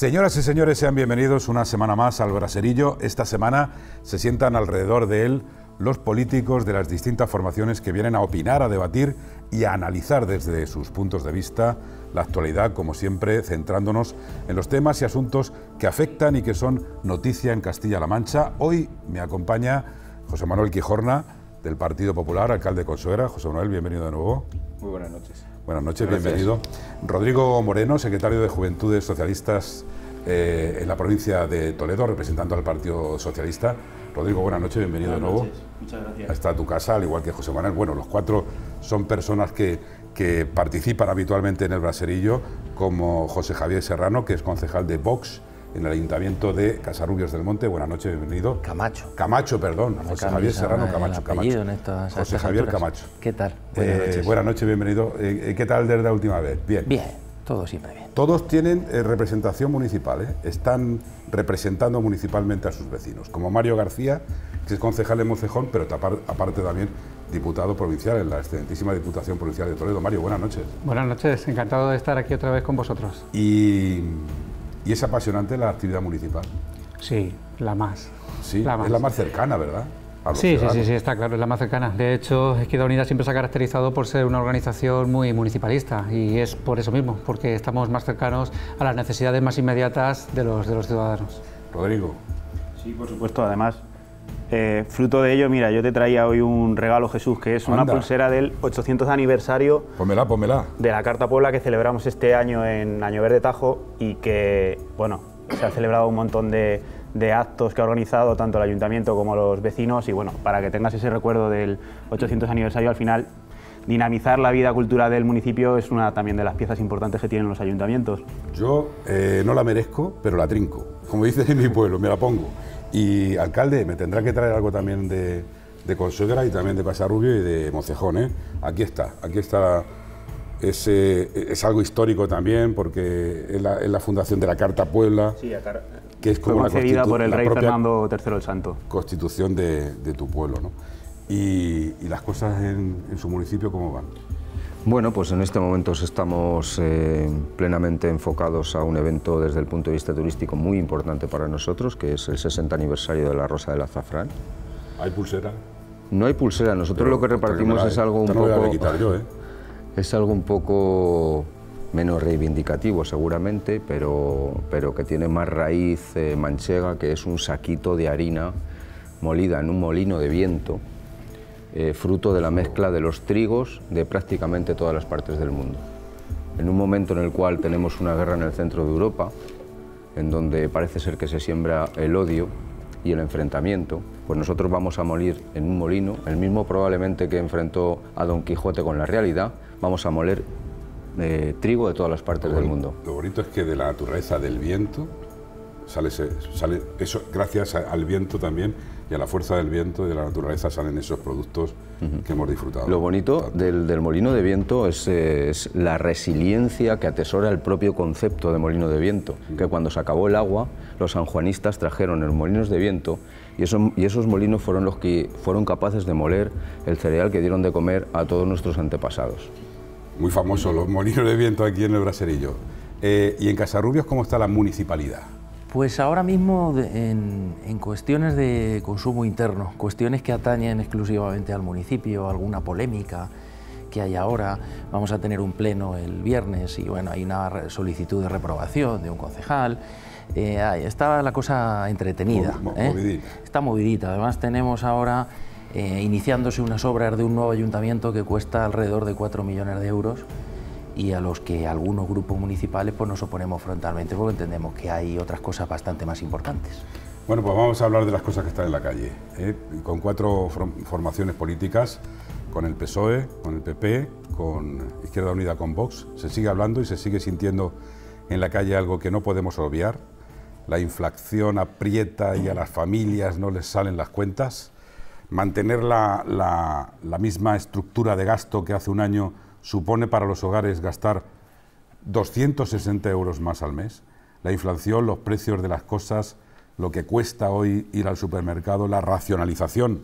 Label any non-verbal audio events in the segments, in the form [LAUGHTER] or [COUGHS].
Señoras y señores, sean bienvenidos una semana más al Braserillo. Esta semana se sientan alrededor de él los políticos de las distintas formaciones que vienen a opinar, a debatir y a analizar desde sus puntos de vista la actualidad, como siempre, centrándonos en los temas y asuntos que afectan y que son noticia en Castilla-La Mancha. Hoy me acompaña José Manuel Quijorna, del Partido Popular, alcalde de Consuera. José Manuel, bienvenido de nuevo. Muy buenas noches. Buenas noches, bienvenido. Rodrigo Moreno, secretario de Juventudes Socialistas eh, en la provincia de Toledo, representando al Partido Socialista. Rodrigo, buenas noches, bienvenido de nuevo. Muchas gracias. Está tu casa, al igual que José Manuel. Bueno, los cuatro son personas que participan habitualmente en el braserillo, como José Javier Serrano, que es concejal de Vox en el Ayuntamiento de Casarrubios del Monte. Buenas noches, bienvenido. Camacho. Camacho, perdón. José Javier Serrano Camacho. Camacho. José Javier Camacho. ¿Qué tal? Eh, buenas noches. bienvenido. Eh, eh, ¿Qué tal desde la última vez? Bien. Bien, todo siempre bien. Todos tienen representación municipal, están representando municipalmente a sus vecinos, como Mario García, que es concejal de Mocejón, pero aparte también diputado provincial en la excelentísima Diputación Provincial de Toledo. Mario, buenas noches. Buenas noches, encantado de estar aquí otra vez con vosotros. Y ¿Y es apasionante la actividad municipal? Sí, la más. Sí, la más. es la más cercana, ¿verdad? Sí, sí, sí, está claro, es la más cercana. De hecho, Esquida Unida siempre se ha caracterizado por ser una organización muy municipalista y es por eso mismo, porque estamos más cercanos a las necesidades más inmediatas de los, de los ciudadanos. Rodrigo. Sí, por supuesto, además eh, fruto de ello, mira, yo te traía hoy un regalo, Jesús, que es una pulsera del 800 aniversario. De la Carta Puebla que celebramos este año en Año Verde Tajo y que, bueno, se ha celebrado un montón de, actos que ha organizado tanto el ayuntamiento como los vecinos y bueno, para que tengas ese recuerdo del 800 aniversario al final dinamizar la vida cultural del municipio es una también de las piezas importantes que tienen los ayuntamientos. Yo eh, no la merezco, pero la trinco. Como dice en [LAUGHS] mi pueblo, me la pongo. Y alcalde, me tendrá que traer algo también de, Consuegra y también de Pasarrubio y de Mocejón. ¿eh? Aquí está, aquí está. Es, es algo histórico también porque es la, fundación de la Carta Puebla, que es como concedida por el rey Fernando III el Santo. Constitución de, tu pueblo. ¿no? Y, las cosas en, en su municipio, ¿cómo van? Bueno, pues en este momento estamos eh, plenamente enfocados a un evento desde el punto de vista turístico muy importante para nosotros, que es el 60 aniversario de la Rosa del Azafrán. ¿Hay pulsera? No hay pulsera, nosotros lo que repartimos es algo un poco... ¿eh? Es algo un poco menos reivindicativo seguramente, pero, pero que tiene más raíz eh, manchega, que es un saquito de harina molida en un molino de viento, eh, fruto de la mezcla de los trigos de prácticamente todas las partes del mundo. En un momento en el cual tenemos una guerra en el centro de Europa, en donde parece ser que se siembra el odio y el enfrentamiento, pues nosotros vamos a molir en un molino, el mismo probablemente que enfrentó a Don Quijote con la realidad, vamos a moler eh, trigo de todas las partes del mundo. Lo bonito es que de la naturaleza del viento sale, sale eso gracias al viento también y a la fuerza del viento y de la naturaleza salen esos productos que hemos disfrutado. Lo bonito del, molino de viento eh, es, la resiliencia que atesora el propio concepto de molino de viento, que cuando se acabó el agua, los sanjuanistas trajeron los molinos de viento y, esos molinos fueron los que fueron capaces de moler el cereal que dieron de comer a todos nuestros antepasados. Muy famosos los molinos de viento aquí en el Braserillo. Eh, ¿Y en Casarrubios cómo está la municipalidad? Pues ahora mismo en, cuestiones de consumo interno, cuestiones que atañen exclusivamente al municipio, alguna polémica que hay ahora, vamos a tener un pleno el viernes y bueno, hay una solicitud de reprobación de un concejal, eh, está la cosa entretenida, ¿eh? está movidita, además tenemos ahora eh, iniciándose unas obras de un nuevo ayuntamiento que cuesta alrededor de 4 millones de euros y a los que algunos grupos municipales pues, nos oponemos frontalmente porque entendemos que hay otras cosas bastante más importantes. Bueno, pues vamos a hablar de las cosas que están en la calle. ¿eh? Con cuatro formaciones políticas, con el PSOE, con el PP, con Izquierda Unida, con Vox, se sigue hablando y se sigue sintiendo en la calle algo que no podemos obviar. La inflación aprieta y a las familias no les salen las cuentas. Mantener la, la, la misma estructura de gasto que hace un año supone para los hogares gastar 260 euros más al mes. La inflación, los precios de las cosas, lo que cuesta hoy ir al supermercado, la racionalización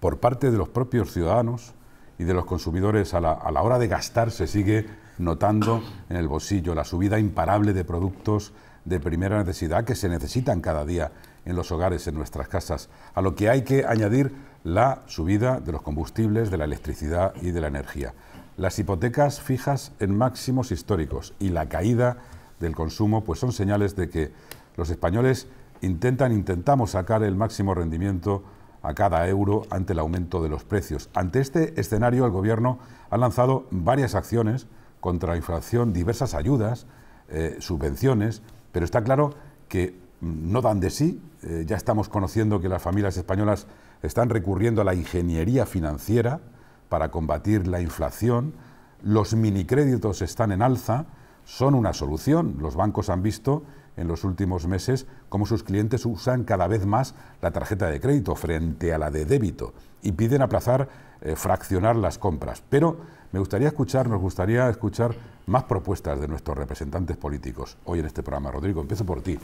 por parte de los propios ciudadanos y de los consumidores a la, a la hora de gastar se sigue notando en el bolsillo la subida imparable de productos de primera necesidad que se necesitan cada día en los hogares, en nuestras casas, a lo que hay que añadir la subida de los combustibles, de la electricidad y de la energía, las hipotecas fijas en máximos históricos y la caída del consumo, pues son señales de que los españoles intentan, intentamos sacar el máximo rendimiento a cada euro ante el aumento de los precios. Ante este escenario, el Gobierno ha lanzado varias acciones contra la inflación, diversas ayudas, eh, subvenciones, pero está claro que mm, no dan de sí eh, ya estamos conociendo que las familias españolas están recurriendo a la ingeniería financiera para combatir la inflación, los minicréditos están en alza, son una solución. Los bancos han visto en los últimos meses cómo sus clientes usan cada vez más la tarjeta de crédito frente a la de débito y piden aplazar, eh, fraccionar las compras. Pero me gustaría escuchar, nos gustaría escuchar más propuestas de nuestros representantes políticos hoy en este programa. Rodrigo, empiezo por ti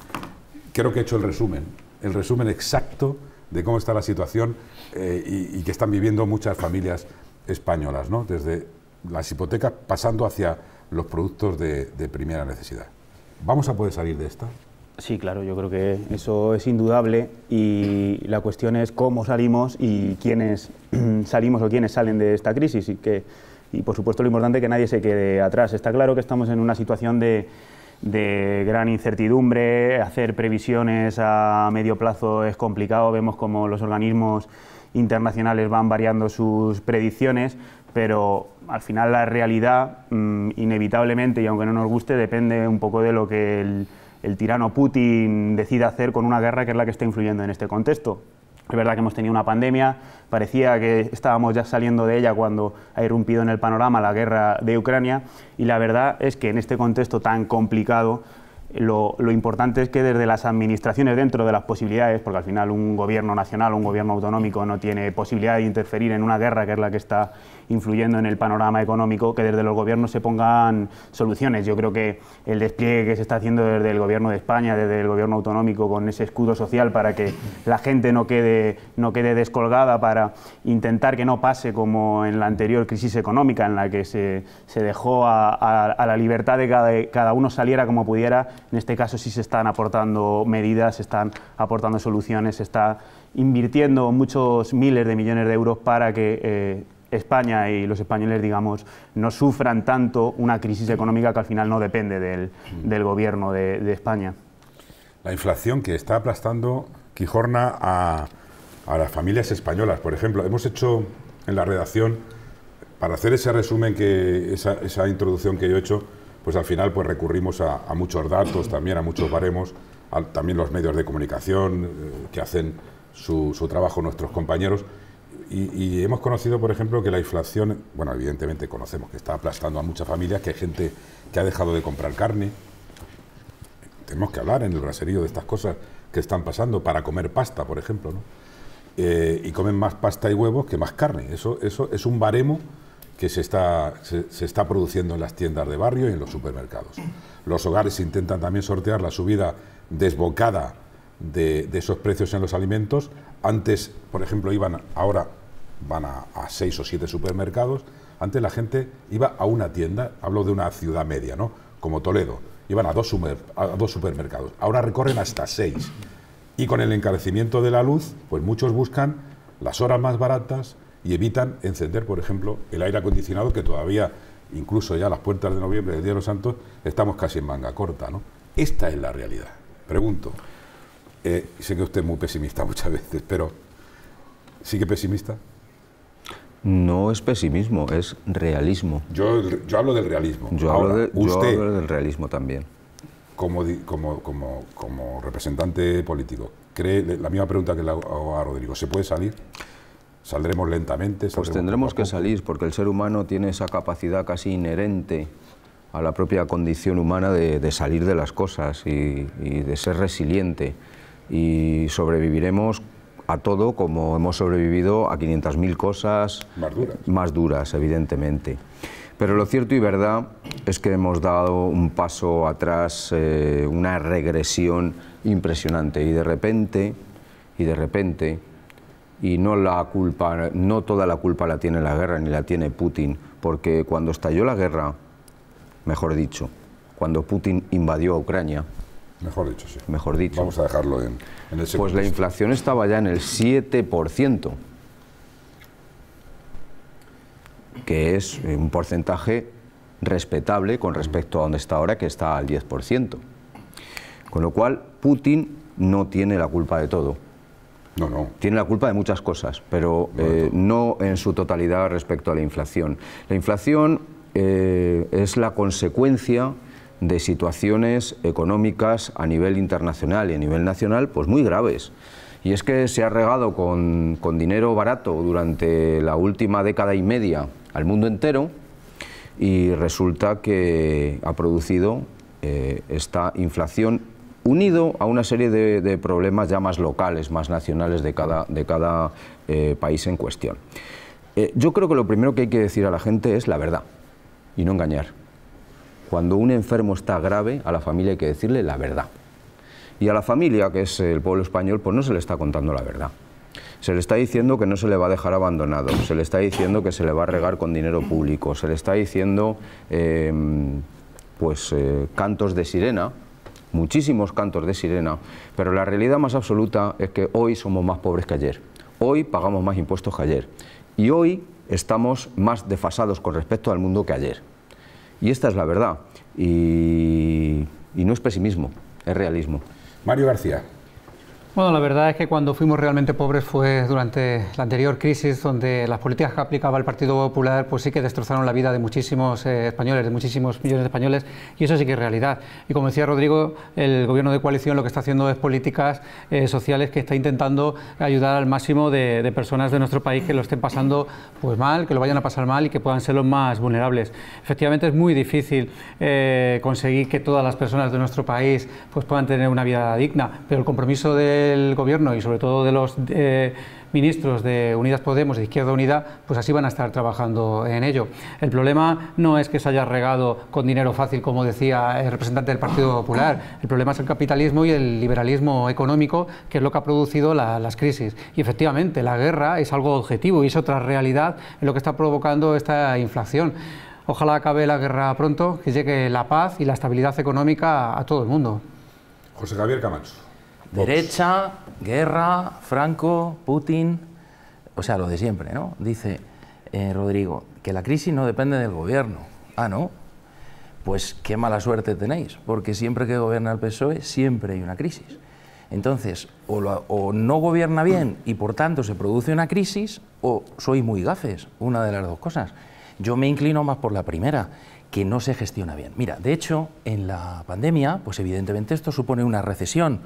creo que he hecho el resumen, el resumen exacto de cómo está la situación eh, y, que están viviendo muchas familias españolas, ¿no? desde las hipotecas pasando hacia los productos de, primera necesidad. ¿Vamos a poder salir de esta? Sí, claro, yo creo que eso es indudable y la cuestión es cómo salimos y quiénes [CLEARS THROAT] salimos o quiénes salen de esta crisis y que y por supuesto lo importante es que nadie se quede atrás. Está claro que estamos en una situación de de gran incertidumbre, hacer previsiones a medio plazo es complicado, vemos como los organismos internacionales van variando sus predicciones, pero al final la realidad mm, inevitablemente, y aunque no nos guste, depende un poco de lo que el tirano Putin decida hacer con una guerra que es la que está influyendo en este contexto. Es verdad que hemos tenido una pandemia, parecía que estábamos ya saliendo de ella cuando ha irrumpido en el panorama la guerra de Ucrania y la verdad es que en este contexto tan complicado lo, importante es que desde las administraciones, dentro de las posibilidades, porque al final un gobierno nacional o un gobierno autonómico no tiene posibilidad de interferir en una guerra que es la que está influyendo en el panorama económico, que desde los gobiernos se pongan soluciones. Yo creo que el despliegue que se está haciendo desde el gobierno de España, desde el gobierno autonómico, con ese escudo social para que la gente no quede, no quede descolgada, para intentar que no pase como en la anterior crisis económica, en la que se, se dejó a, la libertad de cada, cada uno saliera como pudiera. En este caso sí se están aportando medidas, se están aportando soluciones, se está invirtiendo muchos miles de millones de euros para que eh, España y los españoles, digamos, no sufran tanto una crisis económica que al final no depende del, mm. del gobierno de, España. La inflación que está aplastando Quijorna a, las familias españolas, por ejemplo, hemos hecho en la redacción, para hacer ese resumen, que esa, introducción que yo he hecho, pues al final pues recurrimos a, muchos datos, también a muchos baremos, también los medios de comunicación eh, que hacen su, su trabajo nuestros compañeros. Y, hemos conocido, por ejemplo, que la inflación, bueno, evidentemente conocemos que está aplastando a muchas familias, que hay gente que ha dejado de comprar carne. Tenemos que hablar en el braserío de estas cosas que están pasando para comer pasta, por ejemplo, ¿no? Eh, y comen más pasta y huevos que más carne. Eso, eso es un baremo que se está, se está produciendo en las tiendas de barrio y en los supermercados. Los hogares intentan también sortear la subida desbocada de, esos precios en los alimentos. Antes, por ejemplo, iban, ahora van a, seis o siete supermercados. Antes la gente iba a una tienda, hablo de una ciudad media, ¿no? Como Toledo, iban a dos, a dos supermercados. Ahora recorren hasta seis. Y con el encarecimiento de la luz, pues muchos buscan las horas más baratas y evitan encender, por ejemplo, el aire acondicionado, que todavía, incluso ya las puertas de noviembre del Día de los Santos, estamos casi en manga corta, ¿no? Esta es la realidad. Pregunto. Eh, sé que usted es muy pesimista [LAUGHS] muchas veces, pero ¿sí que pesimista? No es pesimismo, es realismo. Yo, hablo del realismo. Yo, hablo, del realismo también. Como, como, como, representante político, ¿cree la misma pregunta que le hago a Rodrigo? ¿Se puede salir? ¿Saldremos lentamente? pues tendremos que salir, porque el ser humano tiene esa capacidad casi inherente a la propia condición humana de, salir de las cosas y, y de ser resiliente y sobreviviremos a todo como hemos sobrevivido a 500.000 cosas más duras. evidentemente. Pero lo cierto y verdad es que hemos dado un paso atrás, eh, una regresión impresionante y de repente, y de repente, y no la culpa, no toda la culpa la tiene la guerra ni la tiene Putin, porque cuando estalló la guerra, mejor dicho, cuando Putin invadió a Ucrania, Mejor dicho, sí. Mejor dicho. Vamos a dejarlo en, en ese Pues la inflación estaba ya en el 7%, que es un porcentaje respetable con respecto a donde está ahora, que está al 10%. Con lo cual, Putin no tiene la culpa de todo. No, no. Tiene la culpa de muchas cosas, pero no, eh, en su totalidad respecto a la inflación. La inflación eh, es la consecuencia de situaciones económicas a nivel internacional y a nivel nacional pues muy graves. Y es que se ha regado con, dinero barato durante la última década y media al mundo entero y resulta que ha producido eh, esta inflación unido a una serie de, problemas ya más locales, más nacionales de cada, de cada eh, país en cuestión. Eh, yo creo que lo primero que hay que decir a la gente es la verdad y no engañar. Cuando un enfermo está grave, a la familia hay que decirle la verdad. Y a la familia, que es el pueblo español, pues no se le está contando la verdad. Se le está diciendo que no se le va a dejar abandonado, se le está diciendo que se le va a regar con dinero público, se le está diciendo em, pues eh, cantos de sirena, muchísimos cantos de sirena, pero la realidad más absoluta es que hoy somos más pobres que ayer, hoy pagamos más impuestos que ayer y hoy estamos más desfasados con respecto al mundo que ayer. Y esta es la verdad. Y, no es pesimismo, es realismo. Mario García. Bueno, la verdad es que cuando fuimos realmente pobres fue durante la anterior crisis donde las políticas que aplicaba el Partido Popular pues sí que destrozaron la vida de muchísimos eh, españoles, de muchísimos millones de españoles y eso sí que es realidad. Y como decía Rodrigo, el gobierno de coalición lo que está haciendo es políticas eh, sociales que está intentando ayudar al máximo de, personas de nuestro país que lo estén pasando pues mal, que lo vayan a pasar mal y que puedan ser los más vulnerables. Efectivamente es muy difícil eh, conseguir que todas las personas de nuestro país pues puedan tener una vida digna, pero el compromiso de el Gobierno y sobre todo de los eh, ministros de Unidas Podemos de Izquierda Unida, pues así van a estar trabajando en ello. El problema no es que se haya regado con dinero fácil, como decía el representante del Partido Popular. El problema es el capitalismo y el liberalismo económico, que es lo que ha producido las crisis. Y efectivamente, la guerra es algo objetivo y es otra realidad en lo que está provocando esta inflación. Ojalá acabe la guerra pronto, que llegue la paz y la estabilidad económica a todo el mundo. José Javier Camacho. Derecha, guerra, Franco, Putin, o sea, lo de siempre, ¿no? Dice eh, Rodrigo, que la crisis no depende del gobierno. Ah, ¿no? Pues qué mala suerte tenéis, porque siempre que gobierna el PSOE siempre hay una crisis. Entonces, o, o no gobierna bien y por tanto se produce una crisis, o sois muy gafes, una de las dos cosas. Yo me inclino más por la primera, que no se gestiona bien. Mira, de hecho, en la pandemia, pues evidentemente esto supone una recesión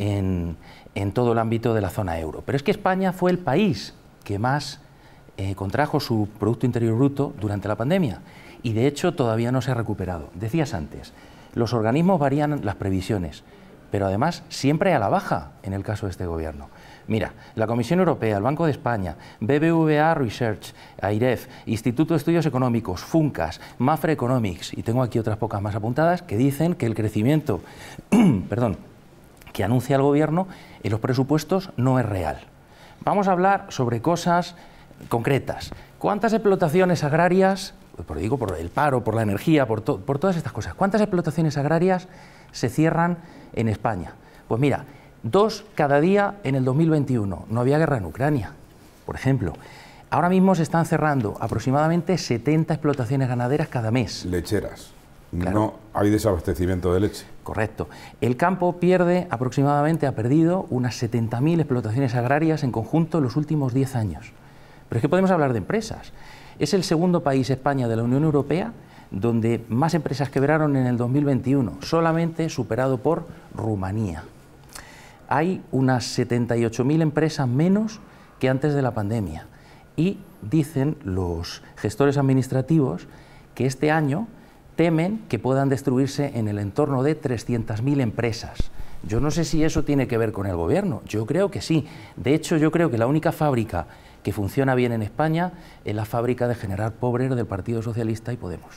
en, todo el ámbito de la zona euro. Pero es que España fue el país que más eh, contrajo su Producto Interior Bruto durante la pandemia y de hecho todavía no se ha recuperado. Decías antes, los organismos varían las previsiones, pero además siempre a la baja en el caso de este gobierno. Mira, la Comisión Europea, el Banco de España, BBVA Research, AIREF, Instituto de Estudios Económicos, FUNCAS, Mafre Economics, y tengo aquí otras pocas más apuntadas, que dicen que el crecimiento, [CLEARS THROAT] perdón, que anuncia el Gobierno en los presupuestos no es real. Vamos a hablar sobre cosas concretas. ¿Cuántas explotaciones agrarias, pues por, digo, por el paro, por la energía, por, todas estas cosas, cuántas explotaciones agrarias se cierran en España? Pues mira, dos cada día en el 2021. No había guerra en Ucrania, por ejemplo. Ahora mismo se están cerrando aproximadamente 70 explotaciones ganaderas cada mes. Lecheras. No hay desabastecimiento de leche. Correcto. El campo pierde aproximadamente, ha perdido unas 70.000 explotaciones agrarias en conjunto en los últimos 10 años. Pero es que podemos hablar de empresas. Es el segundo país, España, de la Unión Europea donde más empresas quebraron en el 2021, solamente superado por Rumanía. Hay unas 78.000 empresas menos que antes de la pandemia y dicen los gestores administrativos que este año temen que puedan destruirse en el entorno de 300.000 empresas. Yo no sé si eso tiene que ver con el gobierno, yo creo que sí. De hecho, yo creo que la única fábrica que funciona bien en España es la fábrica de generar pobres del Partido Socialista y Podemos.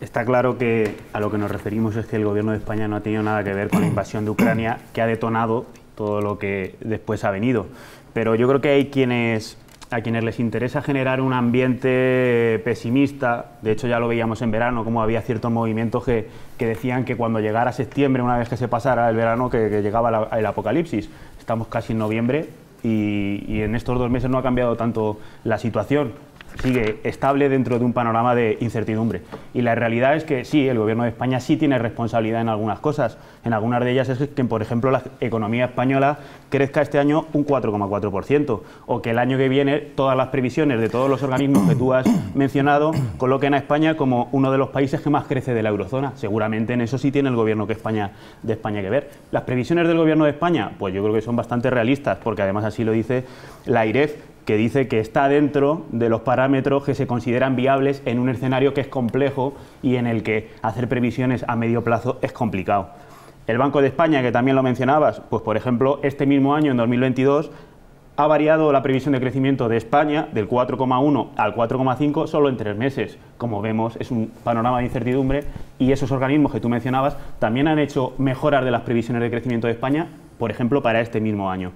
Está claro que a lo que nos referimos es que el gobierno de España no ha tenido nada que ver con la invasión de Ucrania, que ha detonado todo lo que después ha venido. Pero yo creo que hay quienes a quienes les interesa generar un ambiente pesimista, de hecho ya lo veíamos en verano, como había ciertos movimientos que, decían que cuando llegara septiembre, una vez que se pasara el verano, que, llegaba el apocalipsis. Estamos casi en noviembre y, en estos dos meses no ha cambiado tanto la situación. Sigue estable dentro de un panorama de incertidumbre. Y la realidad es que sí, el gobierno de España sí tiene responsabilidad en algunas cosas, en algunas de ellas es que, por ejemplo, la economía española crezca este año un 4,4% o que el año que viene todas las previsiones de todos los organismos que tú has [COUGHS] mencionado coloquen a España como uno de los países que más crece de la eurozona. Seguramente en eso sí tiene el gobierno que España, de España que ver. Las previsiones del gobierno de España, pues yo creo que son bastante realistas, porque además así lo dice la IREF, que dice que está dentro de los parámetros que se consideran viables en un escenario que es complejo y en el que hacer previsiones a medio plazo es complicado. El Banco de España, que también lo mencionabas, pues por ejemplo, este mismo año, en 2022, ha variado la previsión de crecimiento de España del 4,1 al 4,5 solo en tres meses. Como vemos, es un panorama de incertidumbre y esos organismos que tú mencionabas también han hecho mejoras de las previsiones de crecimiento de España, por ejemplo, para este mismo año.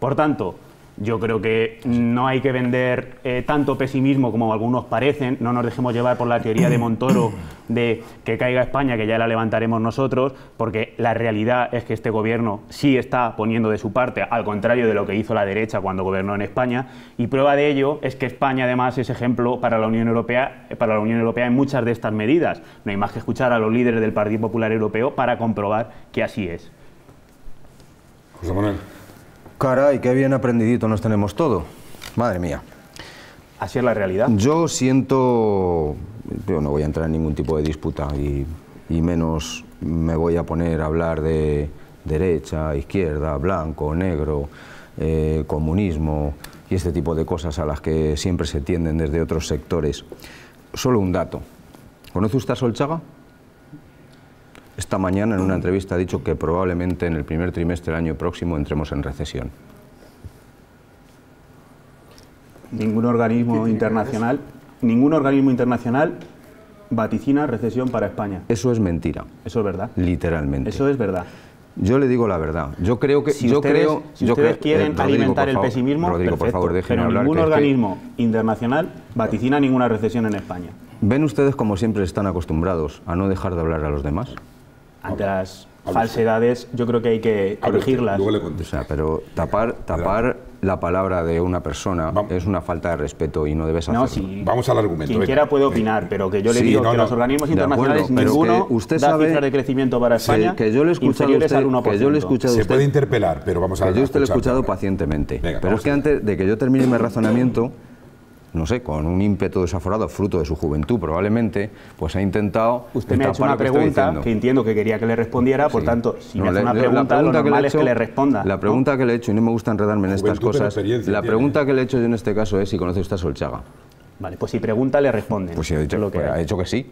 Por tanto, yo creo que no hay que vender eh, tanto pesimismo como algunos parecen, no nos dejemos llevar por la teoría de Montoro de que caiga España, que ya la levantaremos nosotros, porque la realidad es que este gobierno sí está poniendo de su parte, al contrario de lo que hizo la derecha cuando gobernó en España, y prueba de ello es que España además es ejemplo para la Unión Europea, para la Unión Europea en muchas de estas medidas. No hay más que escuchar a los líderes del Partido Popular Europeo para comprobar que así es. Manuel. Caray, qué bien aprendidito nos tenemos todo. Madre mía. Así es la realidad. Yo siento... Yo no voy a entrar en ningún tipo de disputa y, menos me voy a poner a hablar de derecha, izquierda, blanco, negro, eh, comunismo y este tipo de cosas a las que siempre se tienden desde otros sectores. Solo un dato. ¿Conoce usted a Solchaga? esta mañana en una entrevista ha dicho que probablemente en el primer trimestre del año próximo entremos en recesión. Ningún organismo internacional, ningún organismo internacional vaticina recesión para España. Eso es mentira. Eso es verdad. Literalmente. Eso es verdad. Yo le digo la verdad. Yo creo que. Si yo ustedes, creo, quieren eh, alimentar el pesimismo, perfecto, por pero ningún organismo internacional vaticina ninguna recesión en España. ¿Ven ustedes como siempre están acostumbrados a no dejar de hablar a los demás? ante las falsedades, yo creo que hay que corregirlas. pero tapar, tapar la palabra de una persona es una falta de respeto y no debes hacerlo. vamos al argumento. Quien quiera puede opinar, pero que yo le digo que los organismos internacionales ninguno usted da sabe de crecimiento para España que yo le he Que yo le he escuchado Se puede interpelar, pero vamos a yo usted lo he escuchado pacientemente. pero es que antes de que yo termine mi razonamiento no sé, con un ímpetu desaforado, fruto de su juventud probablemente, pues ha intentado... Usted me ha hecho una pregunta que, entiendo que quería que le respondiera, por tanto, si me hace una pregunta, lo normal es que le responda. La pregunta que le he hecho, y no me gusta enredarme en estas cosas, la pregunta que le he hecho yo en este caso es si conoce usted a Solchaga. Vale, pues si pregunta le responde. Pues si ha dicho, lo que, pues ha que sí,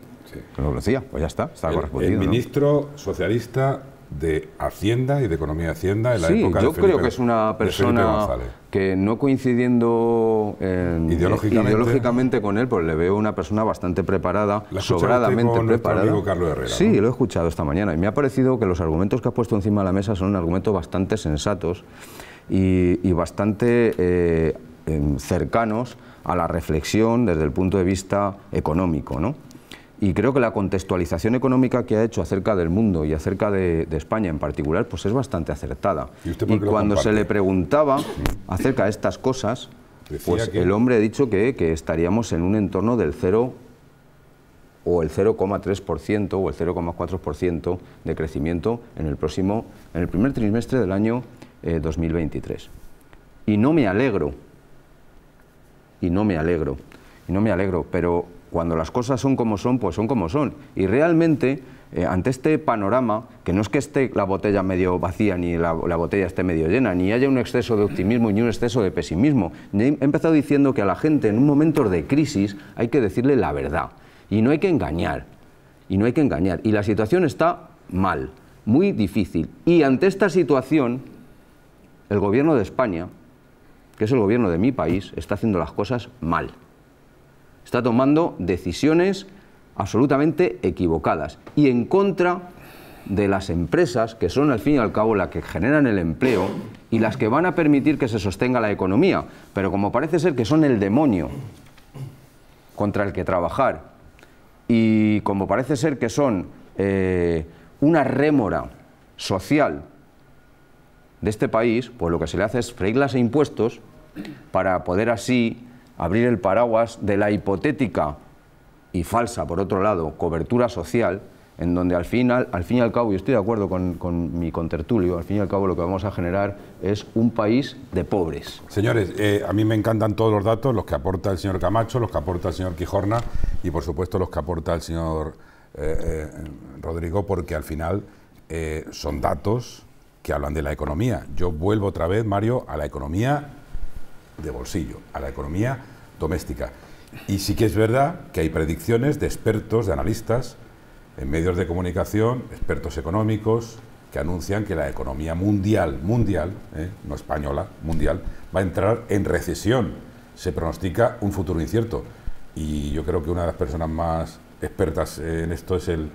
lo decía, pues ya está, está el, ministro socialista de Hacienda y de Economía Hacienda en la época yo creo que es una persona que no coincidiendo ideológicamente, con él, pues le veo una persona bastante preparada, sobradamente preparada. sí, lo he escuchado esta mañana y me ha parecido que los argumentos que ha puesto encima de la mesa son argumentos bastante sensatos y, bastante eh, cercanos a la reflexión desde el punto de vista económico, ¿no? Y creo que la contextualización económica que ha hecho acerca del mundo y acerca de, España en particular, pues es bastante acertada. Y, cuando se le preguntaba [CLEARS THROAT] acerca de estas cosas, pues el hombre ha dicho que, que, estaríamos en un entorno del 0 o el 0,3% o el 0,4% de crecimiento en el próximo, en el primer trimestre del año 2023. Eh, y no me alegro, y no me alegro, y no me alegro, pero cuando las cosas son como son, pues son como son. Y realmente, eh, ante este panorama, que no es que esté la botella medio vacía ni la, la, botella esté medio llena, ni haya un exceso de optimismo ni un exceso de pesimismo, he empezado diciendo que a la gente en un momento de crisis hay que decirle la verdad. Y no hay que engañar. Y no hay que engañar. Y la situación está mal, muy difícil. Y ante esta situación, el gobierno de España, que es el gobierno de mi país, está haciendo las cosas mal está tomando decisiones absolutamente equivocadas y en contra de las empresas que son al fin y al cabo las que generan el empleo y las que van a permitir que se sostenga la economía, pero como parece ser que son el demonio contra el que trabajar y como parece ser que son eh, una rémora social de este país, pues lo que se le hace es freírlas e impuestos para poder así abrir el paraguas de la hipotética y falsa, por otro lado, cobertura social, en donde al, final, al fin y al cabo, y estoy de acuerdo con, mi contertulio, al fin y al cabo lo que vamos a generar es un país de pobres. Señores, eh, a mí me encantan todos los datos, los que aporta el señor Camacho, los que aporta el señor Quijorna y, por supuesto, los que aporta el señor eh, eh, Rodrigo, porque al final son datos que hablan de la economía. Yo vuelvo otra vez, Mario, a la economía de bolsillo, a la economía doméstica. Y sí que es verdad que hay predicciones de expertos, de analistas, en medios de comunicación, expertos económicos, que anuncian que la economía mundial, mundial, eh, no española, mundial, va a entrar en recesión. Se pronostica un futuro incierto. Y yo creo que una de las personas más expertas en esto es el,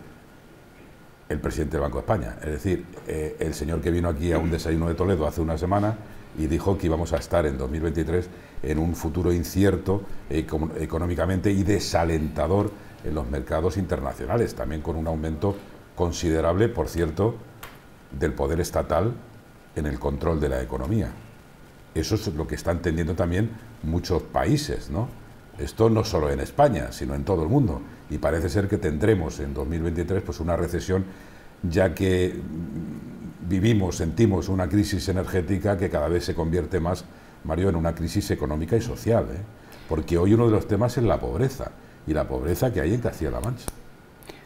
el presidente del Banco de España. Es decir, eh, el señor que vino aquí a un desayuno de Toledo hace una semana y dijo que íbamos a estar en 2023 en un futuro incierto eh, económicamente y desalentador en los mercados internacionales, también con un aumento considerable, por cierto, del poder estatal en el control de la economía. Eso es lo que están entendiendo también muchos países, ¿no? Esto no solo en España, sino en todo el mundo. Y parece ser que tendremos en 2023 pues, una recesión, ya que vivimos, sentimos una crisis energética que cada vez se convierte más, Mario, en una crisis económica y social, ¿eh? porque hoy uno de los temas es la pobreza, y la pobreza que hay en Castilla-La Mancha,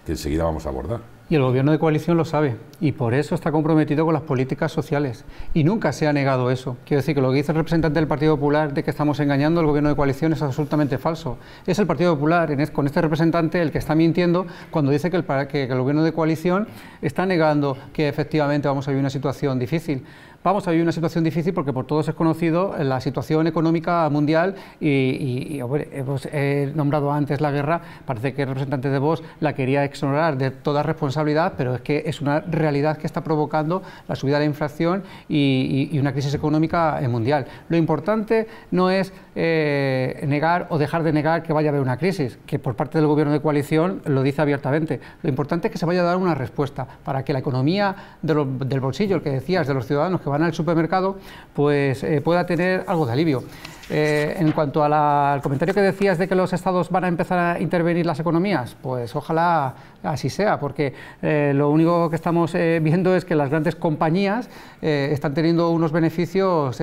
que enseguida vamos a abordar. Y el gobierno de coalición lo sabe y por eso está comprometido con las políticas sociales. Y nunca se ha negado eso. Quiero decir que lo que dice el representante del Partido Popular de que estamos engañando al gobierno de coalición es absolutamente falso. Es el Partido Popular, con este representante, el que está mintiendo cuando dice que que el gobierno de coalición está negando que efectivamente vamos a vivir una situación difícil vamos a vivir una situación difícil porque por todos es conocido la situación económica mundial y, y, hemos nombrado antes la guerra, parece que el representante de Vox la quería exonerar de toda responsabilidad, pero es que es una realidad que está provocando la subida de la inflación y, una crisis económica mundial. Lo importante no es eh, negar o dejar de negar que vaya a haber una crisis, que por parte del gobierno de coalición lo dice abiertamente. Lo importante es que se vaya a dar una respuesta para que la economía del bolsillo, el que decías, de los ciudadanos, van al supermercado, pues eh, pueda tener algo de alivio. Eh, en cuanto al comentario que decías de que los estados van a empezar a intervenir las economías, pues ojalá así sea, porque eh, lo único que estamos viendo es que las grandes compañías están teniendo unos beneficios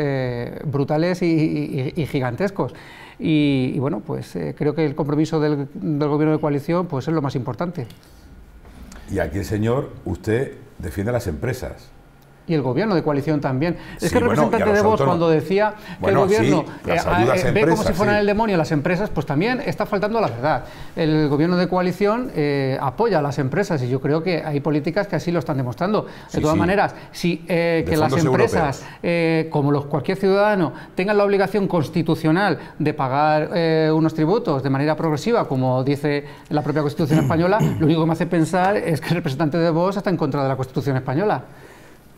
brutales y, gigantescos. Y, bueno, pues creo que el compromiso del, del gobierno de coalición pues es lo más importante. Y aquí el señor, usted defiende a las empresas y el gobierno de coalición también. Es que el representante de vos cuando decía que el gobierno eh, eh, ve como si fueran el demonio las empresas, pues también está faltando la verdad. El gobierno de coalición eh, apoya a las empresas y yo creo que hay políticas que así lo están demostrando. De todas maneras, si que las empresas, como los, cualquier ciudadano, tengan la obligación constitucional de pagar unos tributos de manera progresiva, como dice la propia Constitución [CLEARS THROAT] española, lo único que me hace pensar es que el representante de vos está en contra de la Constitución española.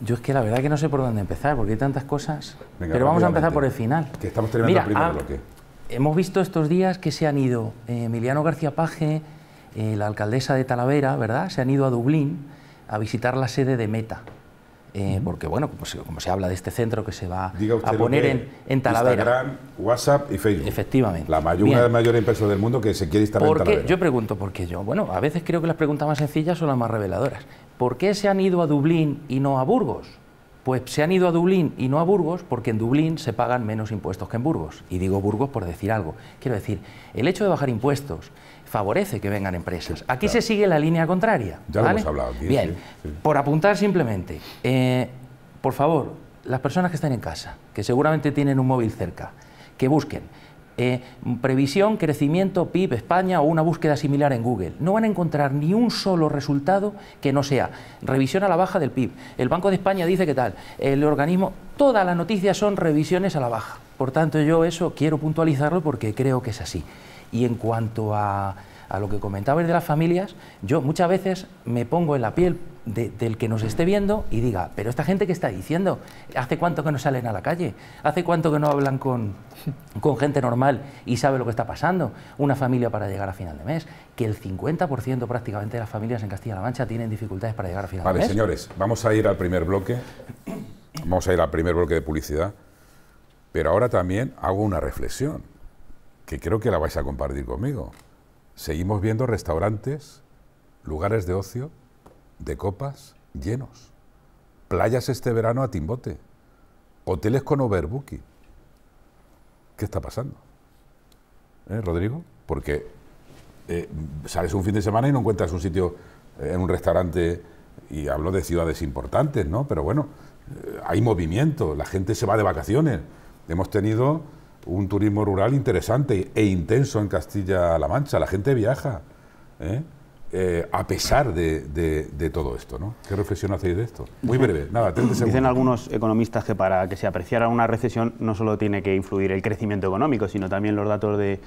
Yo es que la verdad que no sé por dónde empezar, porque hay tantas cosas. Pero vamos a empezar por el final. Que estamos terminando Mira, el primer ah, Hemos visto estos días que se han ido eh, Emiliano García Paje, eh, la alcaldesa de Talavera, ¿verdad? Se han ido a Dublín a visitar la sede de Meta. Eh, porque bueno, como se habla de este centro que se va a poner en, en, Talavera. Instagram, WhatsApp y Facebook. Efectivamente. La mayor, una de del mundo que se quiere instalar en Yo pregunto por qué yo. Bueno, a veces creo que las preguntas más sencillas son las más reveladoras. ¿Por qué se han ido a Dublín y no a Burgos? Pues se han ido a Dublín y no a Burgos porque en Dublín se pagan menos impuestos que en Burgos. Y digo Burgos por decir algo. Quiero decir, el hecho de bajar impuestos, favorece que vengan empresas. Aquí se sigue la línea contraria. Ya lo hemos hablado Bien, por apuntar simplemente, eh, por favor, las personas que están en casa, que seguramente tienen un móvil cerca, que busquen eh, previsión, crecimiento, PIB, España o una búsqueda similar en Google. No van a encontrar ni un solo resultado que no sea revisión a la baja del PIB. El Banco de España dice que tal. El organismo, todas las noticias son revisiones a la baja. Por tanto, yo eso quiero puntualizarlo porque creo que es así. Y en cuanto a, a lo que comentabais de las familias, yo muchas veces me pongo en la piel del que nos esté viendo y diga, pero esta gente que está diciendo, ¿hace cuánto que no salen a la calle? ¿Hace cuánto que no hablan con, gente normal y sabe lo que está pasando? Una familia para llegar a final de mes, que el 50% prácticamente de las familias en Castilla-La Mancha tienen dificultades para llegar a final de mes. Vale, señores, vamos a ir al primer bloque, vamos a ir al primer bloque de publicidad, pero ahora también hago una reflexión que creo que la vais a compartir conmigo. Seguimos viendo restaurantes, lugares de ocio, de copas llenos, playas este verano a timbote, hoteles con overbooking. ¿Qué está pasando? ¿Eh, Rodrigo? Porque eh, sales un fin de semana y no encuentras un sitio eh, en un restaurante, y hablo de ciudades importantes, ¿no? Pero bueno, eh, hay movimiento, la gente se va de vacaciones. Hemos tenido un turismo rural interesante e intenso en Castilla-La Mancha. La gente viaja, ¿eh? Eh, a pesar de, todo esto. ¿no? ¿Qué reflexión hacéis de esto? Muy breve, nada, Dicen algunos economistas que para que se apreciara una recesión no solo tiene que influir el crecimiento económico, sino también los datos de,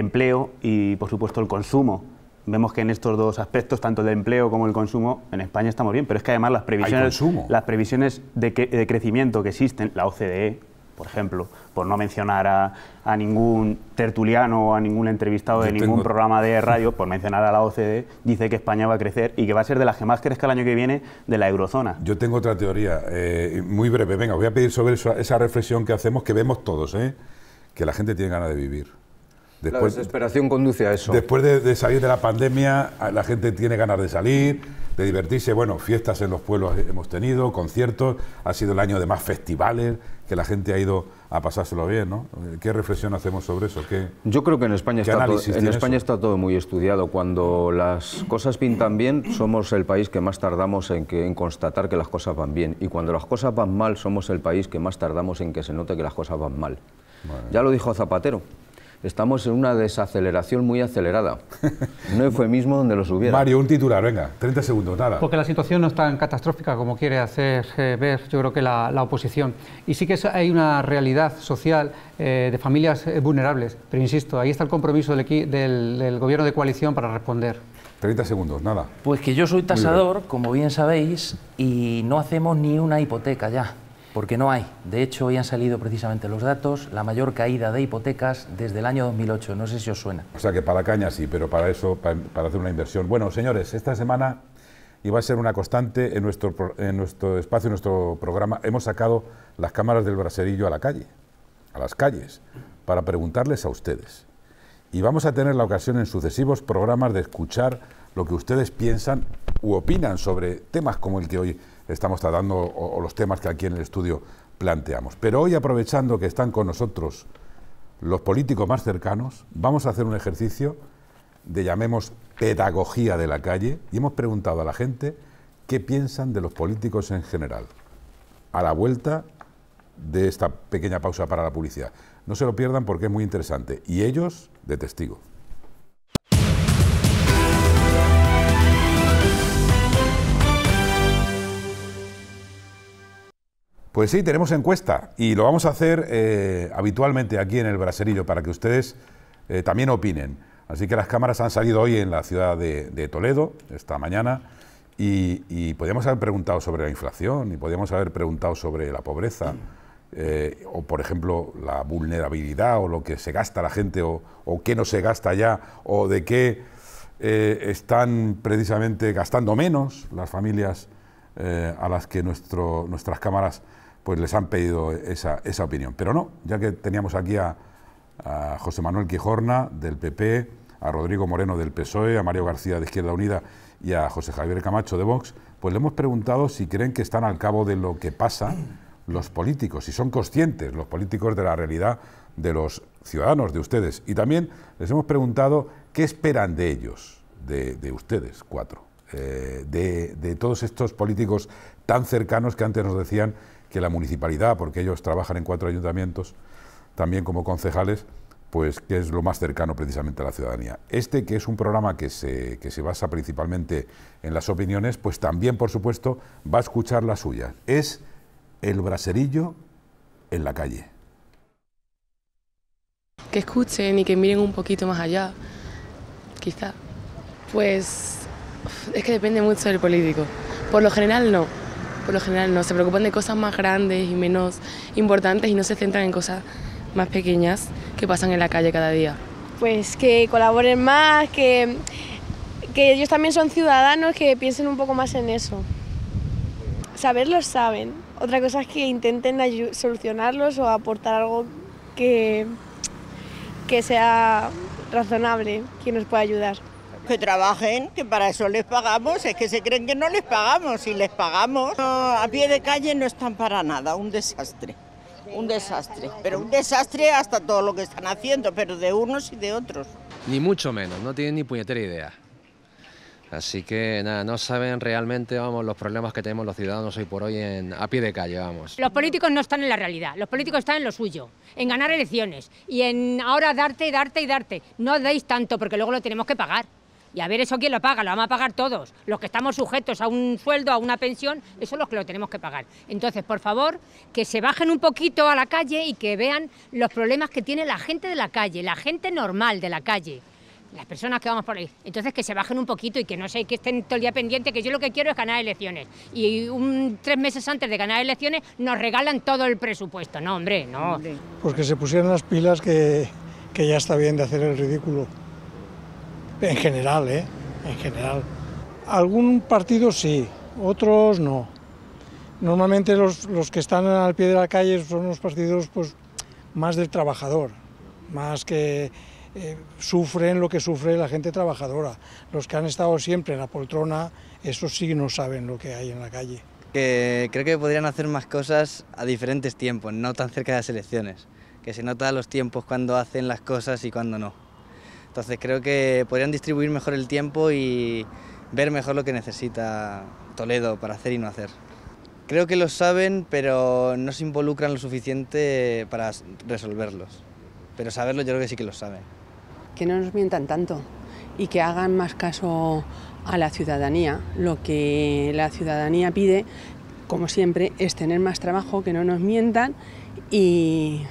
empleo y, por supuesto, el consumo vemos que en estos dos aspectos, tanto el empleo como el consumo, en España estamos bien, pero es que además las previsiones, las previsiones de, de, crecimiento que existen, la OCDE, por ejemplo, por no mencionar a, ningún tertuliano o a ningún entrevistado de ningún programa de [LAUGHS] radio, por mencionar a la OCDE, dice que España va a crecer y que va a ser de las que más crezca el año que viene de la eurozona. Yo tengo otra teoría, eh, muy breve. Venga, voy a pedir sobre esa reflexión que hacemos, que vemos todos, ¿eh? que la gente tiene ganas de vivir. Después, la desesperación conduce a eso. Después de, salir de la pandemia, la gente tiene ganas de salir, de divertirse. Bueno, fiestas en los pueblos hemos tenido, conciertos, ha sido el año de más festivales que la gente ha ido a pasárselo bien, ¿no? ¿Qué reflexión hacemos sobre eso? Yo creo que en España, está todo, muy estudiado. Cuando las cosas pintan bien, somos el país que más tardamos en, constatar que las cosas van bien. Y cuando las cosas van mal, somos el país que más tardamos en que se note que las cosas van mal. Ya lo dijo Zapatero estamos en una desaceleración muy acelerada. no fue mismo donde lo hubiera. Mario, un titular, venga, 30 segundos, nada. Porque la situación no es tan catastrófica como quiere hacer eh, ver, yo creo que la, oposición. Y sí que hay una realidad social eh, de familias eh, vulnerables, pero insisto, ahí está el compromiso del, gobierno de coalición para responder. 30 segundos, nada. Pues que yo soy tasador, como bien sabéis, y no hacemos ni una hipoteca ya porque no hay. De hecho, hoy han salido precisamente los datos, la mayor caída de hipotecas desde el año 2008. No sé si os suena. O sea que para caña sí, pero para eso, para, hacer una inversión. Bueno, señores, esta semana iba a ser una constante en nuestro, en nuestro espacio, en nuestro programa. Hemos sacado las cámaras del braserillo a la calle, a las calles, para preguntarles a ustedes. Y vamos a tener la ocasión en sucesivos programas de escuchar lo que ustedes piensan u opinan sobre temas como el que hoy estamos tratando o, los temas que aquí en el estudio planteamos. Pero hoy, aprovechando que están con nosotros los políticos más cercanos, vamos a hacer un ejercicio de, llamemos, pedagogía de la calle, y hemos preguntado a la gente qué piensan de los políticos en general. A la vuelta de esta pequeña pausa para la publicidad. No se lo pierdan porque es muy interesante. Y ellos de testigo. Pues sí, tenemos encuesta y lo vamos a hacer eh, habitualmente aquí en el Braserillo para que ustedes eh, también opinen. Así que las cámaras han salido hoy en la ciudad de, Toledo, esta mañana, y, podríamos haber preguntado sobre la inflación y podríamos haber preguntado sobre la pobreza. Eh, o por ejemplo la vulnerabilidad o lo que se gasta la gente o, o qué no se gasta ya o de qué están precisamente gastando menos las familias a las que nuestro, nuestras cámaras pues les han pedido esa, esa opinión. Pero no, ya que teníamos aquí a, José Manuel Quijorna del PP, a Rodrigo Moreno del PSOE, a Mario García de Izquierda Unida y a José Javier Camacho de Vox, pues le hemos preguntado si creen que están al cabo de lo que pasa los políticos, si son conscientes los políticos de la realidad de los ciudadanos, de ustedes. Y también les hemos preguntado qué esperan de ellos, de, ustedes cuatro, eh, de, de todos estos políticos tan cercanos que antes nos decían que la municipalidad, porque ellos trabajan en cuatro ayuntamientos, también como concejales, pues que es lo más cercano precisamente a la ciudadanía. Este, que es un programa que se, que se basa principalmente en las opiniones, pues también, por supuesto, va a escuchar las suyas. Es el braserillo en la calle. Que escuchen y que miren un poquito más allá, quizá. Pues es que depende mucho del político. Por lo general no, por lo general no, se preocupan de cosas más grandes y menos importantes y no se centran en cosas más pequeñas que pasan en la calle cada día. Pues que colaboren más, que, que ellos también son ciudadanos, que piensen un poco más en eso. Saberlos saben, otra cosa es que intenten solucionarlos o aportar algo que, que sea razonable, que nos pueda ayudar que trabajen, que para eso les pagamos, es que se creen que no les pagamos, y les pagamos. a pie de calle no están para nada, un desastre, un desastre, pero un desastre hasta todo lo que están haciendo, pero de unos y de otros. Ni mucho menos, no tienen ni puñetera idea. Así que nada, no saben realmente vamos, los problemas que tenemos los ciudadanos hoy por hoy en, a pie de calle. Vamos. Los políticos no están en la realidad, los políticos están en lo suyo, en ganar elecciones y en ahora darte, y darte y darte. No deis tanto porque luego lo tenemos que pagar. Y a ver, ¿eso quién lo paga? Lo vamos a pagar todos. Los que estamos sujetos a un sueldo, a una pensión, eso es los que lo tenemos que pagar. Entonces, por favor, que se bajen un poquito a la calle y que vean los problemas que tiene la gente de la calle, la gente normal de la calle las personas que vamos por ahí. Entonces que se bajen un poquito y que no sé, que estén todo el día pendiente, que yo lo que quiero es ganar elecciones. Y tres meses antes de ganar elecciones nos regalan todo el presupuesto. No, hombre, no. Pues que se pusieran las pilas que, que ya está bien de hacer el ridículo en general, ¿eh? En general. Algún partido sí, otros no. Normalmente los, los, que están al pie de la calle son los partidos pues, más del trabajador, más que eh, sufren lo que sufre la gente trabajadora. Los que han estado siempre en la poltrona, esos sí no saben lo que hay en la calle. Que creo que podrían hacer más cosas a diferentes tiempos, no tan cerca de las elecciones, que se nota los tiempos cuando hacen las cosas y cuando no. Entonces creo que podrían distribuir mejor el tiempo y ver mejor lo que necesita Toledo para hacer y no hacer. Creo que lo saben, pero no se involucran lo suficiente para resolverlos. Pero saberlo yo creo que sí que lo saben. Que no nos mientan tanto y que hagan más caso a la ciudadanía. Lo que la ciudadanía pide, como siempre, es tener más trabajo, que no nos mientan y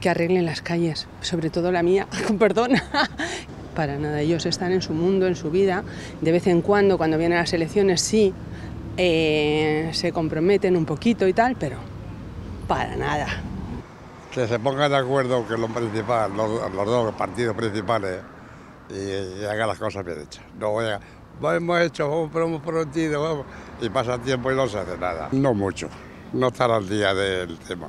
que arreglen las calles, sobre todo la mía, perdona. [LAUGHS] perdón. [LAUGHS] Para nada, ellos están en su mundo, en su vida. De vez en cuando, cuando vienen las elecciones, sí, eh, se comprometen un poquito y tal, pero para nada. Que se pongan de acuerdo que lo los, dos partidos principales, y, hagan las cosas bien hechas. No voy a, hemos hecho, hemos prometido, y pasa el tiempo y no se hace nada. No mucho, no estar al día del tema.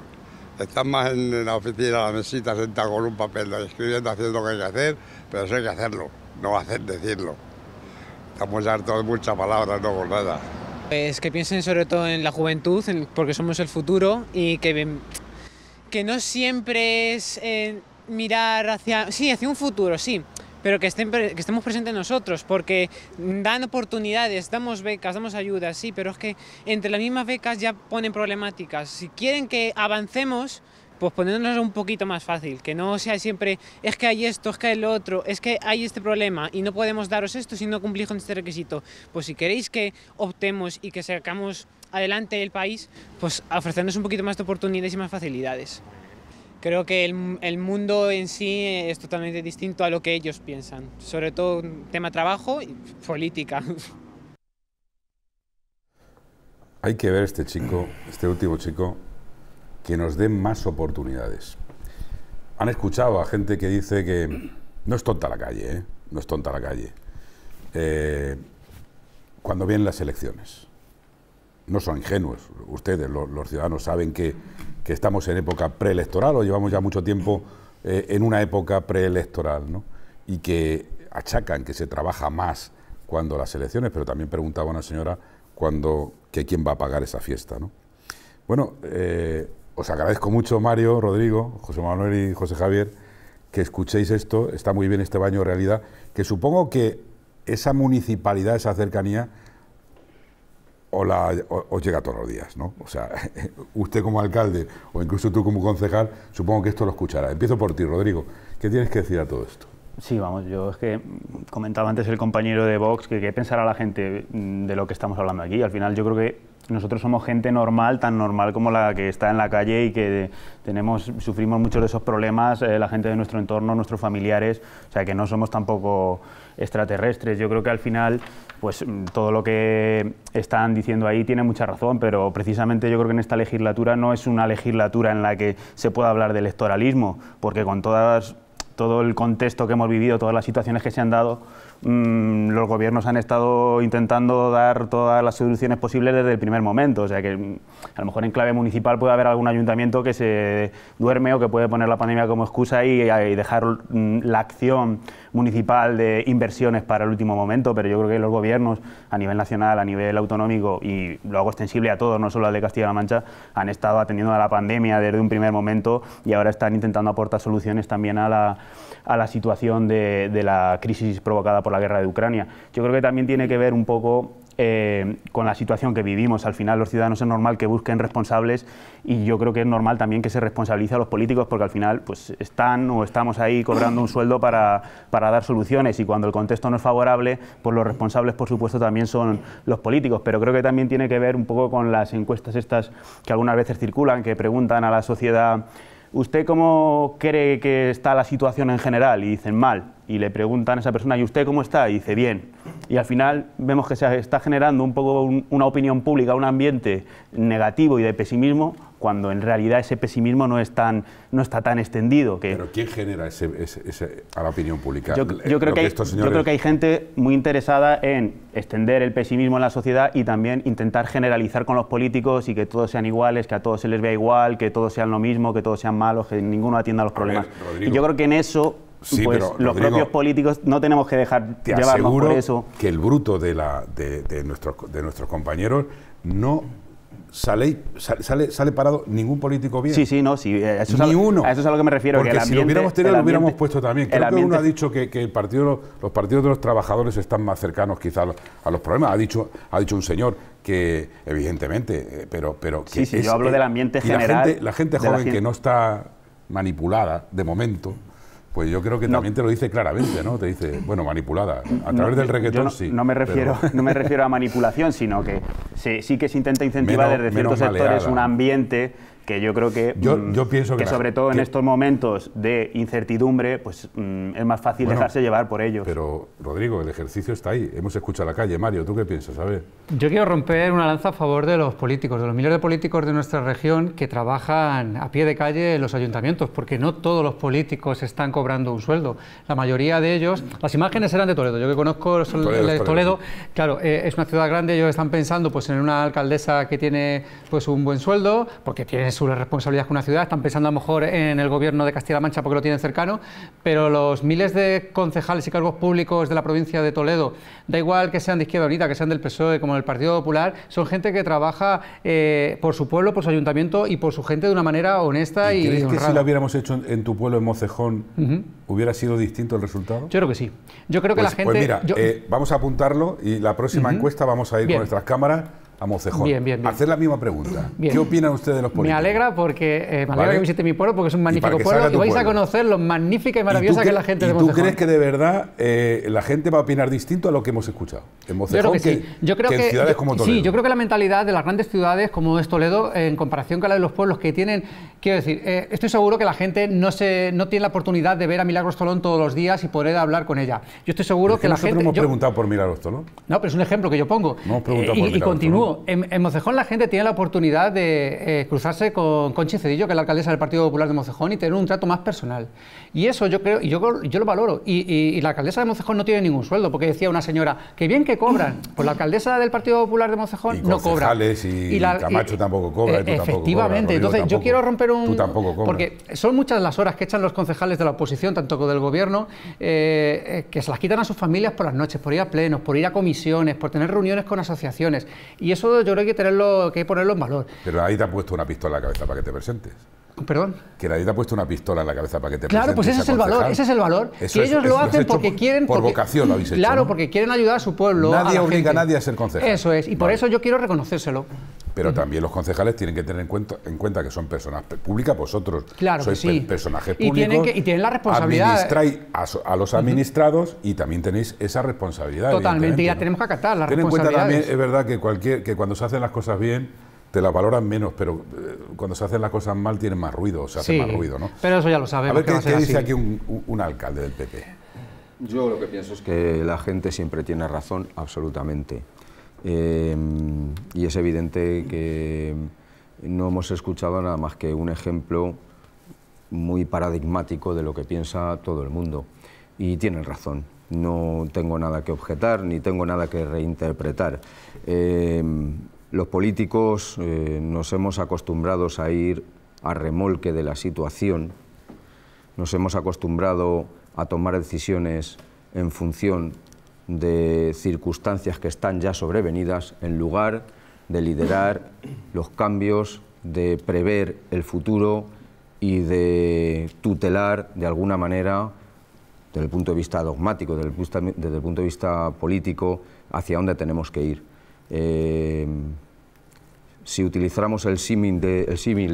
Están más en la oficina, la mesita, sentados con un papel, escribiendo, haciendo lo que hay que hacer, pero eso hay que hacerlo, no hacer decirlo. Estamos hartos de muchas palabras, no con nada. Es pues que piensen sobre todo en la juventud, porque somos el futuro y que, que no siempre es eh, mirar hacia... Sí, hacia un futuro, sí, pero que, estén, que estemos presentes nosotros, porque dan oportunidades, damos becas, damos ayudas, sí, pero es que entre las mismas becas ya ponen problemáticas. Si quieren que avancemos, pues poniéndonos un poquito más fácil, que no sea siempre, es que hay esto, es que hay lo otro, es que hay este problema y no podemos daros esto si no cumplís con este requisito. Pues si queréis que optemos y que sacamos adelante el país, pues ofrecernos un poquito más de oportunidades y más facilidades creo que el, el, mundo en sí es totalmente distinto a lo que ellos piensan, sobre todo tema trabajo y política. [LAUGHS] Hay que ver este chico, este último chico, que nos dé más oportunidades. Han escuchado a gente que dice que no es tonta la calle, ¿eh? no es tonta la calle. Eh, cuando vienen las elecciones, no son ingenuos, ustedes, los ciudadanos, saben que que estamos en época preelectoral o llevamos ya mucho tiempo eh, en una época preelectoral, ¿no? y que achacan que se trabaja más cuando las elecciones, pero también preguntaba una señora cuando, que quién va a pagar esa fiesta. Bueno, eh, os agradezco mucho, Mario, Rodrigo, José Manuel y José Javier, que escuchéis esto, está muy bien este baño de realidad, que supongo que esa municipalidad, esa cercanía, o os llega todos los días, ¿no? O sea, [LAUGHS] usted como alcalde o incluso tú como concejal, supongo que esto lo escuchará. Empiezo por ti, Rodrigo. ¿Qué tienes que decir a todo esto? Sí, vamos, yo es que comentaba antes el compañero de Vox que pensar pensará la gente de lo que estamos hablando aquí. Al final yo creo que nosotros somos gente normal, tan normal como la que está en la calle y que tenemos, sufrimos muchos de esos problemas, eh, la gente de nuestro entorno, nuestros familiares, o sea que no somos tampoco extraterrestres. Yo creo que al final pues mm, todo lo que están diciendo ahí tiene mucha razón, pero precisamente yo creo que en esta legislatura no es una legislatura en la que se pueda hablar de electoralismo, porque con todas, todo el contexto que hemos vivido, todas las situaciones que se han dado, Mm, los gobiernos han estado intentando dar todas las soluciones posibles desde el primer momento. O sea que mm, a lo mejor en clave municipal puede haber algún ayuntamiento que se duerme o que puede poner la pandemia como excusa y, dejar mm, la acción municipal de inversiones para el último momento, pero yo creo que los gobiernos a nivel nacional, a nivel autonómico y lo hago extensible a todos, no solo al de Castilla-La Mancha, han estado atendiendo a la pandemia desde un primer momento y ahora están intentando aportar soluciones también a la, situación de, de la crisis provocada por la guerra de Ucrania. Yo creo que también tiene que ver un poco eh, con la situación que vivimos. Al final los ciudadanos es normal que busquen responsables y yo creo que es normal también que se responsabilice a los políticos porque al final pues están o estamos ahí cobrando un sueldo para, para dar soluciones y cuando el contexto no es favorable, pues los responsables por supuesto también son los políticos. Pero creo que también tiene que ver un poco con las encuestas estas que algunas veces circulan, que preguntan a la sociedad ¿usted cómo cree que está la situación en general? Y dicen mal. Y le preguntan a esa persona, ¿y usted cómo está? Y dice, bien. Y al final vemos que se está generando un poco una opinión pública, un ambiente negativo y de pesimismo cuando en realidad ese pesimismo no, es tan, no está tan extendido. Que Pero ¿quién genera ese, a la opinión pública? Yo, creo que hay, yo, creo que hay, gente muy interesada en extender el pesimismo en la sociedad y también intentar generalizar con los políticos y que todos sean iguales, que a todos se les vea igual, que todos sean lo mismo, que todos sean malos, que ninguno atienda los problemas. y yo creo que en eso... Pues, los propios políticos no tenemos que dejar llevarnos por eso. Que el bruto de, la, de, de nuestros compañeros no Sale, sale, sale, parado ningún político bien. Sí, sí, no, eh, a, uno. eso es a lo que me refiero. que si lo hubiéramos tenido, lo hubiéramos puesto también. Creo que uno ha dicho que, el partido, los partidos de los trabajadores están más cercanos quizás a los problemas. Ha dicho, ha dicho un señor que, evidentemente, eh, pero... pero que sí, sí, yo hablo del ambiente general. la gente, joven que no está manipulada, de momento, pues yo creo que también te lo dice claramente, ¿no? Te dice, bueno, manipulada. A través del reggaetón sí. No me, refiero, [LAUGHS] no me refiero a manipulación, sino que sí, sí que se intenta incentivar desde ciertos sectores un ambiente que yo creo que, mm, pienso que, sobre todo en estos momentos de incertidumbre, pues mm, es más fácil dejarse llevar por ellos. Pero, Rodrigo, el ejercicio está ahí. Hemos escuchado la calle. Mario, ¿tú qué piensas? A Yo quiero romper una lanza a favor de los políticos, de los miles de políticos de nuestra región que trabajan a pie de calle en los ayuntamientos, porque no todos los políticos están cobrando un sueldo. La mayoría de ellos, las imágenes eran de Toledo. Yo que conozco son, Toledo, Toledo, claro, eh, es una ciudad grande, ellos están pensando pues en una alcaldesa que tiene pues un buen sueldo, porque tiene sobre responsabilidad con una ciudad, están pensando a lo mejor en el gobierno de Castilla-La Mancha porque lo tienen cercano, pero los miles de concejales y cargos públicos de la provincia de Toledo, da igual que sean de izquierda unida, que sean del PSOE, como del Partido Popular, son gente que trabaja eh, por su pueblo, por su ayuntamiento y por su gente de una manera honesta y, ¿Crees que si lo hubiéramos hecho en, tu pueblo, en Mocejón, hubiera sido distinto el resultado? Yo creo que sí. Yo creo que pues, la pues gente... mira, eh, vamos a apuntarlo y la próxima encuesta vamos a ir con nuestras cámaras a Mocejo Bien, bien, Hacer la misma pregunta. [CLEARS THROAT] ¿Qué opinan ustedes de los pueblos? Me alegra porque eh, me alegra que visite mi pueblo porque es un magnífico pueblo y vais a conocer lo magnífica y maravillosa que es la gente de Mocejón. ¿Tú crees que de verdad eh, la gente va a opinar distinto a lo que hemos escuchado en Mocejón yo creo que, sí. yo creo que, ciudades como Toledo? Sí, yo creo que la mentalidad de las grandes ciudades como es Toledo en comparación con la de los pueblos que tienen, quiero decir, eh, estoy seguro que la gente no se no tiene la oportunidad de ver a Milagros Tolón todos los días y poder hablar con ella. Yo estoy seguro que, la gente... Nosotros hemos preguntado por Milagros Tolón. No, pero es un ejemplo que yo pongo. No hemos por y, y continúo Em, en, Mocejón la gente tiene la oportunidad de eh, cruzarse con Conchi Cedillo, que es la alcaldesa del Partido Popular de Mocejón, y tener un trato más personal. Y eso yo creo, y yo, yo lo valoro. Y, la alcaldesa de Mocejón no tiene ningún sueldo, porque decía una señora, que bien que cobran. [CLEARS THROAT] Pues la alcaldesa del Partido Popular de Mocejón no cobra. Y, la, Camacho tampoco cobra. E, efectivamente. Entonces, yo quiero romper un. tampoco Porque son muchas las horas que echan los concejales de la oposición, tanto como del gobierno, eh, eh, que se las quitan a sus familias por las noches, por ir a plenos, por ir a comisiones, por tener reuniones con asociaciones. Y eso eso yo creo que, tenerlo, que hay ponerlo en valor. Pero ahí te ha puesto una pistola en la cabeza para que te presentes. Perdón. Que nadie te ha puesto una pistola en la cabeza para que te Claro, pues ese es el valor, ese es el valor. ellos lo hacen porque quieren. Por vocación lo habéis hecho. Claro, porque quieren ayudar a su pueblo. Nadie obliga a nadie a ser concejal. Eso es, y por eso yo quiero reconocérselo pero también los concejales tienen que tener en cuenta, en cuenta que son personas públicas, vosotros claro sois personajes públicos. Y tienen, la responsabilidad. Administráis a, a los administrados y también tenéis esa responsabilidad. Totalmente, y la tenemos que acatar, las en cuenta también, es verdad que, cualquier, que cuando se hacen las cosas bien, te las valoran menos, pero eh, cuando se hacen las cosas mal tienen más ruido, se hace más ruido, ¿no? Pero eso ya lo sabemos. A ver qué, dice aquí un, alcalde del PP. Yo lo que pienso es que la gente siempre tiene razón, absolutamente. Em, y es evidente que no hemos escuchado nada más que un ejemplo muy paradigmático de lo que piensa todo el mundo. Y tienen razón. No tengo nada que objetar ni tengo nada que reinterpretar. Em, los políticos eh, nos hemos acostumbrado a ir a remolque de la situación, nos hemos acostumbrado a tomar decisiones en función de circunstancias que están ya sobrevenidas en lugar de liderar los cambios, de prever el futuro y de tutelar de alguna manera, desde el punto de vista dogmático, desde el, punto, de vista político, hacia dónde tenemos que ir. Eh, si utilizáramos el símil de,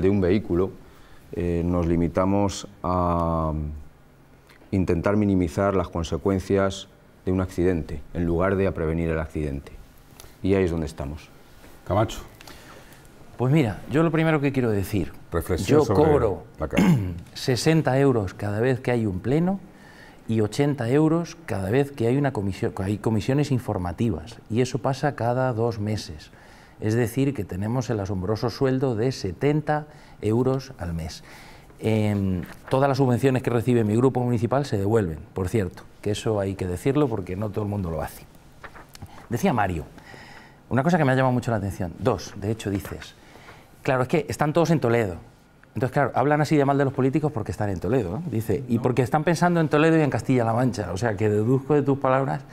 de un vehículo, eh, nos limitamos a intentar minimizar las consecuencias de un accidente, en lugar de a prevenir el accidente. Y ahí es donde estamos. Camacho. Pues mira, yo lo primero que quiero decir, Reflexión yo cobro 60 [CLEARS THROAT] euros cada vez que hay un pleno y 80 euros cada vez que hay, una comisión, hay comisiones informativas, y eso pasa cada dos meses. Es decir, que tenemos el asombroso sueldo de 70 euros al mes. Em, todas las subvenciones que recibe mi grupo municipal se devuelven, por cierto, que eso hay que decirlo porque no todo el mundo lo hace. Decía Mario, una cosa que me ha llamado mucho la atención, dos, de hecho dices, claro, es que están todos en Toledo. Entonces, claro, hablan así de mal de los políticos porque están en Toledo, dice, y porque están pensando en Toledo y en Castilla-La Mancha, o sea que deduzco de tus palabras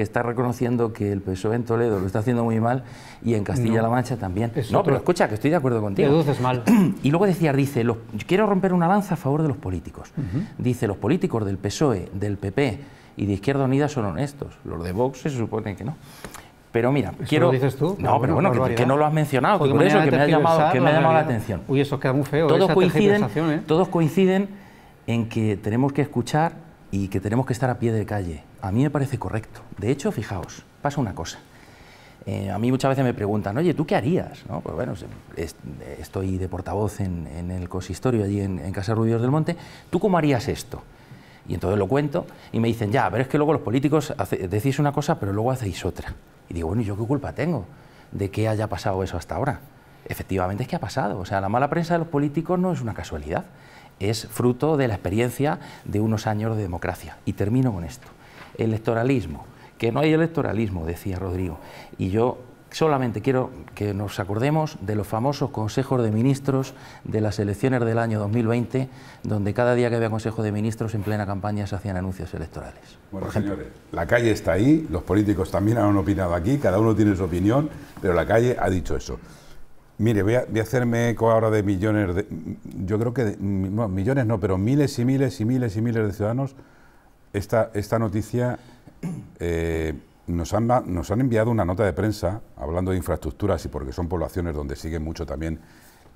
que está reconociendo que el PSOE en Toledo lo está haciendo muy mal y en Castilla-La Mancha también. no, pero escucha, que estoy de acuerdo contigo. mal. [CLEARS THROAT] Y luego decía dice, quiero romper una lanza a favor de los políticos. Dice, los políticos del PSOE, del PP y de Izquierda Unida son honestos. Los de Vox se supone que no. Pero mira, quiero. No, pero bueno, que, no lo has mencionado, que por eso que me ha llamado, la atención. Uy, eso queda muy feo. Todos ¿eh? coinciden, ¿eh? todos coinciden en que tenemos que escuchar y que tenemos que estar a pie de calle. A mí me parece correcto. De hecho, fijaos, pasa una cosa. Eh, a mí muchas veces me preguntan, oye, ¿tú qué harías? ¿No? Pues bueno, estoy de portavoz en, el consistorio allí en, Casa Ruidos del Monte. ¿Tú cómo harías esto? Y entonces lo cuento y me dicen, ya, pero es que luego los políticos decís una cosa, pero luego hacéis otra. Y digo, bueno, ¿y yo qué culpa tengo de que haya pasado eso hasta ahora? Efectivamente es que ha pasado. O sea, la mala prensa de los políticos no es una casualidad es fruto de la experiencia de unos años de democracia. Y termino con esto. Electoralismo, que no hay electoralismo, decía Rodrigo. Y yo solamente quiero que nos acordemos de los famosos consejos de ministros de las elecciones del año 2020, donde cada día que había consejo de ministros en plena campaña se hacían anuncios electorales. Bueno, señores, la calle está ahí, los políticos también han opinado aquí, cada uno tiene su opinión, pero la calle ha dicho eso. Mire, voy a, hacerme eco ahora de millones, de, yo creo que, millones no, pero miles y miles y miles y miles de ciudadanos, esta, esta noticia eh, nos, han, nos han enviado una nota de prensa hablando de infraestructuras y porque son poblaciones donde sigue mucho también,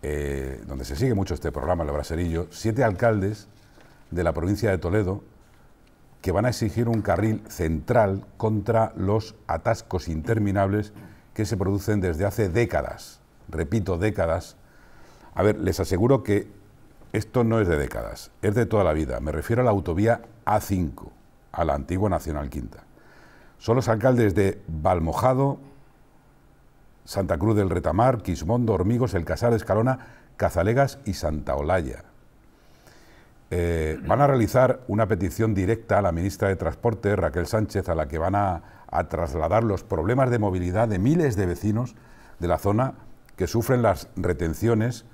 eh, donde se sigue mucho este programa, el Braserillo, siete alcaldes de la provincia de Toledo que van a exigir un carril central contra los atascos interminables que se producen desde hace décadas repito, décadas. A ver, les aseguro que esto no es de décadas, es de toda la vida. Me refiero a la autovía A5, a la antigua Nacional Quinta. Son los alcaldes de Valmojado, Santa Cruz del Retamar, Quismondo, Hormigos, El Casar, Escalona, Cazalegas y Santa Olalla. Eh, van a realizar una petición directa a la ministra de Transporte, Raquel Sánchez, a la que van a trasladar los problemas de movilidad de miles de vecinos de la zona que sufren las retenciones,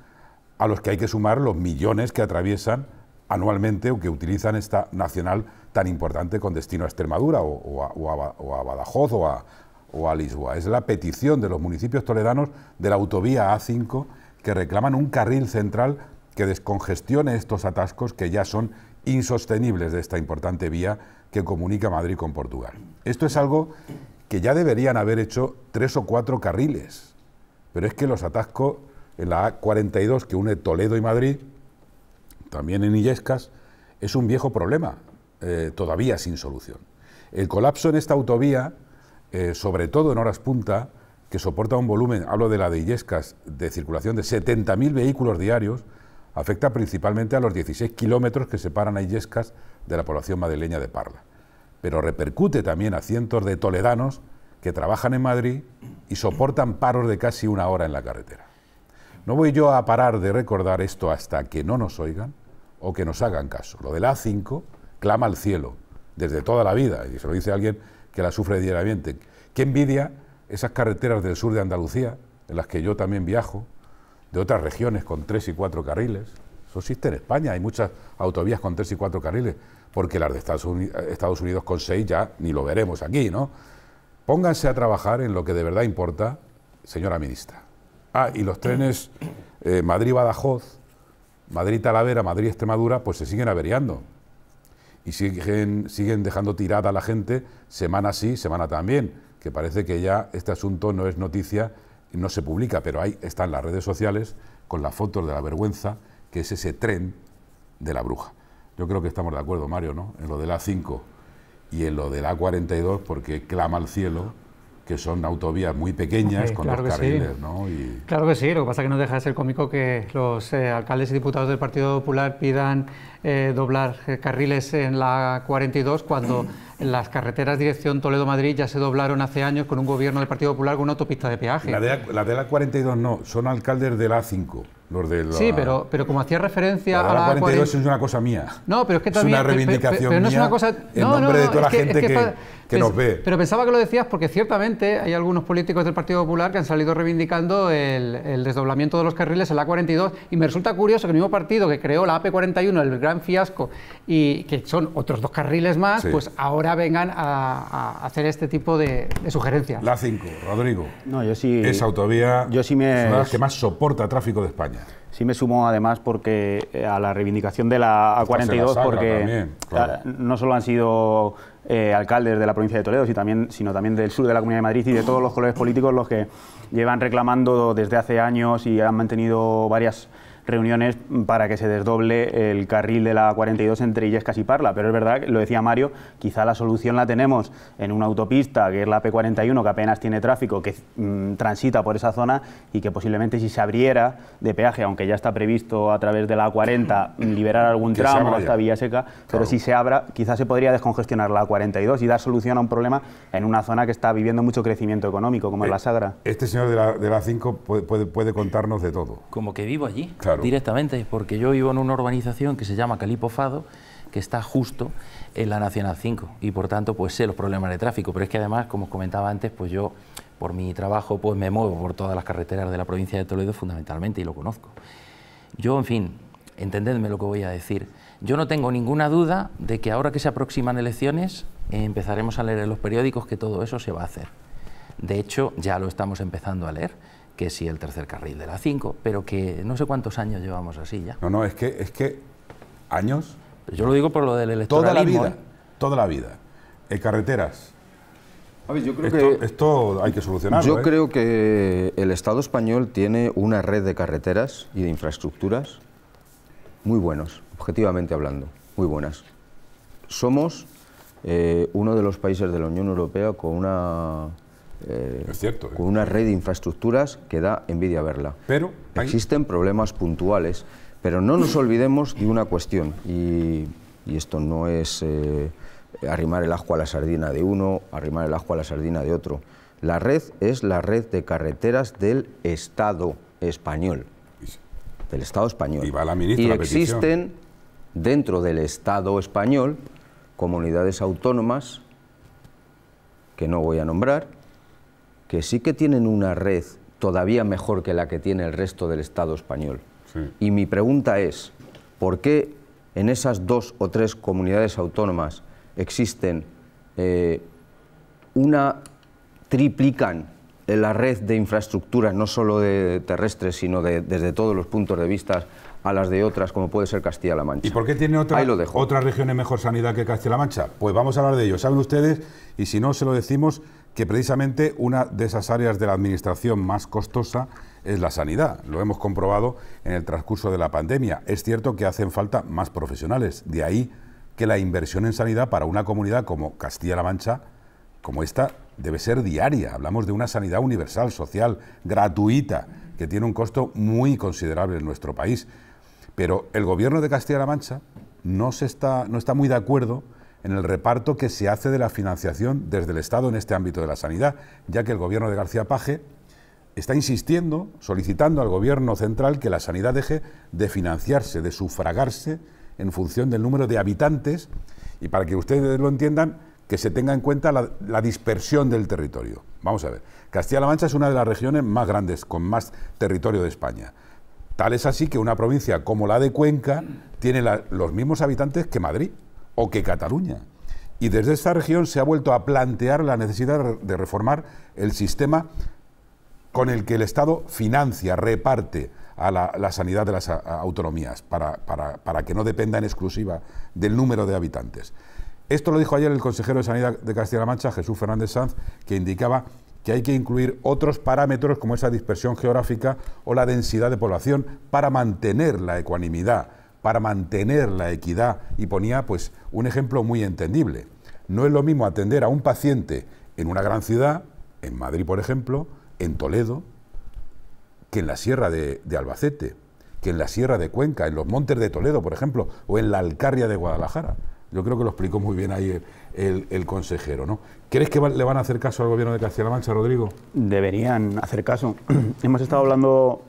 a los que hay que sumar los millones que atraviesan anualmente o que utilizan esta nacional tan importante con destino a Extremadura o, a, Badajoz o a, o a Lisboa. Es la petición de los municipios toledanos de la autovía A5 que reclaman un carril central que descongestione estos atascos que ya son insostenibles de esta importante vía que comunica Madrid con Portugal. Esto es algo que ya deberían haber hecho tres o cuatro carriles pero es que los atascos en la A42 que une Toledo y Madrid, también en Illescas, es un viejo problema, eh, todavía sin solución. El colapso en esta autovía, eh, sobre todo en horas punta, que soporta un volumen, hablo de la de Illescas, de circulación de 70.000 vehículos diarios, afecta principalmente a los 16 kilómetros que separan a Illescas de la población madrileña de Parla. Pero repercute también a cientos de toledanos que trabajan en Madrid y soportan paros de casi una hora en la carretera. No voy yo a parar de recordar esto hasta que no nos oigan o que nos hagan caso. Lo del A5 clama al cielo desde toda la vida, y se lo dice alguien que la sufre diariamente. Qué envidia esas carreteras del sur de Andalucía, en las que yo también viajo, de otras regiones con tres y cuatro carriles. Eso existe en España, hay muchas autovías con tres y cuatro carriles, porque las de Estados Unidos, Estados Unidos con seis ya ni lo veremos aquí, ¿no? Pónganse a trabajar en lo que de verdad importa, señora ministra. Ah, y los trenes eh, Madrid-Badajoz, Madrid-Talavera, Madrid-Extremadura, pues se siguen averiando. Y siguen, siguen dejando tirada a la gente semana sí, semana también. Que parece que ya este asunto no es noticia, no se publica, pero ahí están las redes sociales con las fotos de la vergüenza, que es ese tren de la bruja. Yo creo que estamos de acuerdo, Mario, ¿no? En lo de la 5 y en lo de A42 porque clama al cielo que son autovías muy pequeñas con los carriles, ¿no? Claro que sí, lo que pasa es que no deja de ser cómico que los eh, alcaldes y diputados del Partido Popular pidan eh, doblar eh, carriles en la 42 cuando las carreteras dirección Toledo-Madrid ya se doblaron hace años con un gobierno del Partido Popular con una autopista de peaje. La de la, la, 42 no, son alcaldes del A5. Sí, pero, pero como hacía referencia a la 42 es una cosa mía. No, pero es que también... Es una reivindicación pero, nombre de toda la gente que, nos ve. Pero pensaba que lo decías porque ciertamente hay algunos políticos del Partido Popular que han salido reivindicando el, desdoblamiento de los carriles en la A42 y me resulta curioso que el mismo partido que creó la AP41, el gran fiasco, y que son otros dos carriles más, pues ahora vengan a, hacer este tipo de, sugerencias. La 5, Rodrigo. No, yo sí... Esa autovía es que más soporta tráfico de España. Sí me sumo además porque eh, a la reivindicación de la A42 porque eh, no solo han sido eh, alcaldes de la provincia de Toledo, sino también, sino también del sur de la Comunidad de Madrid y de todos los colores políticos los que llevan reclamando desde hace años y han mantenido varias reuniones para que se desdoble el carril de la 42 entre Illescas y Parla, pero es verdad, lo decía Mario, quizá la solución la tenemos en una autopista que es la P41 que apenas tiene tráfico, que mm, transita por esa zona y que posiblemente si se abriera de peaje, aunque ya está previsto a través de la 40 mm, liberar algún [CLEARS THROAT] tramo hasta vía seca, pero si se abra quizá se podría descongestionar la 42 y dar solución a un problema en una zona que está viviendo mucho crecimiento económico como es eh, la Sagra. Este señor de la, de 5 puede, puede, contarnos de todo. Como que vivo allí. Claro directamente, porque yo vivo en una urbanización que se llama Fado, que está justo en la Nacional 5 y por tanto pues sé los problemas de tráfico, pero es que además, como os comentaba antes, pues yo por mi trabajo pues me muevo por todas las carreteras de la provincia de Toledo fundamentalmente y lo conozco. Yo, en fin, entendedme lo que voy a decir. Yo no tengo ninguna duda de que ahora que se aproximan elecciones empezaremos a leer en los periódicos que todo eso se va a hacer. De hecho, ya lo estamos empezando a leer que sí el tercer carril de la 5, pero que no sé cuántos años llevamos así ya. No, no, es que, es que años... Pues yo lo digo por lo del electoralismo. ¿eh? Toda la vida, toda la vida. carreteras. esto, que... Esto hay que solucionarlo. Yo ¿eh? creo que el Estado español tiene una red de carreteras y de infraestructuras muy buenos, objetivamente hablando, muy buenas. Somos eh, uno de los países de la Unión Europea con una eh, es cierto, ¿eh? con una red de infraestructuras que da envidia verla. Pero existen problemas puntuales, pero no nos olvidemos de una cuestión, y, esto no es eh, arrimar el ajo a la sardina de uno, arrimar el ajo a la sardina de otro. La red es la red de carreteras del Estado español. Del Estado español. Y, existen dentro del Estado español comunidades autónomas que no voy a nombrar, que sí que tienen una red todavía mejor que la que tiene el resto del Estado español. Y mi pregunta es, ¿por qué en esas dos o tres comunidades autónomas existen eh, una triplican la red de infraestructuras, no solo de terrestres, sino desde todos los puntos de vista, a las de otras, como puede ser Castilla-La Mancha. ¿Y por qué tiene otra, otras regiones mejor sanidad que Castilla-La Mancha? Pues vamos a hablar de ello. Saben ustedes, y si no, se lo decimos que precisamente una de esas áreas de la administración más costosa es la sanidad. Lo hemos comprobado en el transcurso de la pandemia. Es cierto que hacen falta más profesionales. De ahí que la inversión en sanidad para una comunidad como Castilla-La Mancha, como esta, debe ser diaria. Hablamos de una sanidad universal, social, gratuita, que tiene un costo muy considerable en nuestro país. Pero el gobierno de Castilla-La Mancha no, se está, no está muy de acuerdo en el reparto que se hace de la financiación desde el Estado en este ámbito de la sanidad, ya que el gobierno de García Page está insistiendo, solicitando al gobierno central que la sanidad deje de financiarse, de sufragarse en función del número de habitantes y para que ustedes lo entiendan, que se tenga en cuenta la, dispersión del territorio. Vamos a ver, Castilla-La Mancha es una de las regiones más grandes, con más territorio de España. Tal es así que una provincia como la de Cuenca tiene los mismos habitantes que Madrid o que Cataluña. Y desde esta región se ha vuelto a plantear la necesidad de reformar el sistema con el que el Estado financia, reparte a la, sanidad de las autonomías, para, para, para, que no dependa en exclusiva del número de habitantes. Esto lo dijo ayer el consejero de Sanidad de Castilla-La Mancha, Jesús Fernández Sanz, que indicaba que hay que incluir otros parámetros como esa dispersión geográfica o la densidad de población para mantener la ecuanimidad para mantener la equidad y ponía pues un ejemplo muy entendible. No es lo mismo atender a un paciente en una gran ciudad, en Madrid por ejemplo, en Toledo, que en la sierra de, Albacete, que en la sierra de Cuenca, en los montes de Toledo por ejemplo, o en la Alcarria de Guadalajara. Yo creo que lo explicó muy bien ahí el, consejero, ¿no? ¿Crees que le van a hacer caso al gobierno de Castilla-La Mancha, Rodrigo? Deberían hacer caso. [CLEARS THROAT] Hemos estado hablando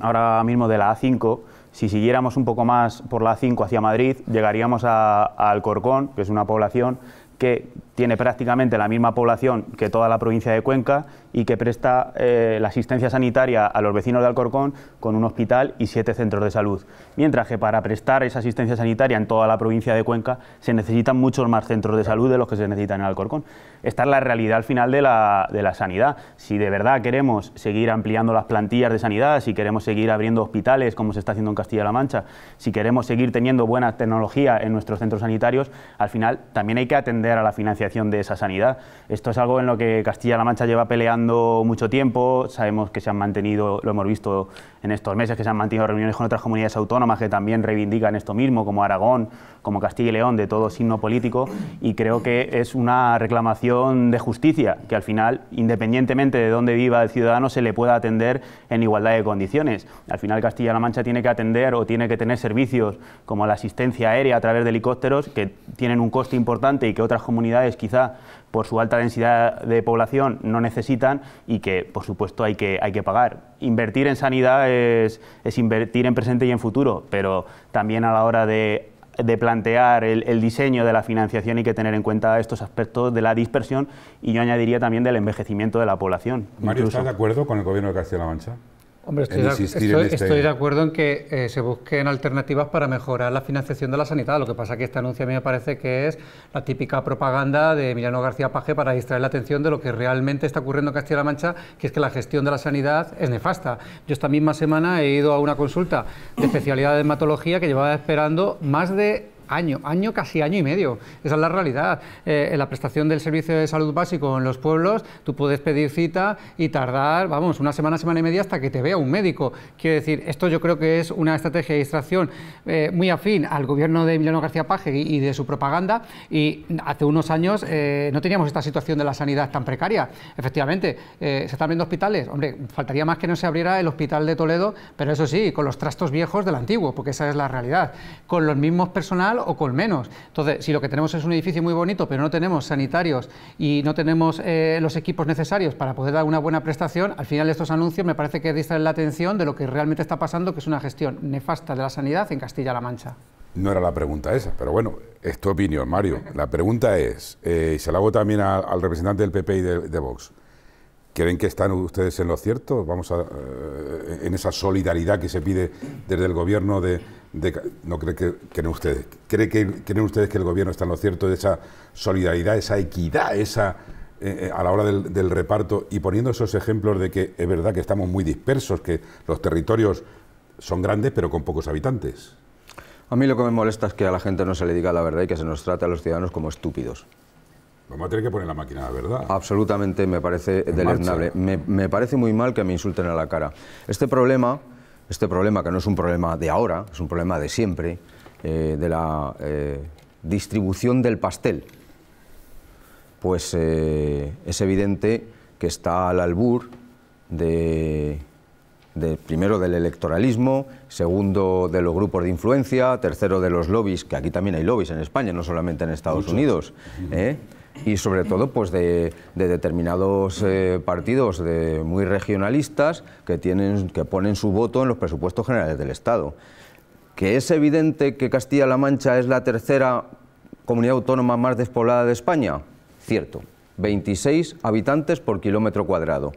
ahora mismo de la A5 si siguiéramos un poco más por la 5 hacia Madrid, llegaríamos a, a Alcorcón, que es una población que tiene prácticamente la misma población que toda la provincia de Cuenca y que presta eh, la asistencia sanitaria a los vecinos de Alcorcón con un hospital y siete centros de salud. Mientras que para prestar esa asistencia sanitaria en toda la provincia de Cuenca se necesitan muchos más centros de salud de los que se necesitan en Alcorcón. Esta es la realidad al final de la, de la sanidad. Si de verdad queremos seguir ampliando las plantillas de sanidad, si queremos seguir abriendo hospitales como se está haciendo en Castilla-La Mancha, si queremos seguir teniendo buena tecnología en nuestros centros sanitarios, al final también hay que atender a la financiación de esa sanidad. Esto es algo en lo que Castilla-La Mancha lleva peleando mucho tiempo, sabemos que se han mantenido, lo hemos visto en estos meses, que se han mantenido reuniones con otras comunidades autónomas que también reivindican esto mismo, como Aragón, como Castilla y León, de todo signo político, y creo que es una reclamación de justicia, que al final, independientemente de dónde viva el ciudadano, se le pueda atender en igualdad de condiciones. Al final Castilla-La Mancha tiene que atender o tiene que tener servicios como la asistencia aérea a través de helicópteros, que tienen un coste importante y que otras comunidades quizá por su alta densidad de población no necesitan y que por supuesto hay que, hay que pagar. Invertir en sanidad es, es invertir en presente y en futuro, pero también a la hora de plantear el, diseño de la financiación hay que tener en cuenta estos aspectos de la dispersión y yo añadiría también del envejecimiento de la población. Mario, ¿estás de acuerdo con el gobierno de Castilla-La Mancha? Hombre, este estoy, de acuerdo en que eh, se busquen alternativas para mejorar la financiación de la sanidad. Lo que pasa es que este anuncio a mí me parece que es la típica propaganda de Emiliano García Paje para distraer la atención de lo que realmente está ocurriendo en Castilla-La Mancha, que es que la gestión de la sanidad es nefasta. Yo esta misma semana he ido a una consulta de especialidad de dermatología que llevaba esperando más de año, año casi año y medio. Esa es la realidad. Eh, en la prestación del servicio de salud básico en los pueblos, tú puedes pedir cita y tardar, vamos, una semana, semana y media hasta que te vea un médico. Quiero decir, esto yo creo que es una estrategia de distracción eh, muy afín al gobierno de Emiliano García Paje y, de su propaganda. Y hace unos años eh, no teníamos esta situación de la sanidad tan precaria. Efectivamente, se están viendo hospitales. Hombre, faltaría más que no se abriera el hospital de Toledo, pero eso sí, con los trastos viejos del antiguo, porque esa es la realidad. Con los mismos personal o con menos. Entonces, si lo que tenemos es un edificio muy bonito, pero no tenemos sanitarios y no tenemos eh, los equipos necesarios para poder dar una buena prestación, al final estos anuncios me parece que distraen la atención de lo que realmente está pasando, que es una gestión nefasta de la sanidad en Castilla-La Mancha. No era la pregunta esa, pero bueno, es tu opinión, Mario. La pregunta es, eh, y se la hago también al representante del PP y de, Vox, ¿creen que están ustedes en lo cierto? Vamos a, eh, en esa solidaridad que se pide desde el gobierno de, no cree que creen ustedes, cree que ustedes que el gobierno está en lo cierto de esa solidaridad, esa equidad, esa eh, eh, a la hora del, reparto y poniendo esos ejemplos de que es verdad que estamos muy dispersos, que los territorios son grandes pero con pocos habitantes. A mí lo que me molesta es que a la gente no se le diga la verdad y que se nos trate a los ciudadanos como estúpidos. Vamos a tener que poner la máquina, ¿verdad? Absolutamente, me parece deleznable. me parece muy mal que me insulten a la cara. Este problema este problema, que no es un problema de ahora, es un problema de siempre, eh, de la eh, distribución del pastel, pues eh, es evidente que está al albur de, primero del electoralismo, segundo de los grupos de influencia, tercero de los lobbies, que aquí también hay lobbies en España, no solamente en Estados Unidos y sobre todo pues de, determinados eh, partidos muy regionalistas que, tienen, que ponen su voto en los presupuestos generales del Estado. Que es evidente que Castilla-La Mancha es la tercera comunidad autónoma más despoblada de España, cierto, 26 habitantes por kilómetro cuadrado.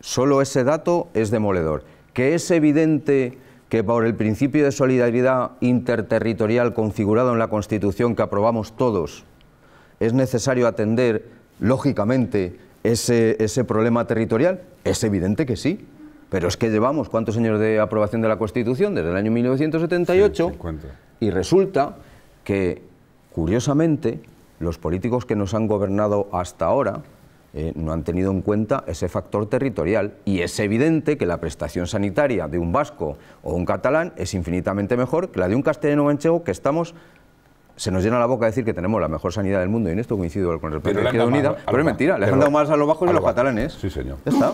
Solo ese dato es demoledor. Que es evidente que por el principio de solidaridad interterritorial configurado en la Constitución que aprobamos todos, es necesario atender, lógicamente, ese, problema territorial? Es evidente que sí. Pero es que llevamos cuántos años de aprobación de la Constitución, desde el año 1978, y resulta que, curiosamente, los políticos que nos han gobernado hasta ahora, eh, no han tenido en cuenta ese factor territorial y es evidente que la prestación sanitaria de un vasco o un catalán es infinitamente mejor que la de un castellano manchego que estamos se nos llena la boca decir que tenemos la mejor sanidad del mundo y en esto coincido con el Partido de pero es mentira, le han dado más a los bajos que a los catalanes. Sí, señor. está.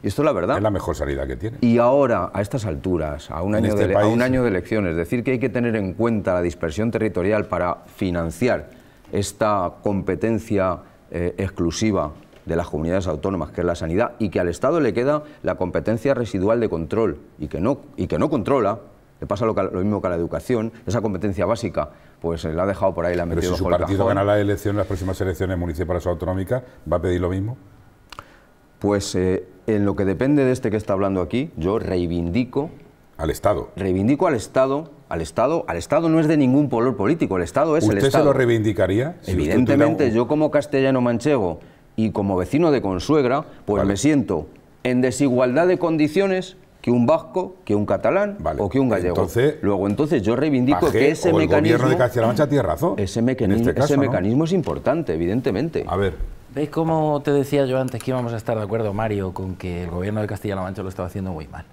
Y esto es la verdad. Es la mejor sanidad que tiene. Y ahora, a estas alturas, a un, año, este de, a un año elecciones, decir que hay que tener en cuenta la dispersión territorial para financiar esta competencia eh, exclusiva de las comunidades autónomas, que es la sanidad, y que al Estado le queda la competencia residual de control y que no, controla, le pasa lo, mismo que a la educación, esa competencia básica, pues eh, la ha dejado por ahí, la ha metido Pero si su partido gana la elección, las próximas elecciones municipales o autonómicas, ¿va a pedir lo mismo? Pues eh, en lo que depende de este que está hablando aquí, yo reivindico... Al Estado. Reivindico al Estado, al Estado, al Estado no es de ningún color político, el Estado es el Estado. ¿Usted se lo reivindicaría? Evidentemente, yo como castellano manchego y como vecino de consuegra, pues me siento en desigualdad de condiciones que un vasco, que un catalán o que un gallego. Entonces, Luego, entonces yo reivindico que ese mecanismo. de Castilla-La Mancha tiene razón. Ese, este mecanismo, mecanismo es importante, evidentemente. A ver. ¿Veis cómo te decía yo antes que íbamos a estar de acuerdo, Mario, con que el gobierno de Castilla-La Mancha lo estaba haciendo muy mal?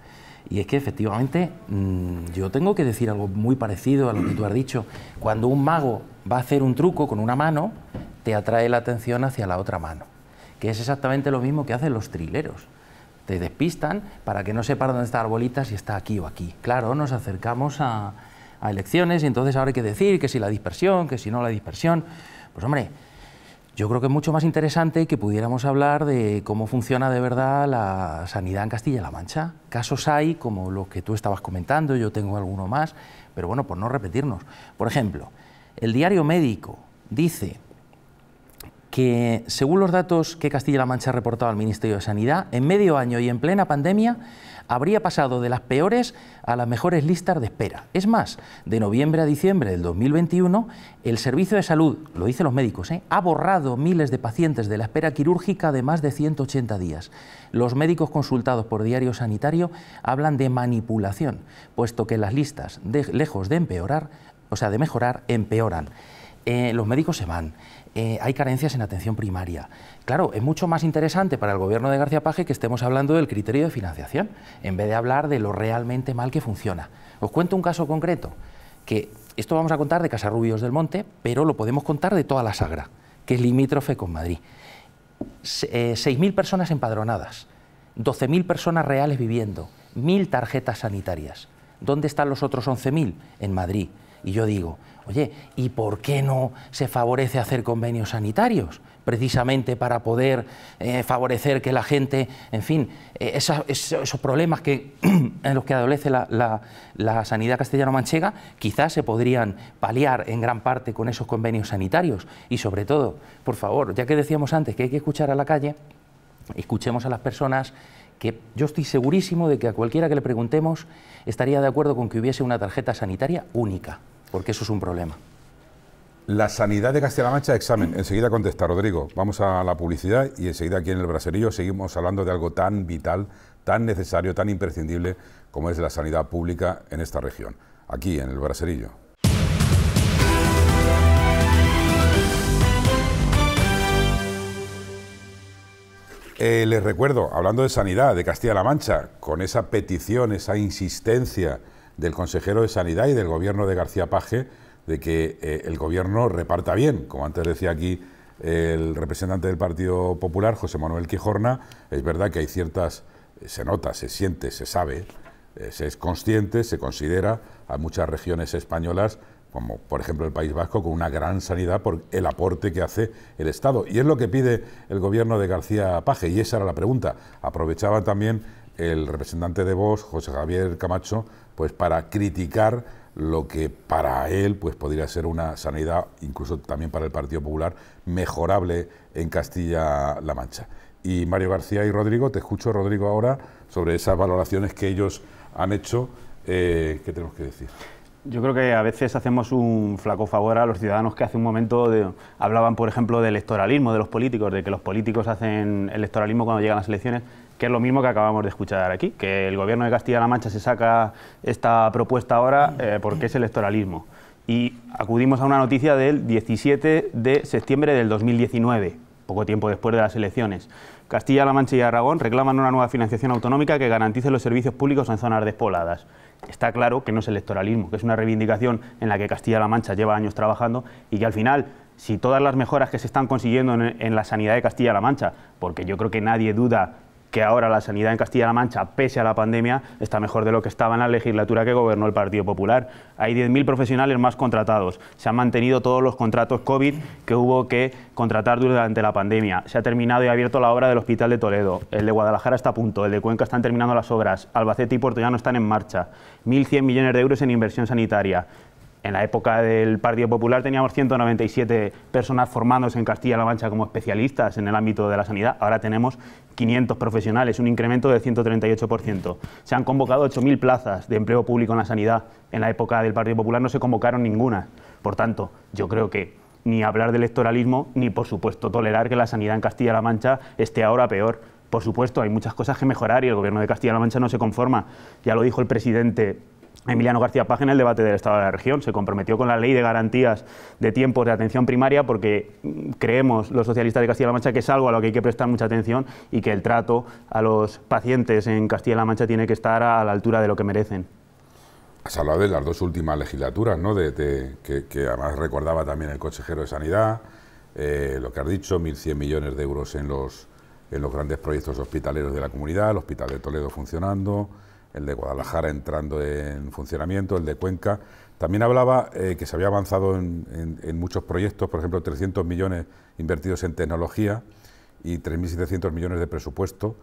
Y es que efectivamente mm, yo tengo que decir algo muy parecido a lo que tú has dicho. Cuando un mago va a hacer un truco con una mano, te atrae la atención hacia la otra mano. Y es exactamente lo mismo que hacen los trileros. Te despistan para que no sepas dónde está la arbolita, si está aquí o aquí. Claro, nos acercamos a, elecciones y entonces ahora hay que decir que si la dispersión, que si no la dispersión. Pues hombre, yo creo que es mucho más interesante que pudiéramos hablar de cómo funciona de verdad la sanidad en Castilla-La Mancha. Casos hay, como lo que tú estabas comentando, yo tengo alguno más, pero bueno, por no repetirnos. Por ejemplo, el diario médico dice que según los datos que Castilla-La Mancha ha reportado al Ministerio de Sanidad, en medio año y en plena pandemia habría pasado de las peores a las mejores listas de espera. Es más, de noviembre a diciembre del 2021, el Servicio de Salud, lo dicen los médicos, ¿eh? ha borrado miles de pacientes de la espera quirúrgica de más de 180 días. Los médicos consultados por Diario Sanitario hablan de manipulación, puesto que las listas, lejos de empeorar, o sea, de mejorar, empeoran. Eh, los médicos se van. Eh, hay carencias en atención primaria. Claro, es mucho más interesante para el gobierno de García Paje que estemos hablando del criterio de financiación, en vez de hablar de lo realmente mal que funciona. Os cuento un caso concreto, que esto vamos a contar de Casarrubios del Monte, pero lo podemos contar de toda la Sagra, que es limítrofe con Madrid. 6.000 eh, personas empadronadas, 12.000 personas reales viviendo, 1.000 tarjetas sanitarias. ¿Dónde están los otros 11.000? En Madrid. Y yo digo, Oye, ¿y por qué no se favorece hacer convenios sanitarios? precisamente para poder eh, favorecer que la gente, en fin, eh, esos, problemas que, [CLEARS THROAT] en los que adolece la, la sanidad castellano-manchega, quizás se podrían paliar en gran parte con esos convenios sanitarios. Y sobre todo, por favor, ya que decíamos antes que hay que escuchar a la calle, escuchemos a las personas que yo estoy segurísimo de que a cualquiera que le preguntemos estaría de acuerdo con que hubiese una tarjeta sanitaria única porque eso es un problema. La sanidad de Castilla-La Mancha, examen. Enseguida contesta, Rodrigo. Vamos a la publicidad y enseguida aquí en el Braserillo seguimos hablando de algo tan vital, tan necesario, tan imprescindible como es la sanidad pública en esta región, aquí en el Braserillo. Eh, les recuerdo, hablando de sanidad de Castilla-La Mancha, con esa petición, esa insistencia del consejero de Sanidad y del gobierno de García Paje de que eh, el gobierno reparta bien. Como antes decía aquí el representante del Partido Popular, José Manuel Quijorna, es verdad que hay ciertas, eh, se nota, se siente, se sabe, eh, se es consciente, se considera a muchas regiones españolas como por ejemplo el País Vasco, con una gran sanidad por el aporte que hace el Estado. Y es lo que pide el gobierno de García Paje, y esa era la pregunta. Aprovechaba también el representante de VOs, José Javier Camacho, pues para criticar lo que para él pues podría ser una sanidad, incluso también para el Partido Popular, mejorable en Castilla-La Mancha. Y Mario García y Rodrigo, te escucho, Rodrigo, ahora sobre esas valoraciones que ellos han hecho. Eh, ¿Qué tenemos que decir? Yo creo que a veces hacemos un flaco favor a los ciudadanos que hace un momento hablaban, por ejemplo, de electoralismo, de los políticos, de que los políticos hacen electoralismo cuando llegan las elecciones que es lo mismo que acabamos de escuchar aquí, que el gobierno de Castilla-La Mancha se saca esta propuesta ahora eh, porque es electoralismo. Y acudimos a una noticia del 17 de septiembre del 2019, poco tiempo después de las elecciones. Castilla-La Mancha y Aragón reclaman una nueva financiación autonómica que garantice los servicios públicos en zonas despobladas. Está claro que no es electoralismo, que es una reivindicación en la que Castilla-La Mancha lleva años trabajando y que al final, si todas las mejoras que se están consiguiendo en la sanidad de Castilla-La Mancha, porque yo creo que nadie duda que ahora la sanidad en Castilla-La Mancha, pese a la pandemia, está mejor de lo que estaba en la legislatura que gobernó el Partido Popular. Hay 10.000 profesionales más contratados. Se han mantenido todos los contratos COVID que hubo que contratar durante la pandemia. Se ha terminado y abierto la obra del Hospital de Toledo. El de Guadalajara está a punto. El de Cuenca están terminando las obras. Albacete y Puerto ya no están en marcha. 1.100 millones de euros en inversión sanitaria. En la época del Partido Popular teníamos 197 personas formándose en Castilla-La Mancha como especialistas en el ámbito de la sanidad. Ahora tenemos 500 profesionales, un incremento del 138%. Se han convocado 8.000 plazas de empleo público en la sanidad. En la época del Partido Popular no se convocaron ninguna. Por tanto, yo creo que ni hablar de electoralismo, ni por supuesto tolerar que la sanidad en Castilla-La Mancha esté ahora peor. Por supuesto, hay muchas cosas que mejorar y el gobierno de Castilla-La Mancha no se conforma. Ya lo dijo el presidente Mm. Emiliano García Paje en el debate del Estado de la Región. Se comprometió con la ley de garantías de tiempos de atención primaria porque mm, creemos los socialistas de Castilla-La Mancha que es algo a lo que hay que prestar mucha atención y que el trato a los pacientes en Castilla-La Mancha tiene que estar a la altura de lo que merecen. Has hablado de las dos últimas legislaturas, ¿no? que, además recordaba también el consejero de Sanidad, eh, lo que has dicho, 1.100 millones de euros en los, en los grandes proyectos hospitaleros de la comunidad, el Hospital de Toledo funcionando, el de Guadalajara entrando en funcionamiento, el de Cuenca. También hablaba eh, que se había avanzado en, muchos proyectos, por ejemplo, 300 millones invertidos en tecnología y 3.700 millones de presupuesto.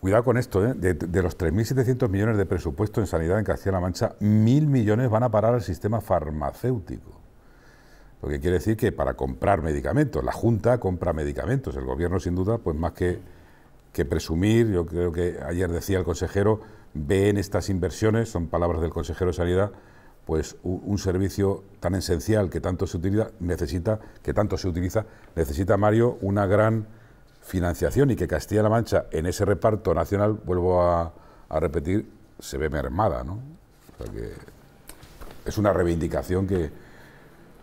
Cuidado con esto, ¿eh? de, los 3.700 millones de presupuesto en sanidad en Castilla-La Mancha, 1.000 millones van a parar al sistema farmacéutico. Lo que quiere decir que para comprar medicamentos, la Junta compra medicamentos, el gobierno sin duda, pues más que que presumir. Yo creo que ayer decía el consejero, ve en estas inversiones, son palabras del consejero de Sanidad, pues un, servicio tan esencial que tanto se utiliza, necesita, que tanto se utiliza, necesita Mario una gran financiación y que Castilla-La Mancha en ese reparto nacional, vuelvo a, repetir, se ve mermada, ¿no? es una reivindicación que,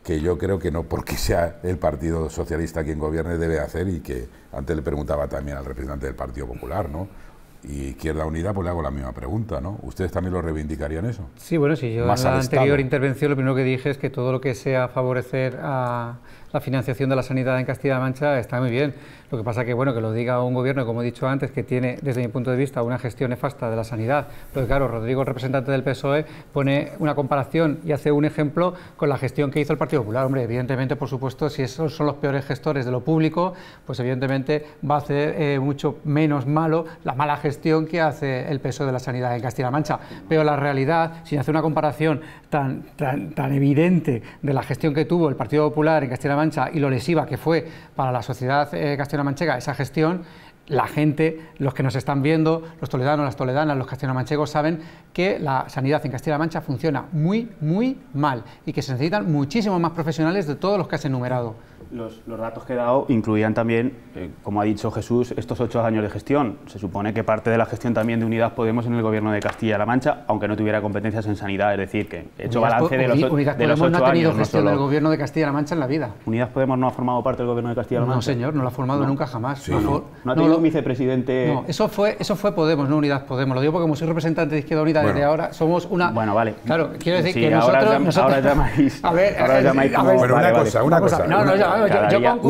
que yo creo que no porque sea el Partido Socialista quien gobierne debe hacer y que antes le preguntaba también al representante del Partido Popular, ¿no? Y Izquierda Unida, pues le hago la misma pregunta, ¿no? ¿Ustedes también lo reivindicarían eso? Sí, bueno, si yo en la anterior intervención lo primero que dije es que todo lo que sea favorecer a la financiación de la sanidad en Castilla-La Mancha está muy bien, lo que pasa que, bueno, que lo diga un gobierno, como he dicho antes, que tiene, desde mi punto de vista, una gestión nefasta de la sanidad. pues claro, Rodrigo, el representante del PSOE, pone una comparación y hace un ejemplo con la gestión que hizo el Partido Popular. Hombre, evidentemente, por supuesto, si esos son los peores gestores de lo público, pues evidentemente va a hacer eh, mucho menos malo la mala gestión que hace el PSOE de la sanidad en Castilla-La Mancha. Pero la realidad, sin hace una comparación tan, tan, evidente de la gestión que tuvo el Partido Popular en Castilla-La Mancha y lo lesiva que fue para la sociedad eh, castellana Manchega, esa gestión, la gente, los que nos están viendo, los toledanos, las toledanas, los castellano-manchegos saben que la sanidad en Castilla-La Mancha funciona muy, muy mal y que se necesitan muchísimos más profesionales de todos los que has enumerado los, datos que he dado incluían también, eh, como ha dicho Jesús, estos ocho años de gestión. Se supone que parte de la gestión también de Unidas Podemos en el gobierno de Castilla-La Mancha, aunque no tuviera competencias en sanidad, es decir, que he hecho balance de los, de los Podemos no ha tenido gestión del gobierno de Castilla-La Mancha en la vida. Unidas Podemos no ha formado parte del gobierno de Castilla-La Mancha. No, señor, no lo ha formado nunca jamás. no, ha tenido un vicepresidente. No, eso fue, eso fue Podemos, no Unidas Podemos. Lo digo porque como soy representante de Izquierda Unida desde ahora, somos una. Bueno, vale. Claro, quiero decir que nosotros, Ahora llamáis. [LAUGHS] A ver, ahora llamáis. Bueno, una cosa, una cosa. No, no, yo, yo yo en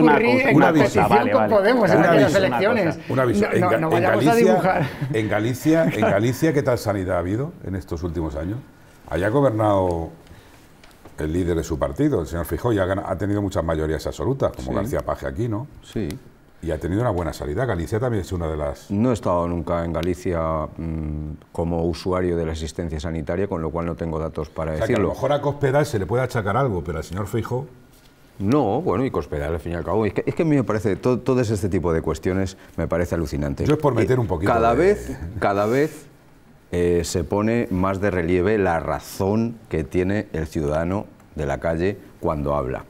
una competición con Podemos en las elecciones. en, Galicia, En Galicia, ¿qué tal sanidad ha habido en estos últimos años? haya ha gobernado el líder de su partido, el señor Fijó, y ha, tenido muchas mayorías absolutas, como García Paje aquí, ¿no? Sí. Y ha tenido una buena salida. Galicia también es una de las... No he estado nunca en Galicia mm, como usuario de la asistencia sanitaria, con lo cual no tengo datos para decirlo. a lo mejor a Cospedal se le puede achacar algo, pero al señor Fijó no, bueno, y Cospedal al fin y al cabo. Es que, a mí me parece, todo, todo, este tipo de cuestiones me parece alucinante. es por meter un poquito. Cada vez, cada vez eh, se pone más de relieve la razón que tiene el ciudadano de la calle cuando habla.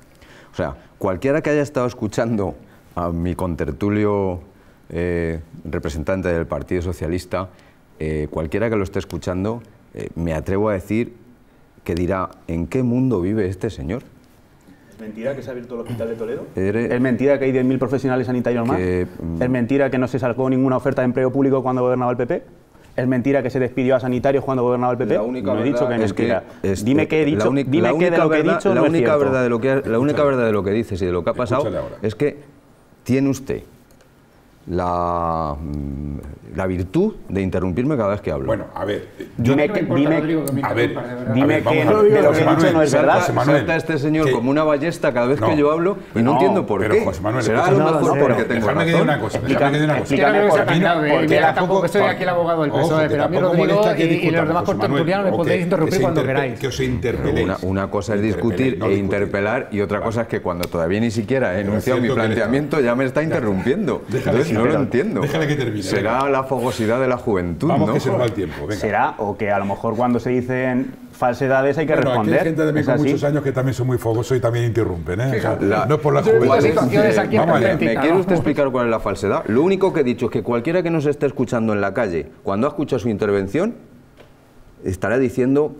O sea, cualquiera que haya estado escuchando a mi contertulio eh, representante del Partido Socialista, eh, cualquiera que lo esté escuchando, me atrevo a decir que dirá, ¿en qué mundo vive este señor? ¿Es ¿Mentira que se ha abierto el hospital de Toledo? ¿Es mentira que hay 10.000 profesionales sanitarios más? Mm. ¿Es mentira que no se sacó ninguna oferta de empleo público cuando gobernaba el PP? ¿Es mentira que se despidió a sanitarios cuando gobernaba el PP? La he dicho que es mentira. dime qué he dicho, dime qué de lo que he dicho la única verdad de lo que La única verdad de lo que dices y de lo que ha pasado es que tiene usted la, mm, la virtud de interrumpirme cada vez que hablo. Bueno, a ver, dime, que, a, ver, dime que, lo que he dicho no es verdad. Salta, a este señor como una ballesta cada vez que yo hablo y no, entiendo por qué. pero, José Manuel, será no, mejor porque tengo razón. Déjame una cosa, déjame una cosa. Explícame por qué. Mira, tampoco estoy aquí el abogado del PSOE, pero a mí Rodrigo y los demás contertulianos me podéis interrumpir cuando queráis. Que os interpeléis. Una cosa es discutir e interpelar y otra cosa es que cuando todavía ni siquiera he enunciado mi planteamiento ya me está interrumpiendo. Entonces no lo entiendo. que termine fogosidad de la juventud, que tiempo, Será, o que a lo mejor cuando se dicen falsedades hay que responder. hay gente de muchos años que también son muy fogosos y también interrumpen, ¿eh? la, no es por la juventud. ¿Me quiere usted explicar cuál es la falsedad? Lo único que he dicho es que cualquiera que nos esté escuchando en la calle, cuando ha escuchado su intervención, estará diciendo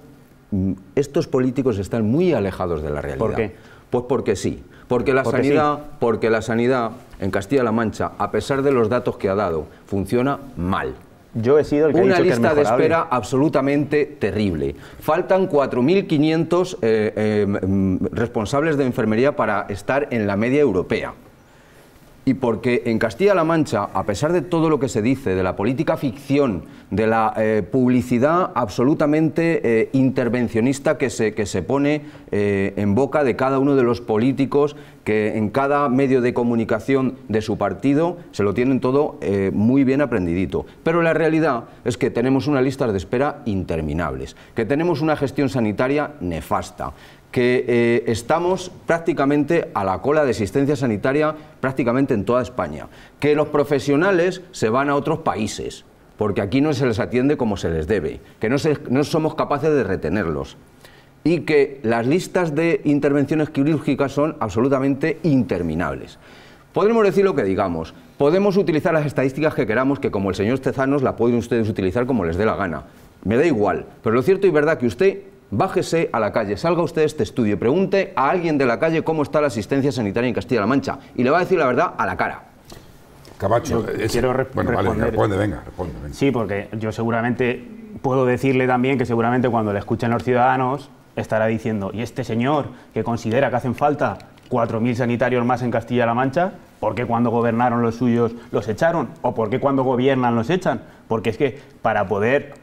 mm, estos políticos están muy alejados de la realidad. ¿Por qué? Pues porque sí. Porque la, sanidad, porque la sanidad en Castilla-La Mancha, a pesar de los datos que ha dado, funciona mal. Yo he sido el que Una ha dicho lista de espera absolutamente terrible. Faltan 4.500 eh, eh, responsables de enfermería para estar en la media europea y porque en Castilla-La Mancha, a pesar de todo lo que se dice, de la política ficción, de la eh, publicidad absolutamente eh, intervencionista que se, que se pone eh, en boca de cada uno de los políticos que en cada medio de comunicación de su partido se lo tienen todo muy bien aprendidito. Pero la realidad es que tenemos unas listas de espera interminables, que tenemos una gestión sanitaria nefasta, que eh, estamos prácticamente a la cola de asistencia sanitaria prácticamente en toda España, que los profesionales se van a otros países, porque aquí no se les atiende como se les debe, que no, somos capaces de retenerlos y que las listas de intervenciones quirúrgicas son absolutamente interminables. Podremos decir lo que digamos, podemos utilizar las estadísticas que queramos, que como el señor Tezanos la pueden ustedes utilizar como les dé la gana. Me da igual, pero lo cierto y verdad que usted Bájese a la calle, salga usted de este estudio, pregunte a alguien de la calle cómo está la asistencia sanitaria en Castilla-La Mancha y le va a decir la verdad a la cara. Cabacho, quiero responder. bueno, Vale, venga, responde, Sí, porque yo seguramente puedo decirle también que seguramente cuando le escuchen los ciudadanos estará diciendo, ¿y este señor que considera que hacen falta 4.000 sanitarios más en Castilla-La Mancha? ¿Por qué cuando gobernaron los suyos los echaron? ¿O por qué cuando gobiernan los echan? Porque es que para poder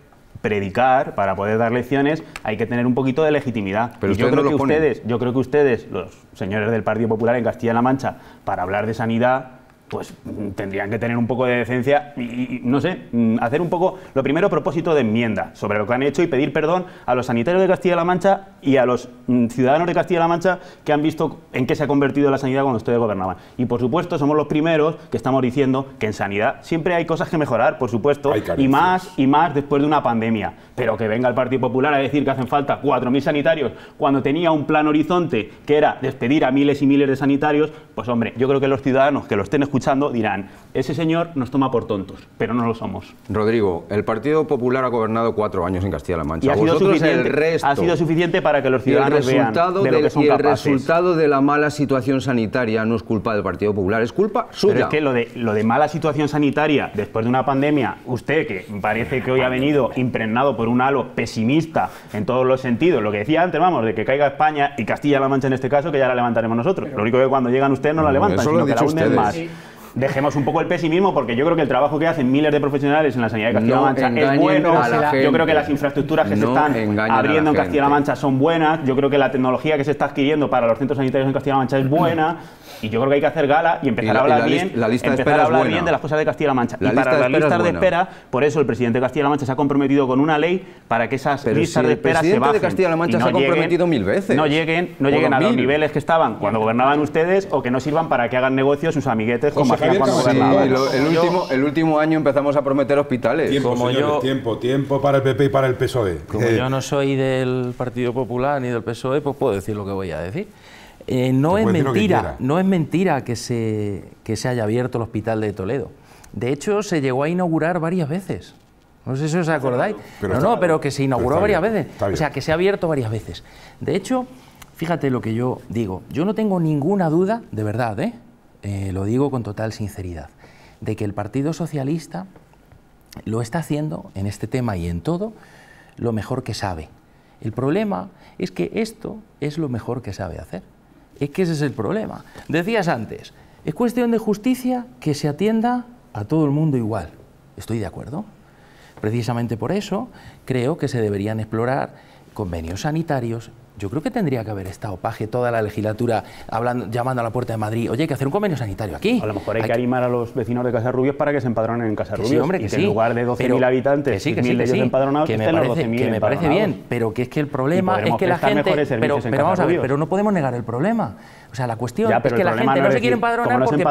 predicar, para poder dar lecciones, hay que tener un poquito de legitimidad. yo creo que ustedes, yo creo que ustedes, los señores del Partido Popular en Castilla-La Mancha, para hablar de sanidad, pues mm, tendrían que tener un poco de decencia y, no sé, mm, hacer un poco, lo primero, propósito de enmienda sobre lo que han hecho y pedir perdón a los sanitarios de Castilla-La Mancha y a los mm, ciudadanos de Castilla-La Mancha que han visto en qué se ha convertido la sanidad cuando ustedes gobernaban. Y por supuesto, somos los primeros que estamos diciendo que en sanidad siempre hay cosas que mejorar, por supuesto, y más y más después de una pandemia. Pero que venga el Partido Popular a decir que hacen falta 4.000 sanitarios cuando tenía un plan horizonte que era despedir a miles y miles de sanitarios, pues hombre, yo creo que los ciudadanos que lo estén escuchando dirán, ese señor nos toma por tontos, pero no lo somos. Rodrigo, el Partido Popular ha gobernado cuatro años en Castilla-La Mancha. Y ha sido, suficiente, ha sido suficiente para que los ciudadanos el resultado de, que el resultado de la mala situación sanitaria no es culpa del Partido Popular, es culpa suya. es que lo de, lo de mala situación sanitaria después de una pandemia, usted que parece que hoy ha venido impregnado por un halo pesimista en todos los sentidos, lo que decía antes, vamos, de que caiga España y Castilla-La Mancha en este caso, que ya la levantaremos nosotros. lo único que cuando llegan ustedes no la levantan, sino que la más dejemos un poco el pesimismo porque yo creo que el trabajo que hacen miles de profesionales en la sanidad de Castilla-La Mancha es bueno. Yo creo que las infraestructuras que se están abriendo en Castilla-La Mancha son buenas. Yo creo que la tecnología que se está adquiriendo para los centros sanitarios en Castilla-La Mancha es buena. Y yo creo que hay que hacer gala y empezar a hablar, bien, la lista hablar bien de las cosas de Castilla-La Mancha. y para las listas de espera, por eso el presidente de Castilla-La Mancha se ha comprometido con una ley para que esas listas de espera se bajen. El presidente de Castilla-La Mancha se ha comprometido mil veces. No lleguen, no lleguen a los niveles que estaban cuando gobernaban ustedes o que no sirvan para que hagan negocios sus amiguetes como hacían cuando gobernaban. el, último, el último año empezamos a prometer hospitales. Tiempo, tiempo, tiempo para el PP y para el PSOE. Como eh. yo no soy del Partido Popular ni del PSOE, pues puedo decir lo que voy a decir. Eh, no, es mentira, no es mentira que se, que se haya abierto el hospital de Toledo. De hecho, se llegó a inaugurar varias veces. No sé si os acordáis. Pero no, no, pero que se inauguró varias veces. O sea, que se ha abierto varias veces. De hecho, fíjate lo que yo digo. Yo no tengo ninguna duda, de verdad, ¿eh? eh, lo digo con total sinceridad, de que el Partido Socialista lo está haciendo en este tema y en todo lo mejor que sabe. El problema es que esto es lo mejor que sabe hacer. Es que ese es el problema. Decías antes, es cuestión de justicia que se atienda a todo el mundo igual. Estoy de acuerdo. Precisamente por eso creo que se deberían explorar convenios sanitarios yo creo que tendría que haber estado Paje toda la legislatura hablando, llamando a la puerta de Madrid, oye, hay que hacer un convenio sanitario aquí. A lo mejor hay, que animar a los vecinos de Casarrubios para que se empadronen en Casa Sí, y que en lugar de 12.000 habitantes, que empadronados, me parece, me parece bien, pero que es que el problema es que la gente... Pero, pero no podemos negar el problema. O sea, la cuestión es que la gente no, se quiere empadronar porque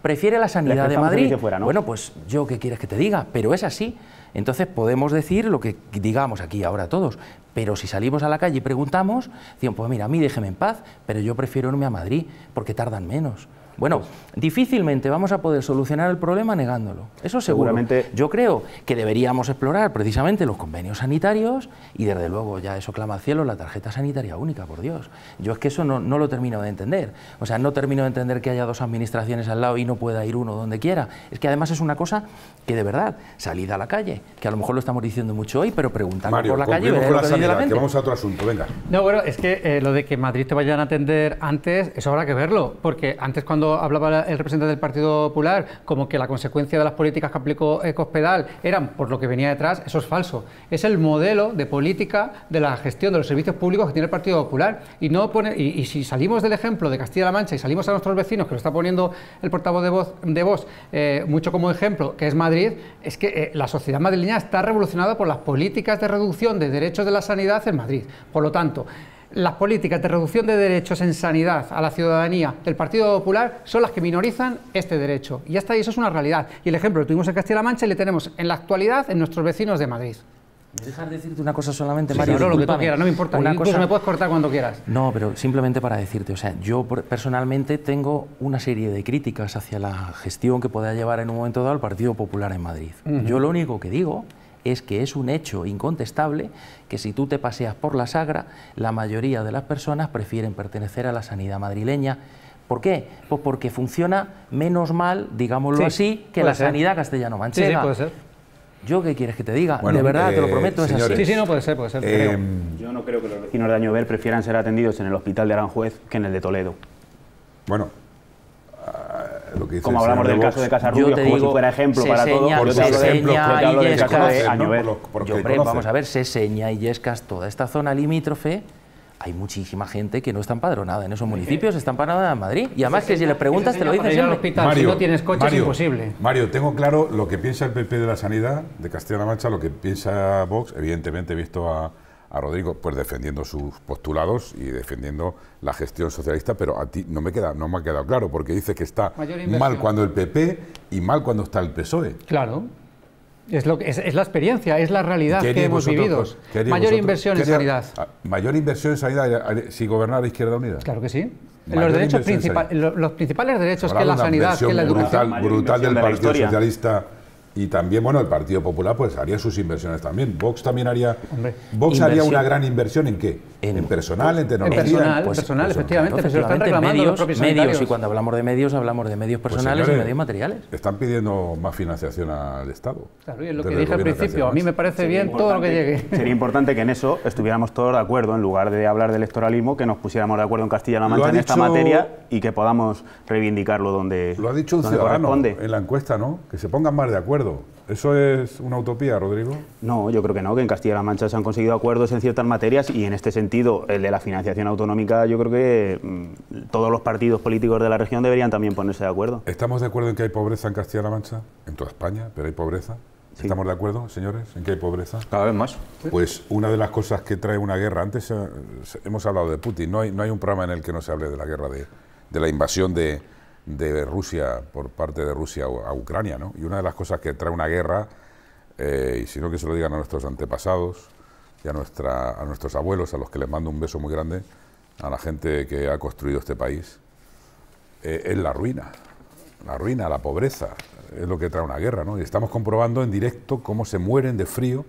prefiere, la sanidad de Madrid. Bueno, pues yo qué quieres que te diga, pero es así. Entonces podemos decir lo que digamos aquí ahora todos, pero si salimos a la calle y preguntamos, dicen, pues mira, a mí déjeme en paz, pero yo prefiero irme a Madrid porque tardan menos. Bueno, difícilmente vamos a poder solucionar el problema negándolo. Eso seguro. seguramente. Yo creo que deberíamos explorar precisamente los convenios sanitarios y desde luego ya eso clama al cielo la tarjeta sanitaria única, por Dios. Yo es que eso no, lo termino de entender. O sea, no termino de entender que haya dos administraciones al lado y no pueda ir uno donde quiera. Es que además es una cosa que de verdad, salida a la calle, que a lo mejor lo estamos diciendo mucho hoy, pero preguntando por la calle, vamos a otro asunto, venga. No, bueno, es que eh, lo de que Madrid te vayan a atender antes, eso habrá que verlo, porque antes cuando hablaba el representante del Partido Popular como que la consecuencia de las políticas que aplicó eh, Cospedal eran por lo que venía detrás, eso es falso. Es el modelo de política de la gestión de los servicios públicos que tiene el Partido Popular. Y, no pone, y, si salimos del ejemplo de Castilla-La Mancha y salimos a nuestros vecinos, que lo está poniendo el portavoz de Voz, de eh, mucho como ejemplo, que es Madrid, es que eh, la sociedad madrileña está revolucionada por las políticas de reducción de derechos de la sanidad en Madrid. Por lo tanto, las políticas de reducción de derechos en sanidad a la ciudadanía del Partido Popular son las que minorizan este derecho. Y hasta ahí eso es una realidad. Y el ejemplo lo tuvimos en Castilla-La Mancha y le tenemos en la actualidad en nuestros vecinos de Madrid. ¿Me dejas decirte una cosa solamente, Mario? Sí, lo que tú quieras, no me importa. Una cosa... me puedes cortar cuando quieras. No, pero simplemente para decirte, o sea, yo personalmente tengo una serie de críticas hacia la gestión que pueda llevar en un momento dado el Partido Popular en Madrid. Yo lo único que digo es que es un hecho incontestable que si tú te paseas por la Sagra, la mayoría de las personas prefieren pertenecer a la sanidad madrileña. ¿Por qué? Pues porque funciona menos mal, digámoslo así, que la sanidad castellano-manchega. puede ser. ¿Yo qué quieres que te diga? de verdad, te lo eh, prometo, es así. Sí, sí, no, puede ser, puede ser. Em, Yo no creo que los vecinos de Añover prefieran ser atendidos en el hospital de Aranjuez que en el de Toledo. Bueno, como hablamos del caso de Casarrubios, como si ejemplo para seña, por caso de Vamos a ver, y yescas toda esta zona limítrofe hay muchísima gente que no está empadronada en esos municipios, está empadronada en Madrid. Y además que si le preguntas te lo dicen siempre. Hospital, si no tienes coche es imposible. Mario, tengo claro lo que piensa el PP de la sanidad de Castilla-La Mancha, lo que piensa Vox. Evidentemente visto a, a Rodrigo pues defendiendo sus postulados y defendiendo la gestión socialista, pero a ti no me queda no me ha quedado claro porque dice que está mal cuando el PP y mal cuando está el PSOE. Claro. Es, lo es, la experiencia, es la realidad que hemos vivido. mayor inversión en sanidad. Mayor inversión en sanidad si gobernara Izquierda Unida. Claro que sí. Los, derechos los principales derechos que la sanidad, que la educación. Brutal, del Partido Socialista y también, bueno, el Partido Popular pues haría sus inversiones también. Vox también haría. Vox haría una gran inversión en qué? En, personal, en tecnología. En personal, personal efectivamente. Claro, están reclamando medios, medios. Y cuando hablamos de medios, hablamos de medios pues, personales y medios materiales. Están pidiendo más financiación al Estado. Claro, y es lo que dije al principio. A mí me parece bien todo lo que llegue. Sería importante que en eso estuviéramos todos de acuerdo, en lugar de hablar de electoralismo, que nos pusiéramos de acuerdo en Castilla-La Mancha en esta materia y que podamos reivindicarlo donde. Lo ha dicho un ciudadano en la encuesta, ¿no? Que se pongan más de acuerdo. ¿Eso es una utopía, Rodrigo? No, yo creo que no, que en Castilla-La Mancha se han conseguido acuerdos en ciertas materias y en este sentido, el de la financiación autonómica, yo creo que mm, todos los partidos políticos de la región deberían también ponerse de acuerdo. ¿Estamos de acuerdo en que hay pobreza en Castilla-La Mancha? En toda España, pero hay pobreza. ¿Estamos de acuerdo, señores, en que hay pobreza? Cada vez más. Pues una de las cosas que trae una guerra, antes eh, hemos hablado de Putin, no hay, no hay un programa en el que no se hable de la guerra, de, de la invasión de, de Rusia, por parte de Rusia a Ucrania. ¿no? Y una de las cosas que trae una guerra, eh, y si no que se lo digan a nuestros antepasados y a, nuestra, a nuestros abuelos, a los que les mando un beso muy grande, a la gente que ha construido este país, eh, es la ruina. La ruina, la pobreza, es lo que trae una guerra. ¿no? Y estamos comprobando en directo cómo se mueren de frío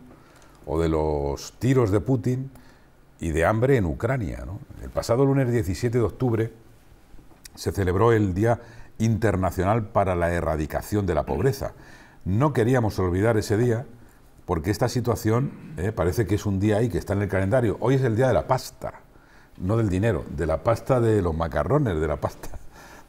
o de los tiros de Putin y de hambre en Ucrania. ¿no? El pasado lunes 17 de octubre, se celebró el Día Internacional para la Erradicación de la Pobreza. No queríamos olvidar ese día porque esta situación eh, parece que es un día ahí que está en el calendario. Hoy es el Día de la Pasta, no del dinero, de la pasta de los macarrones, de la pasta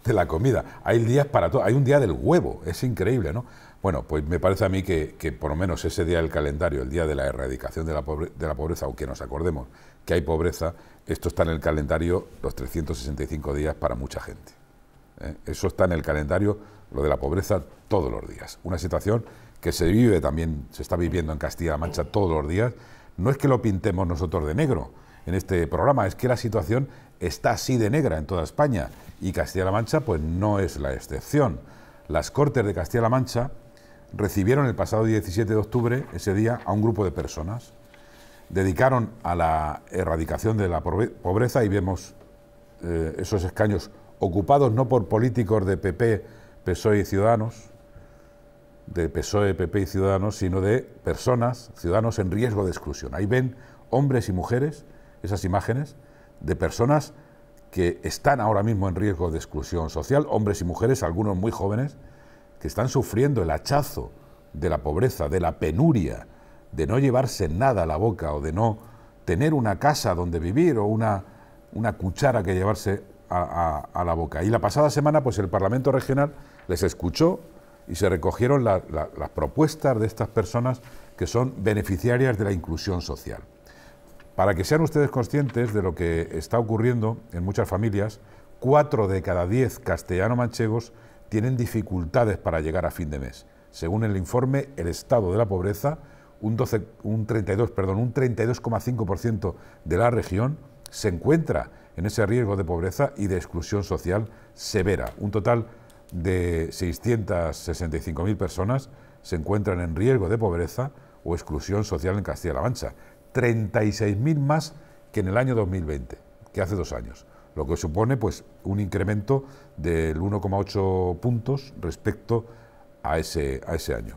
de la comida. Hay días para todo, hay un día del huevo, es increíble, ¿no? Bueno, pues me parece a mí que, que, por lo menos ese día del calendario, el día de la erradicación de la, de la pobreza, aunque nos acordemos que hay pobreza, esto está en el calendario los 365 días para mucha gente. ¿eh? Eso está en el calendario, lo de la pobreza, todos los días. Una situación que se vive también, se está viviendo en Castilla-La Mancha todos los días. No es que lo pintemos nosotros de negro en este programa, es que la situación está así de negra en toda España y Castilla-La Mancha pues no es la excepción. Las Cortes de Castilla-La Mancha recibieron el pasado 17 de octubre, ese día, a un grupo de personas dedicaron a la erradicación de la pobreza y vemos eh, esos escaños ocupados no por políticos de PP, PSOE y Ciudadanos, de PSOE, PP y Ciudadanos, sino de personas, ciudadanos en riesgo de exclusión. Ahí ven hombres y mujeres, esas imágenes, de personas que están ahora mismo en riesgo de exclusión social, hombres y mujeres, algunos muy jóvenes, que están sufriendo el hachazo de la pobreza, de la penuria, de no llevarse nada a la boca o de no tener una casa donde vivir o una, cuchara que llevarse a, la boca. Y la pasada semana, pues el Parlamento Regional les escuchó y se recogieron las propuestas de estas personas que son beneficiarias de la inclusión social. Para que sean ustedes conscientes de lo que está ocurriendo en muchas familias, cuatro de cada diez castellano-manchegos tienen dificultades para llegar a fin de mes, según el informe El Estado de la Pobreza, un, 32, perdón, un 32,5% de la región se encuentra en ese riesgo de pobreza y de exclusión social severa. Un total de 665.000 personas se encuentran en riesgo de pobreza o exclusión social en Castilla-La Mancha, 36.000 más que en el año 2020, que hace dos años, lo que supone pues un incremento del 1,8 puntos respecto a ese, a ese año.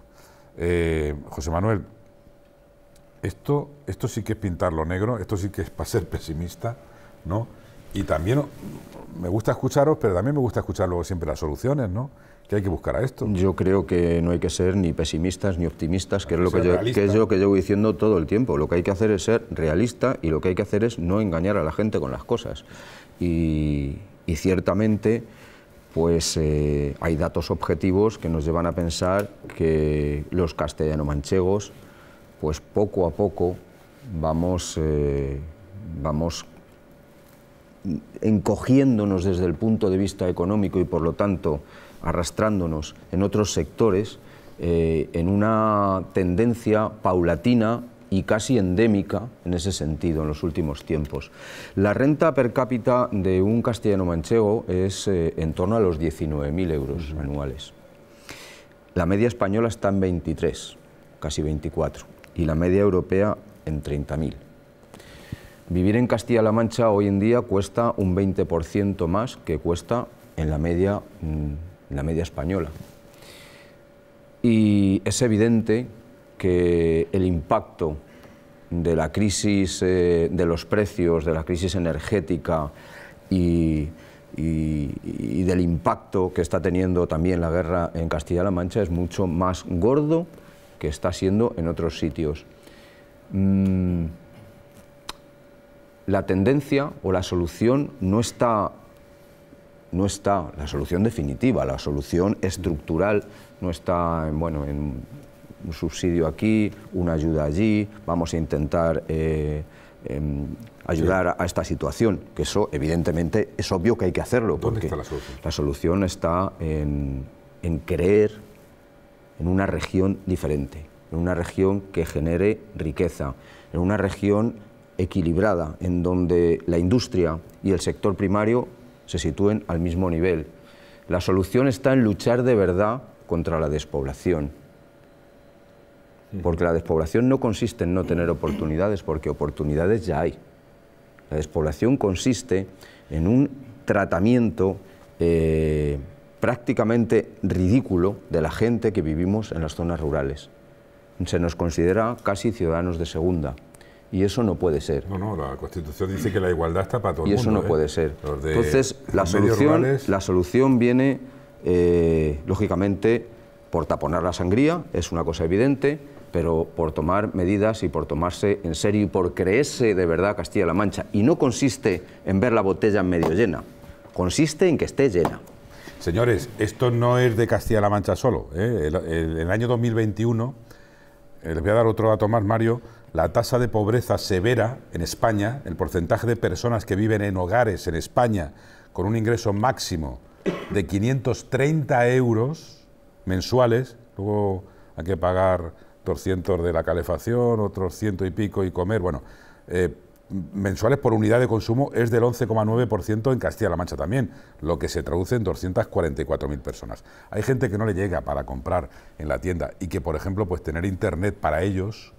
Eh, José Manuel, esto, esto sí que es pintarlo negro, esto sí que es para ser pesimista, ¿no? Y también me gusta escucharos, pero también me gusta escuchar luego siempre las soluciones, ¿no? Que hay que buscar a esto. Yo creo que no hay que ser ni pesimistas ni optimistas, que, es lo que, yo, que es lo que llevo diciendo todo el tiempo. Lo que hay que hacer es ser realista y lo que hay que hacer es no engañar a la gente con las cosas. Y, ciertamente pues eh, hay datos objetivos que nos llevan a pensar que los castellano-manchegos pues poco a poco vamos, eh, vamos encogiéndonos desde el punto de vista económico y por lo tanto arrastrándonos en otros sectores eh, en una tendencia paulatina y casi endémica en ese sentido en los últimos tiempos. La renta per cápita de un castellano manchego es eh, en torno a los 19.000 euros anuales. La media española está en 23, casi 24 y la media europea en 30.000. Vivir en Castilla-La Mancha hoy en día cuesta un 20% más que cuesta en la media, mm, la media española. Y es evidente que el impacto de la crisis eh, de los precios, de la crisis energética y del impacto que está teniendo también la guerra en Castilla-La Mancha es mucho más gordo que está siendo en otros sitios. Mm, la tendencia o la solución no está, no está, la solución definitiva, la solución estructural no está en, bueno, en un subsidio aquí, una ayuda allí, vamos a intentar eh, em, ayudar a, esta situación, que eso evidentemente es obvio que hay que hacerlo, porque la, solución? la solución está en, en creer en una región diferente, en una región que genere riqueza, en una región equilibrada, en donde la industria y el sector primario se sitúen al mismo nivel. La solución está en luchar de verdad contra la despoblación. Porque la despoblación no consiste en no tener oportunidades, porque oportunidades ya hay. La despoblación consiste en un tratamiento eh, prácticamente ridículo de la gente que vivimos en las zonas rurales. Se nos considera casi ciudadanos de segunda. Y eso no puede ser. No, no, la Constitución dice que la igualdad está para todo y Y eso no ¿eh? puede ser. Entonces, la solución, la solución viene, eh, lógicamente, por taponar la sangría, es una cosa evidente, pero por tomar medidas y por tomarse en serio y por creerse de verdad Castilla-La Mancha. Y no consiste en ver la botella medio llena, consiste en que esté llena. Señores, esto no es de Castilla-La Mancha solo. en ¿eh? El, año 2021, eh, les voy a dar otro dato más, Mario, la tasa de pobreza severa en España, el porcentaje de personas que viven en hogares en España con un ingreso máximo de 530 euros mensuales, luego hay que pagar 200 de la calefacción, otros ciento y pico y comer, bueno, eh, mensuales por unidad de consumo es del 11,9% en Castilla-La Mancha también, lo que se traduce en 244.000 personas. Hay gente que no le llega para comprar en la tienda y que, por ejemplo, pues tener internet para ellos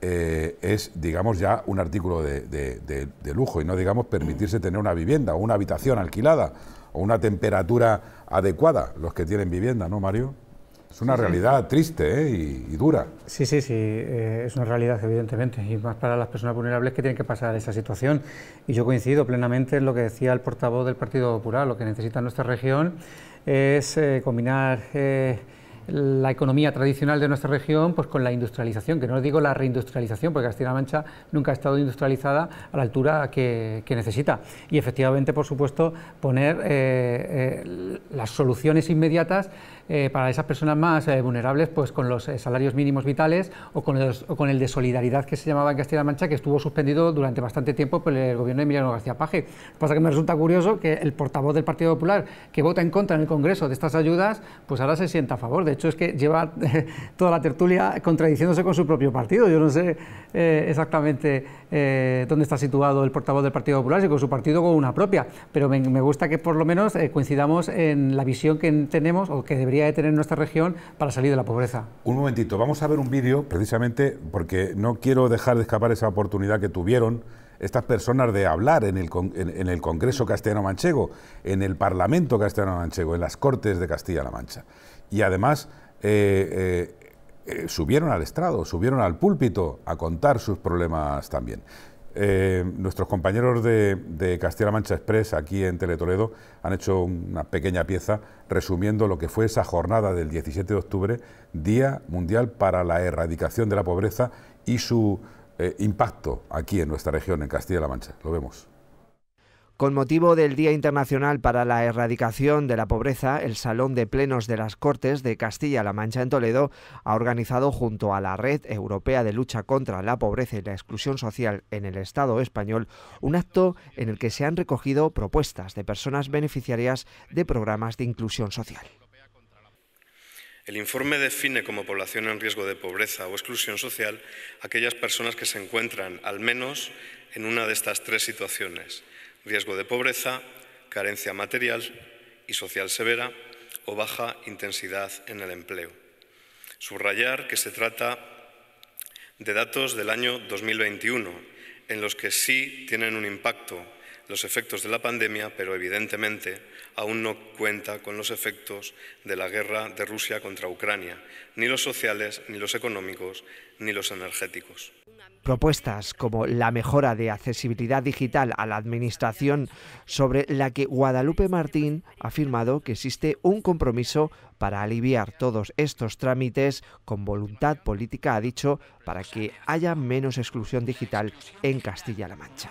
eh, es, digamos, ya un artículo de, de, lujo y no, digamos, permitirse tener una vivienda o una habitación alquilada o una temperatura adecuada, los que tienen vivienda, ¿no, Mario? Es una realidad triste ¿eh? y, dura. Sí, sí, sí, eh, es una realidad, evidentemente, y más para las personas vulnerables que tienen que pasar esa situación. Y yo coincido plenamente en lo que decía el portavoz del Partido Popular, lo que necesita nuestra región es eh, combinar la economía tradicional de nuestra región pues con la industrialización, que no digo la reindustrialización, porque Castilla-La Mancha nunca ha estado industrializada a la altura que, necesita. Y efectivamente, por supuesto, poner las soluciones inmediatas eh, para esas personas más eh, vulnerables, pues con los eh, salarios mínimos vitales o con, con, el de solidaridad que se llamaba en Castilla-La Mancha, que estuvo suspendido durante bastante tiempo por el gobierno de Emiliano García Paje. Lo que pasa que me resulta curioso que el portavoz del Partido Popular, que vota en contra en el Congreso de estas ayudas, pues ahora se sienta a favor. De hecho, es que lleva [LAUGHS] toda la tertulia contradiciéndose con su propio partido. Yo no sé exactamente dónde está situado el portavoz del Partido Popular, si con su partido o con una propia, pero me, me gusta que por lo menos coincidamos en la visión que tenemos o que debería de tener nuestra región para salir de la pobreza. Un momentito, vamos a ver un vídeo precisamente porque no quiero dejar de escapar esa oportunidad que tuvieron estas personas de hablar en el, Congreso Castellano-Manchego, en el Parlamento Castellano-Manchego, en las Cortes de Castilla-La Mancha. Y además eh, eh, eh, subieron al estrado, subieron al púlpito a contar sus problemas también. Eh, nuestros compañeros de, Castilla-La Mancha Express, aquí en Teletoledo, han hecho una pequeña pieza resumiendo lo que fue esa jornada del 17 de octubre, Día Mundial para la Erradicación de la Pobreza y su eh, impacto aquí en nuestra región, en Castilla-La Mancha. Lo vemos. Con motivo del Día Internacional para la Erradicación de la Pobreza, el Salón de Plenos de las Cortes de Castilla-La Mancha en Toledo ha organizado junto a la Red Europea de Lucha contra la Pobreza y la Exclusión Social en el Estado español un acto en el que se han recogido propuestas de personas beneficiarias de programas de inclusión social. El informe define como población en riesgo de pobreza o exclusión social aquellas personas que se encuentran al menos en una de estas tres situaciones riesgo de pobreza, carencia material y social severa o baja intensidad en el empleo. Subrayar que se trata de datos del año 2021, en los que sí tienen un impacto los efectos de la pandemia, pero evidentemente aún no cuenta con los efectos de la guerra de Rusia contra Ucrania, ni los sociales, ni los económicos, ni los energéticos propuestas como la mejora de accesibilidad digital a la administración, sobre la que Guadalupe Martín ha afirmado que existe un compromiso para aliviar todos estos trámites con voluntad política, ha dicho, para que haya menos exclusión digital en Castilla-La Mancha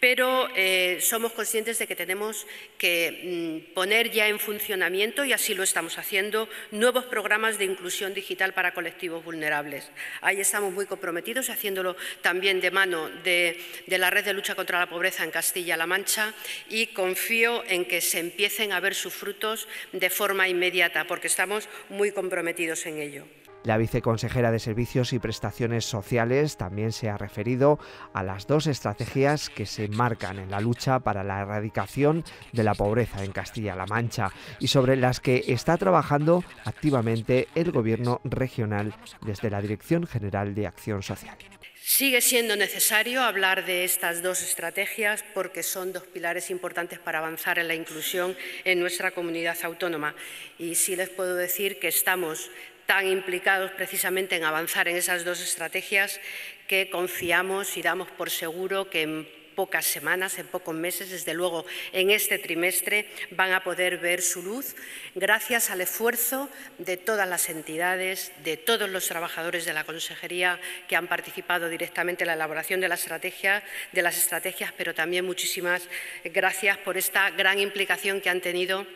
pero eh, somos conscientes de que tenemos que mm, poner ya en funcionamiento, y así lo estamos haciendo, nuevos programas de inclusión digital para colectivos vulnerables. Ahí estamos muy comprometidos, haciéndolo también de mano de la Red de Lucha contra la Pobreza en Castilla-La Mancha, y confío en que se empiecen a ver sus frutos de forma inmediata, porque estamos muy comprometidos en ello. La viceconsejera de Servicios y Prestaciones Sociales también se ha referido a las dos estrategias que se marcan en la lucha para la erradicación de la pobreza en Castilla-La Mancha y sobre las que está trabajando activamente el Gobierno regional desde la Dirección General de Acción Social. Sigue siendo necesario hablar de estas dos estrategias porque son dos pilares importantes para avanzar en la inclusión en nuestra comunidad autónoma. Y sí les puedo decir que estamos tan implicados precisamente en avanzar en esas dos estrategias que confiamos y damos por seguro que en pocas semanas, en pocos meses, desde luego en este trimestre, van a poder ver su luz gracias al esfuerzo de todas las entidades, de todos los trabajadores de la Consejería que han participado directamente en la elaboración de, las estrategias, pero también muchísimas gracias por esta gran implicación que han tenido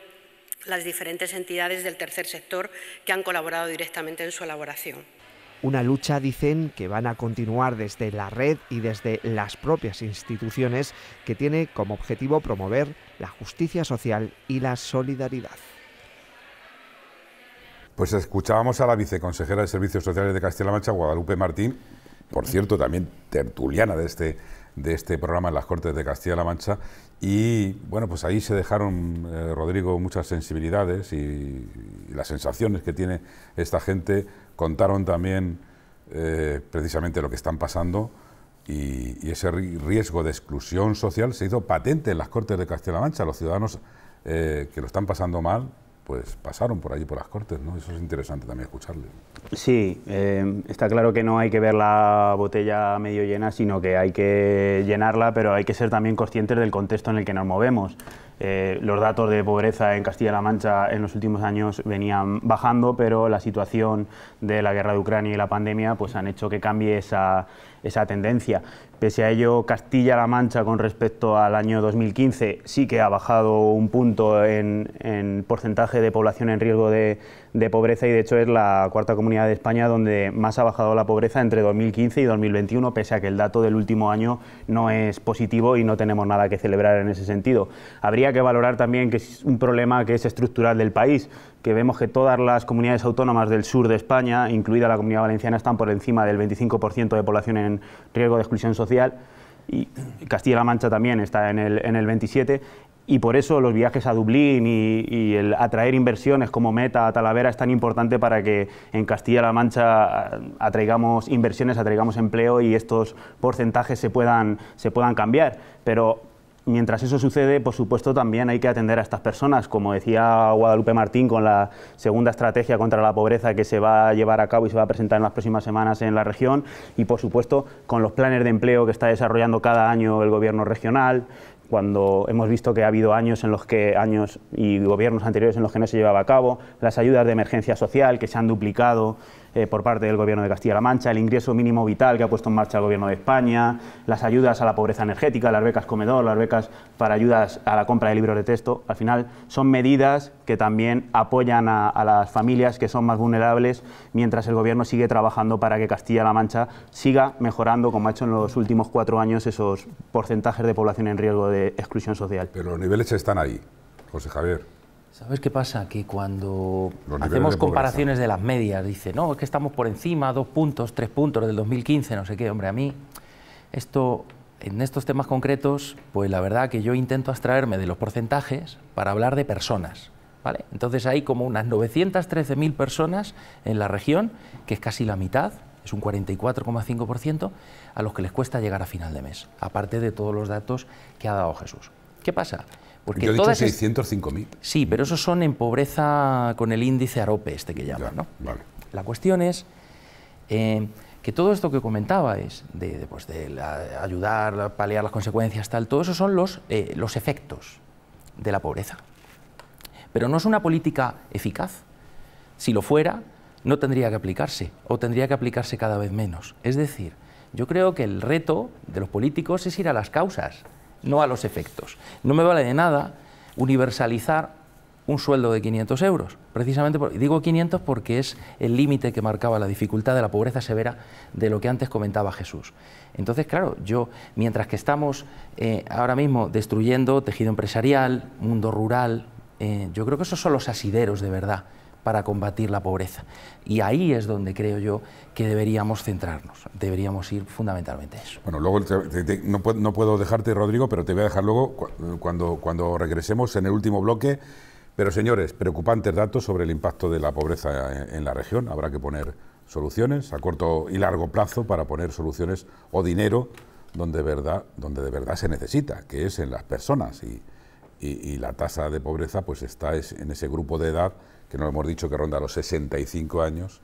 las diferentes entidades del tercer sector que han colaborado directamente en su elaboración. Una lucha, dicen, que van a continuar desde la red y desde las propias instituciones, que tiene como objetivo promover la justicia social y la solidaridad. Pues escuchábamos a la viceconsejera de Servicios Sociales de Castilla-La Mancha, Guadalupe Martín, por cierto, también tertuliana de este, de este programa en las Cortes de Castilla-La Mancha, y bueno, pues ahí se dejaron, eh, Rodrigo, muchas sensibilidades y, las sensaciones que tiene esta gente contaron también eh, precisamente lo que están pasando y, ese riesgo de exclusión social se hizo patente en las Cortes de Castilla-La Mancha. Los ciudadanos eh, que lo están pasando mal pues pasaron por allí, por las Cortes, ¿no? Eso es interesante también escucharle. Sí, eh, está claro que no hay que ver la botella medio llena, sino que hay que llenarla, pero hay que ser también conscientes del contexto en el que nos movemos. Eh, los datos de pobreza en Castilla-La Mancha en los últimos años venían bajando, pero la situación de la guerra de Ucrania y la pandemia pues, han hecho que cambie esa, tendencia. Pese a ello, Castilla-La Mancha con respecto al año 2015 sí que ha bajado un punto en, en porcentaje de población en riesgo de de pobreza y de hecho es la cuarta comunidad de España donde más ha bajado la pobreza entre 2015 y 2021, pese a que el dato del último año no es positivo y no tenemos nada que celebrar en ese sentido. Habría que valorar también que es un problema que es estructural del país, que vemos que todas las comunidades autónomas del sur de España, incluida la comunidad valenciana, están por encima del 25% de población en riesgo de exclusión social y Castilla-La Mancha también está en el, en el 27, y por eso los viajes a Dublín y, el atraer inversiones como Meta a Talavera es tan importante para que en Castilla-La Mancha eh, atraigamos inversiones, atraigamos empleo y estos porcentajes se puedan, se puedan cambiar. Pero mientras eso sucede, por supuesto, también hay que atender a estas personas. Como decía Guadalupe Martín con la segunda estrategia contra la pobreza que se va a llevar a cabo y se va a presentar en las próximas semanas en la región. Y, por supuesto, con los planes de empleo que está desarrollando cada año el gobierno regional, cuando hemos visto que ha habido años en los que años y gobiernos anteriores en los que no se llevaba a cabo, las ayudas de emergencia social que se han duplicado, eh, por parte del Gobierno de Castilla-La Mancha, el ingreso mínimo vital que ha puesto en marcha el Gobierno de España, las ayudas a la pobreza energética, las becas comedor, las becas para ayudas a la compra de libros de texto, al final son medidas que también apoyan a las familias que son más vulnerables mientras el Gobierno sigue trabajando para que Castilla-La Mancha siga mejorando, como ha hecho en los últimos cuatro años, esos porcentajes de población en riesgo de exclusión social. Pero los niveles están ahí, José Javier. ¿Sabes qué pasa? Que cuando hacemos comparaciones de las medias, dice, no, es que estamos por encima, dos puntos, tres puntos del 2015, no sé qué, hombre, a mí esto, en estos temas concretos, pues la verdad que yo intento abstraerme de los porcentajes para hablar de personas. ¿vale? Entonces hay como unas 913.000 personas en la región, que es casi la mitad, es un 44,5%, a los que les cuesta llegar a final de mes, aparte de todos los datos que ha dado Jesús. ¿Qué pasa? Porque Yo he dicho 605.000. Sí, pero esos son en pobreza con el índice AROPE, este que llaman. ¿no? La cuestión es eh, que todo esto que comentaba, de, de, pues de ayudar, paliar las consecuencias, tal, todo eso son los, eh, los efectos de la pobreza. Pero no es una política eficaz. Si lo fuera, no tendría que aplicarse o tendría que aplicarse cada vez menos. Es decir, yo creo que el reto de los políticos es ir a las causas no a los efectos. No me vale de nada universalizar un sueldo de 500 euros. Precisamente, digo 500 porque es el límite que marcaba la dificultad de la pobreza severa de lo que antes comentaba Jesús. Entonces, claro, yo, mientras que estamos eh, ahora mismo destruyendo tejido empresarial, mundo rural, eh, yo creo que esos son los asideros de verdad para combatir la pobreza. Y ahí es donde creo yo que deberíamos centrarnos, deberíamos ir fundamentalmente a eso. Bueno, luego no, puedo, dejarte, Rodrigo, pero te voy a dejar luego cuando, cuando regresemos en el último bloque. Pero señores, preocupantes datos sobre el impacto de la pobreza en, la región. Habrá que poner soluciones a corto y largo plazo para poner soluciones o dinero donde, verdad, donde de verdad se necesita, que es en las personas. Y, la tasa de pobreza pues está en ese grupo de edad que no hemos dicho que ronda los 65 años,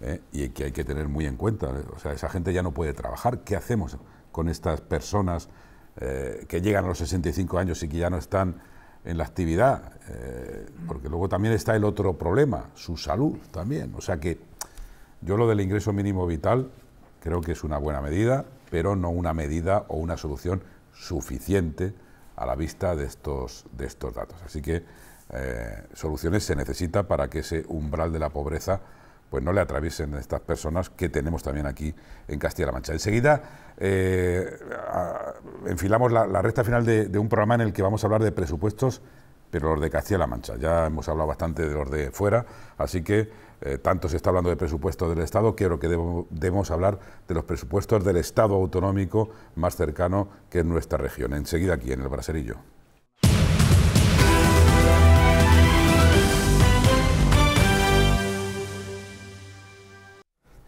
eh, y que hay que tener muy en cuenta. Eh. O sea, esa gente ya no puede trabajar. ¿Qué hacemos con estas personas eh, que llegan a los 65 años y que ya no están en la actividad? porque luego también está el otro problema, su salud también. O sea que yo lo del ingreso mínimo vital creo que es una buena medida, pero no una medida o una solución suficiente a la vista de estos, de estos datos. Así que eh, soluciones se necesita para que ese umbral de la pobreza pues no le atraviesen estas personas que tenemos también aquí en Castilla-La Mancha. Enseguida eh, enfilamos la, recta final de, un programa en el que vamos a hablar de presupuestos pero los de Castilla-La Mancha. Ya hemos hablado bastante de los de fuera, así que eh, tanto se está hablando de presupuestos del Estado, quiero que debemos hablar de los presupuestos del Estado autonómico más cercano que es nuestra región. Enseguida aquí, en el Braserillo.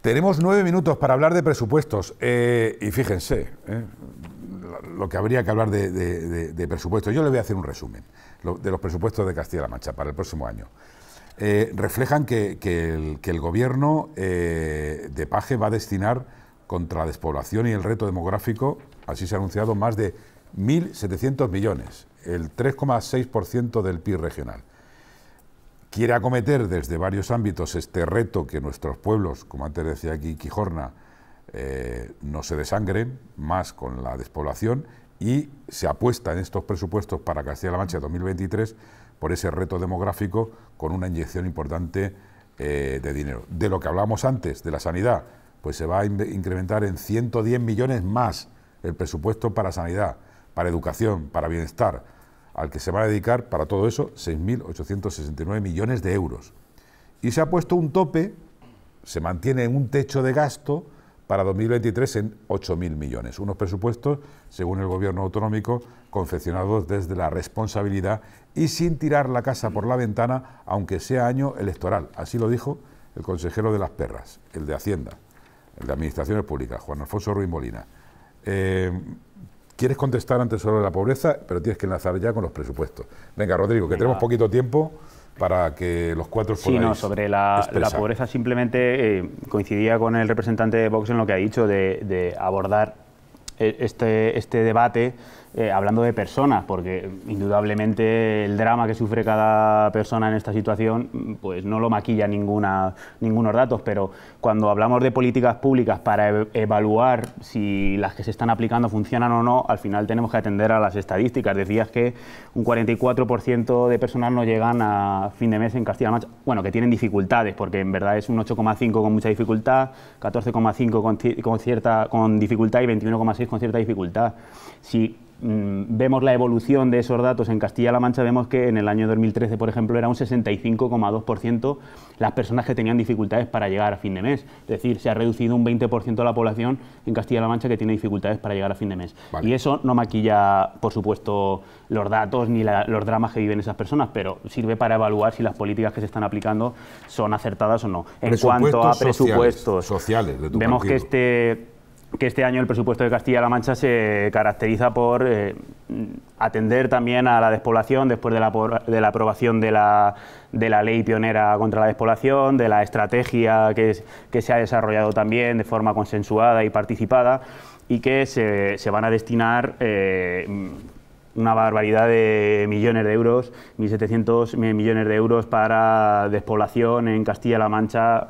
Tenemos nueve minutos para hablar de presupuestos. Eh, y fíjense, eh, lo que habría que hablar de, presupuestos. Yo le voy a hacer un resumen de los presupuestos de Castilla-La Mancha para el próximo año. Eh, reflejan que, el, que, el, gobierno de Paje va a destinar contra la despoblación y el reto demográfico, así se ha anunciado, más de 1.700 millones, el 3,6% del PIB regional quiere acometer desde varios ámbitos este reto que nuestros pueblos, como antes decía aquí Quijorna, eh, no se desangren más con la despoblación y se apuesta en estos presupuestos para Castilla-La Mancha 2023 por ese reto demográfico con una inyección importante eh, de dinero. De lo que hablábamos antes, de la sanidad, pues se va a incrementar en 110 millones más el presupuesto para sanidad, para educación, para bienestar, al que se va a dedicar para todo eso 6.869 millones de euros. Y se ha puesto un tope, se mantiene en un techo de gasto para 2023 en 8.000 millones. Unos presupuestos, según el Gobierno autonómico, confeccionados desde la responsabilidad y sin tirar la casa por la ventana, aunque sea año electoral. Así lo dijo el consejero de las perras, el de Hacienda, el de Administraciones Públicas, Juan Alfonso Ruiz Molina. Eh, Quieres contestar antes sobre la pobreza, pero tienes que enlazar ya con los presupuestos. Venga, Rodrigo, que tenemos poquito tiempo para que los cuatro Sí, no, sobre la, pobreza simplemente eh, coincidía con el representante de Vox en lo que ha dicho de, de abordar eh, este, este debate eh, hablando de personas, porque indudablemente el drama que sufre cada persona en esta situación, pues no lo maquilla ninguna, ningunos datos, pero cuando hablamos de políticas públicas para e-, evaluar si las que se están aplicando funcionan o no, al final tenemos que atender a las estadísticas. Decías que un 44% de personas no llegan a fin de mes en Castilla-La Mancha, bueno, que tienen dificultades, porque en verdad es un 8,5 con mucha dificultad, 14,5 con, cierta, con dificultad y 21,6 con cierta dificultad. Si Mm, vemos la evolución de esos datos en Castilla-La Mancha, vemos que en el año 2013, por ejemplo, era un 65,2% las personas que tenían dificultades para llegar a fin de mes. Es decir, se ha reducido un 20% de la población en Castilla-La Mancha que tiene dificultades para llegar a fin de mes. Y eso no maquilla, por supuesto, los datos ni los dramas que viven esas personas, pero sirve para evaluar si las políticas que se están aplicando son acertadas o no. En cuanto a presupuestos, sociales, vemos que este que este año el presupuesto de Castilla-La Mancha se caracteriza por eh, atender también a la despoblación después de la, de la aprobación de la, ley pionera contra la despoblación, de la estrategia que, se ha desarrollado también de forma consensuada y participada y que se, van a destinar eh, una barbaridad de millones de euros, 1.700 millones de euros para despoblación en Castilla-La Mancha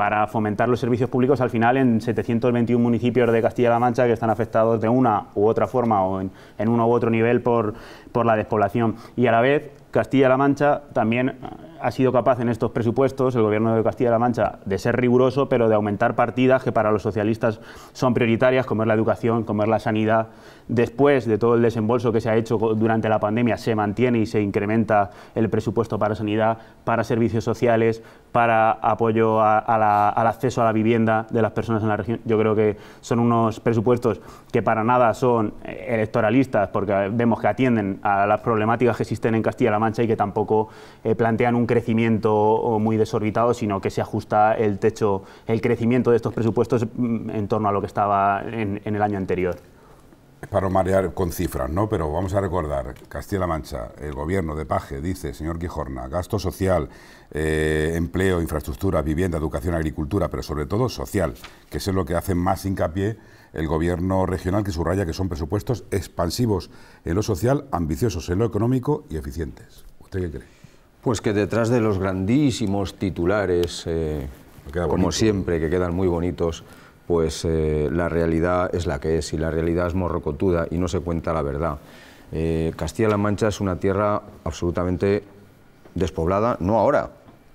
para fomentar los servicios públicos al final en 721 municipios de Castilla-La Mancha que están afectados de una u otra forma o en, uno u otro nivel por, por la despoblación. Y a la vez, Castilla-La Mancha también ha sido capaz en estos presupuestos, el gobierno de Castilla-La Mancha, de ser riguroso, pero de aumentar partidas que para los socialistas son prioritarias, como es la educación, como es la sanidad. Después de todo el desembolso que se ha hecho durante la pandemia, se mantiene y se incrementa el presupuesto para sanidad, para servicios sociales, para apoyo al acceso a la vivienda de las personas en la región. Yo creo que son unos presupuestos que para nada son electoralistas, porque vemos que atienden a las problemáticas que existen en Castilla-La Mancha y que tampoco eh, plantean un crecimiento muy desorbitado, sino que se ajusta el techo, el crecimiento de estos presupuestos mm, en torno a lo que estaba en, el año anterior. Es Para marear con cifras, ¿no? Pero vamos a recordar, Castilla-La Mancha, el gobierno de Paje dice, señor Quijorna, gasto social, eh, empleo, infraestructura, vivienda, educación, agricultura, pero sobre todo social, que es lo que hace más hincapié el gobierno regional, que subraya que son presupuestos expansivos en lo social, ambiciosos en lo económico y eficientes. ¿Usted qué cree? Pues que detrás de los grandísimos titulares, eh, como siempre, que quedan muy bonitos, pues eh, la realidad es la que es y la realidad es morrocotuda y no se cuenta la verdad. Eh, Castilla-La Mancha es una tierra absolutamente despoblada, no ahora,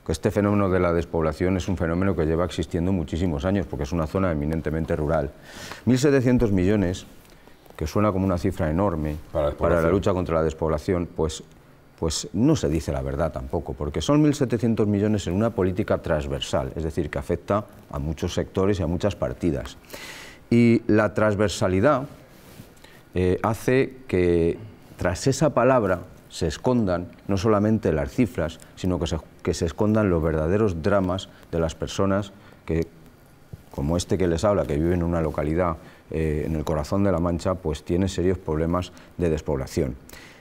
que este fenómeno de la despoblación es un fenómeno que lleva existiendo muchísimos años, porque es una zona eminentemente rural. 1.700 millones, que suena como una cifra enorme para la, lucha contra la despoblación, pues pues no se dice la verdad tampoco, porque son 1.700 millones en una política transversal, es decir, que afecta a muchos sectores y a muchas partidas. Y la transversalidad eh, hace que tras esa palabra se escondan no solamente las cifras, sino que se, escondan los verdaderos dramas de las personas que, como este que les habla, que vive en una localidad eh, en el corazón de La Mancha, pues tiene serios problemas de despoblación.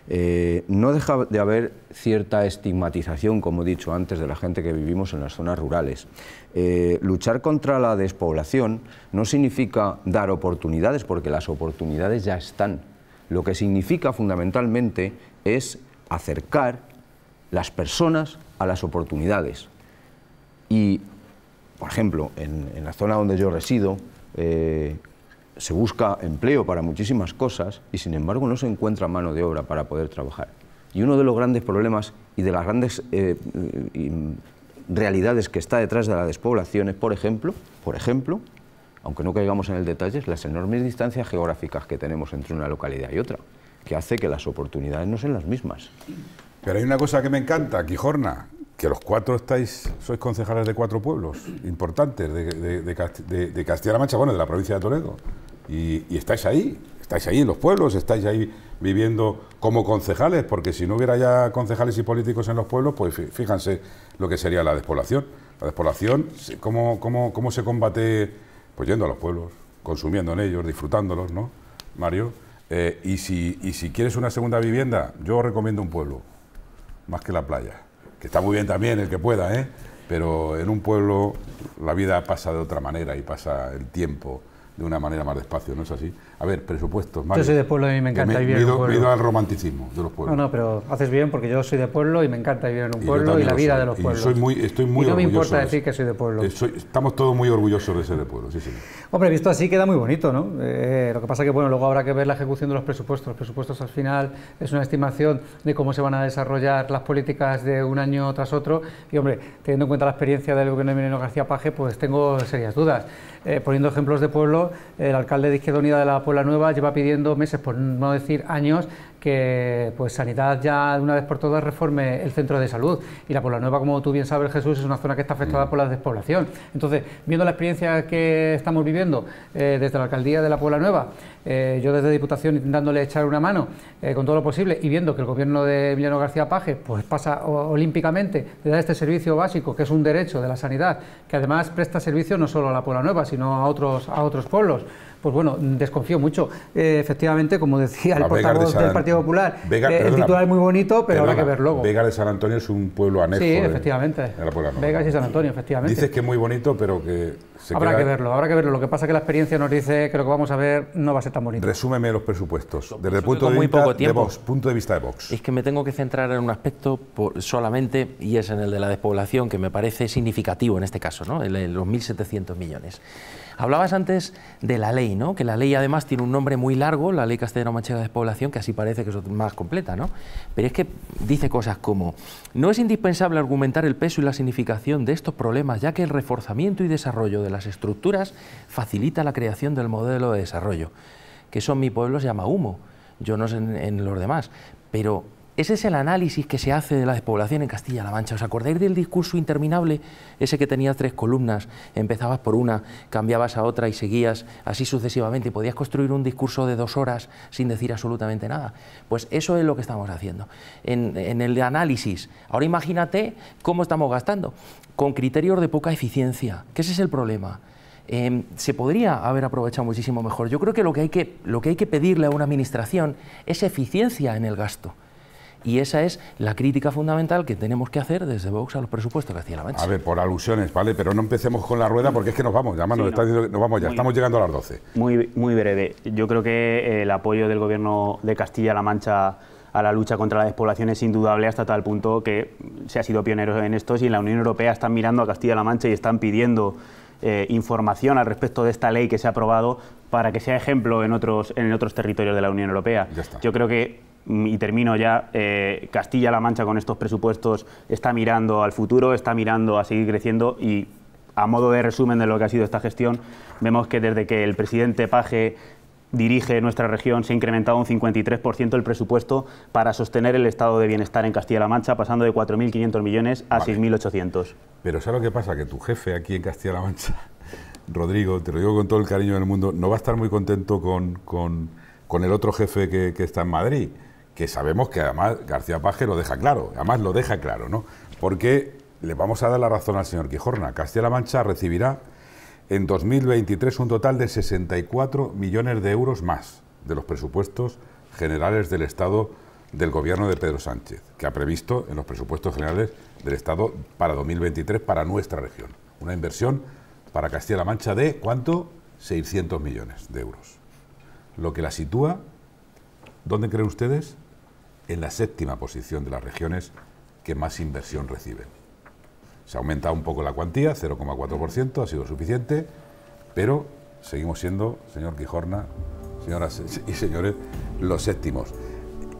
Eh, no deja de haber cierta estigmatización, como he dicho antes, de la gente que vivimos en las zonas rurales. Eh, luchar contra la despoblación no significa dar oportunidades, porque las oportunidades ya están. Lo que significa fundamentalmente es acercar las personas a las oportunidades. Y, por ejemplo, en, la zona donde yo resido, eh, se busca empleo para muchísimas cosas y sin embargo no se encuentra mano de obra para poder trabajar. Y uno de los grandes problemas y de las grandes eh, realidades que está detrás de la despoblación es, por ejemplo, por ejemplo, aunque no caigamos en el detalle, las enormes distancias geográficas que tenemos entre una localidad y otra, que hace que las oportunidades no sean las mismas. Pero hay una cosa que me encanta, Quijorna, los cuatro estáis, sois concejales de cuatro pueblos importantes de, Castilla-La Mancha, bueno, de la provincia de Toledo, y, estáis ahí, estáis ahí en los pueblos, estáis ahí viviendo como concejales, porque si no hubiera ya concejales y políticos en los pueblos, pues fíjense lo que sería la despoblación. La despoblación, ¿cómo, cómo, se combate? Pues yendo a los pueblos, consumiendo en ellos, disfrutándolos, ¿no, Mario? Eh, y, si, y si quieres una segunda vivienda, yo recomiendo un pueblo, más que la playa está muy bien también el que pueda, ¿eh? pero en un pueblo la vida pasa de otra manera y pasa el tiempo de una manera más despacio, ¿no es así? a ver, presupuestos. Yo soy de pueblo y me encanta vivir en un pueblo. al romanticismo de los pueblos. No, no, pero haces bien porque yo soy de pueblo y me encanta vivir en un pueblo y, la vida de los pueblos. soy muy, estoy muy y no me importa decir que soy de pueblo. Eh, estamos todos muy orgullosos de ser de pueblo, sí, sí. Hombre, visto así queda muy bonito, ¿no? Eh, lo que pasa que, bueno, luego habrá que ver la ejecución de los presupuestos. Los presupuestos al final es una estimación de cómo se van a desarrollar las políticas de un año tras otro. Y, hombre, teniendo en cuenta la experiencia del gobierno de Emiliano García Paje, pues tengo serias dudas. Eh, poniendo ejemplos de pueblo, el alcalde de Izquierda Unida de la Puebla nueva lleva pidiendo meses, por no decir años, que pues Sanidad ya de una vez por todas reforme el centro de salud. Y la Puebla Nueva, como tú bien sabes, Jesús, es una zona que está afectada mm. por la despoblación. Entonces, viendo la experiencia que estamos viviendo eh, desde la alcaldía de la Puebla Nueva, eh, yo desde Diputación intentándole echar una mano eh, con todo lo posible y viendo que el gobierno de Emiliano García Paje pues pasa olímpicamente de dar este servicio básico, que es un derecho de la sanidad, que además presta servicio no solo a la Puebla Nueva, sino a otros, a otros pueblos. Pues bueno, desconfío mucho. Eh, efectivamente, como decía el ah, portavoz del Partido Popular, eh, el titular es muy bonito, pero habrá que ver luego. de San Antonio es un pueblo anexo. Sí, eh, efectivamente. De y San Antonio, efectivamente. Dices que es muy bonito, pero que se Habrá que verlo, habrá que verlo. Lo que pasa es que la experiencia nos dice que lo que vamos a ver no va a ser tan bonito. Resúmeme los presupuestos. Desde el punto de, muy poco de punto de vista de Vox. Es que me tengo que centrar en un aspecto solamente, y es en el de la despoblación, que me parece significativo en este caso, ¿no? los 1.700 millones. Hablabas antes de la ley, ¿no? que la ley además tiene un nombre muy largo, la ley castellano-manchega de Población, que así parece que es más completa, ¿no? pero es que dice cosas como, no es indispensable argumentar el peso y la significación de estos problemas, ya que el reforzamiento y desarrollo de las estructuras facilita la creación del modelo de desarrollo, que eso en mi pueblo se llama humo, yo no sé en, en los demás, pero ese es el análisis que se hace de la despoblación en Castilla-La Mancha. ¿Os acordáis del discurso interminable? Ese que tenía tres columnas, empezabas por una, cambiabas a otra y seguías así sucesivamente. y Podías construir un discurso de dos horas sin decir absolutamente nada. Pues eso es lo que estamos haciendo en, el análisis. Ahora imagínate cómo estamos gastando, con criterios de poca eficiencia, que ese es el problema. Em, se podría haber aprovechado muchísimo mejor. Yo creo que lo que, hay que lo que hay que pedirle a una administración es eficiencia en el gasto. Y esa es la crítica fundamental que tenemos que hacer desde Vox a los presupuestos de castilla la Mancha. A ver, por alusiones, ¿vale? Pero no empecemos con la rueda porque es que nos vamos, ya, diciendo que nos vamos ya, estamos llegando a las 12. Muy, breve. Yo creo que el apoyo del gobierno de Castilla-La Mancha a la lucha contra la despoblación es indudable hasta tal punto que se ha sido pionero en esto y en la Unión Europea están mirando a Castilla-La Mancha y están pidiendo eh, información al respecto de esta ley que se ha aprobado para que sea ejemplo en otros, en otros territorios de la Unión Europea. Yo creo que Mm, y termino ya, eh, Castilla-La Mancha con estos presupuestos está mirando al futuro, está mirando a seguir creciendo y a modo de resumen de lo que ha sido esta gestión, vemos que desde que el presidente Paje dirige nuestra región, se ha incrementado un 53% el presupuesto para sostener el estado de bienestar en Castilla-La Mancha, pasando de 4.500 millones a 6.800. Pero ¿sabes lo que pasa? Que tu jefe aquí en Castilla-La Mancha, [LAUGHS] Rodrigo, te lo digo con todo el cariño del mundo, no va a estar muy contento con, el otro jefe que, que está en Madrid que sabemos que además García Paje lo deja claro, además lo deja claro, ¿no? Porque le vamos a dar la razón al señor Quijorna. Castilla-La Mancha recibirá en 2023 un total de 64 millones de euros más de los presupuestos generales del Estado del gobierno de Pedro Sánchez, que ha previsto en los presupuestos generales del Estado para 2023 para nuestra región. Una inversión para Castilla-La Mancha de ¿cuánto? 600 millones de euros. Lo que la sitúa, ¿dónde creen ustedes? en la séptima posición de las regiones que más inversión reciben. Se ha aumentado un poco la cuantía, 0,4%, ha sido suficiente, pero seguimos siendo, señor Quijorna, señoras y señores, los séptimos.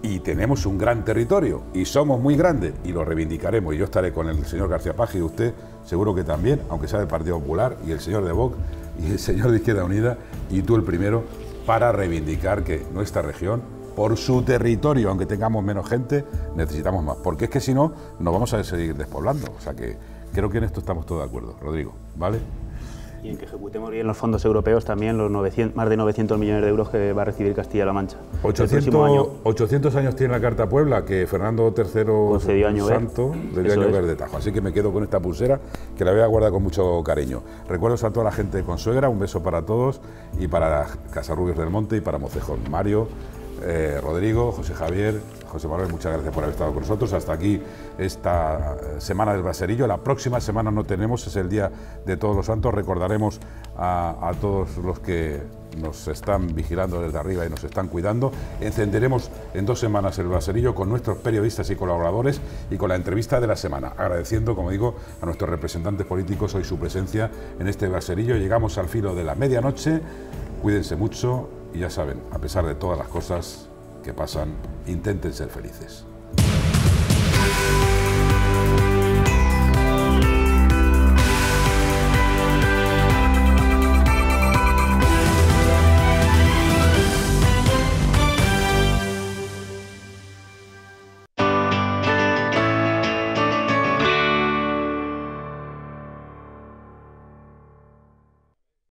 Y tenemos un gran territorio y somos muy grandes y lo reivindicaremos. Y yo estaré con el señor García Paje y usted seguro que también, aunque sea del Partido Popular y el señor de Vox y el señor de Izquierda Unida y tú el primero, para reivindicar que nuestra región por su territorio, aunque tengamos menos gente, necesitamos más. Porque es que si no, nos vamos a seguir despoblando. O sea que creo que en esto estamos todos de acuerdo, Rodrigo. ¿Vale? Y en que ejecutemos bien los fondos europeos también, los más de 900 millones de euros que va a recibir Castilla-La Mancha. 800, 800 años tiene la Carta Puebla que Fernando III Concedió Santo del año verde Tajo. Así que me quedo con esta pulsera que la voy a guardar con mucho cariño. Recuerdos a toda la gente de Consuegra, un beso para todos y para Casarrubios del Monte y para Mocejón. Mario, eh, Rodrigo, José Javier, José Manuel, muchas gracias por haber estado con nosotros. Hasta aquí esta eh, semana del Braserillo. La próxima semana no tenemos, es el Día de Todos los Santos. Recordaremos a, a todos los que nos están vigilando desde arriba y nos están cuidando. Encenderemos en dos semanas el braserillo con nuestros periodistas y colaboradores y con la entrevista de la semana, agradeciendo, como digo, a nuestros representantes políticos hoy su presencia en este braserillo. Llegamos al filo de la medianoche. Cuídense mucho, y ya saben, a pesar de todas las cosas que pasan, intenten ser felices.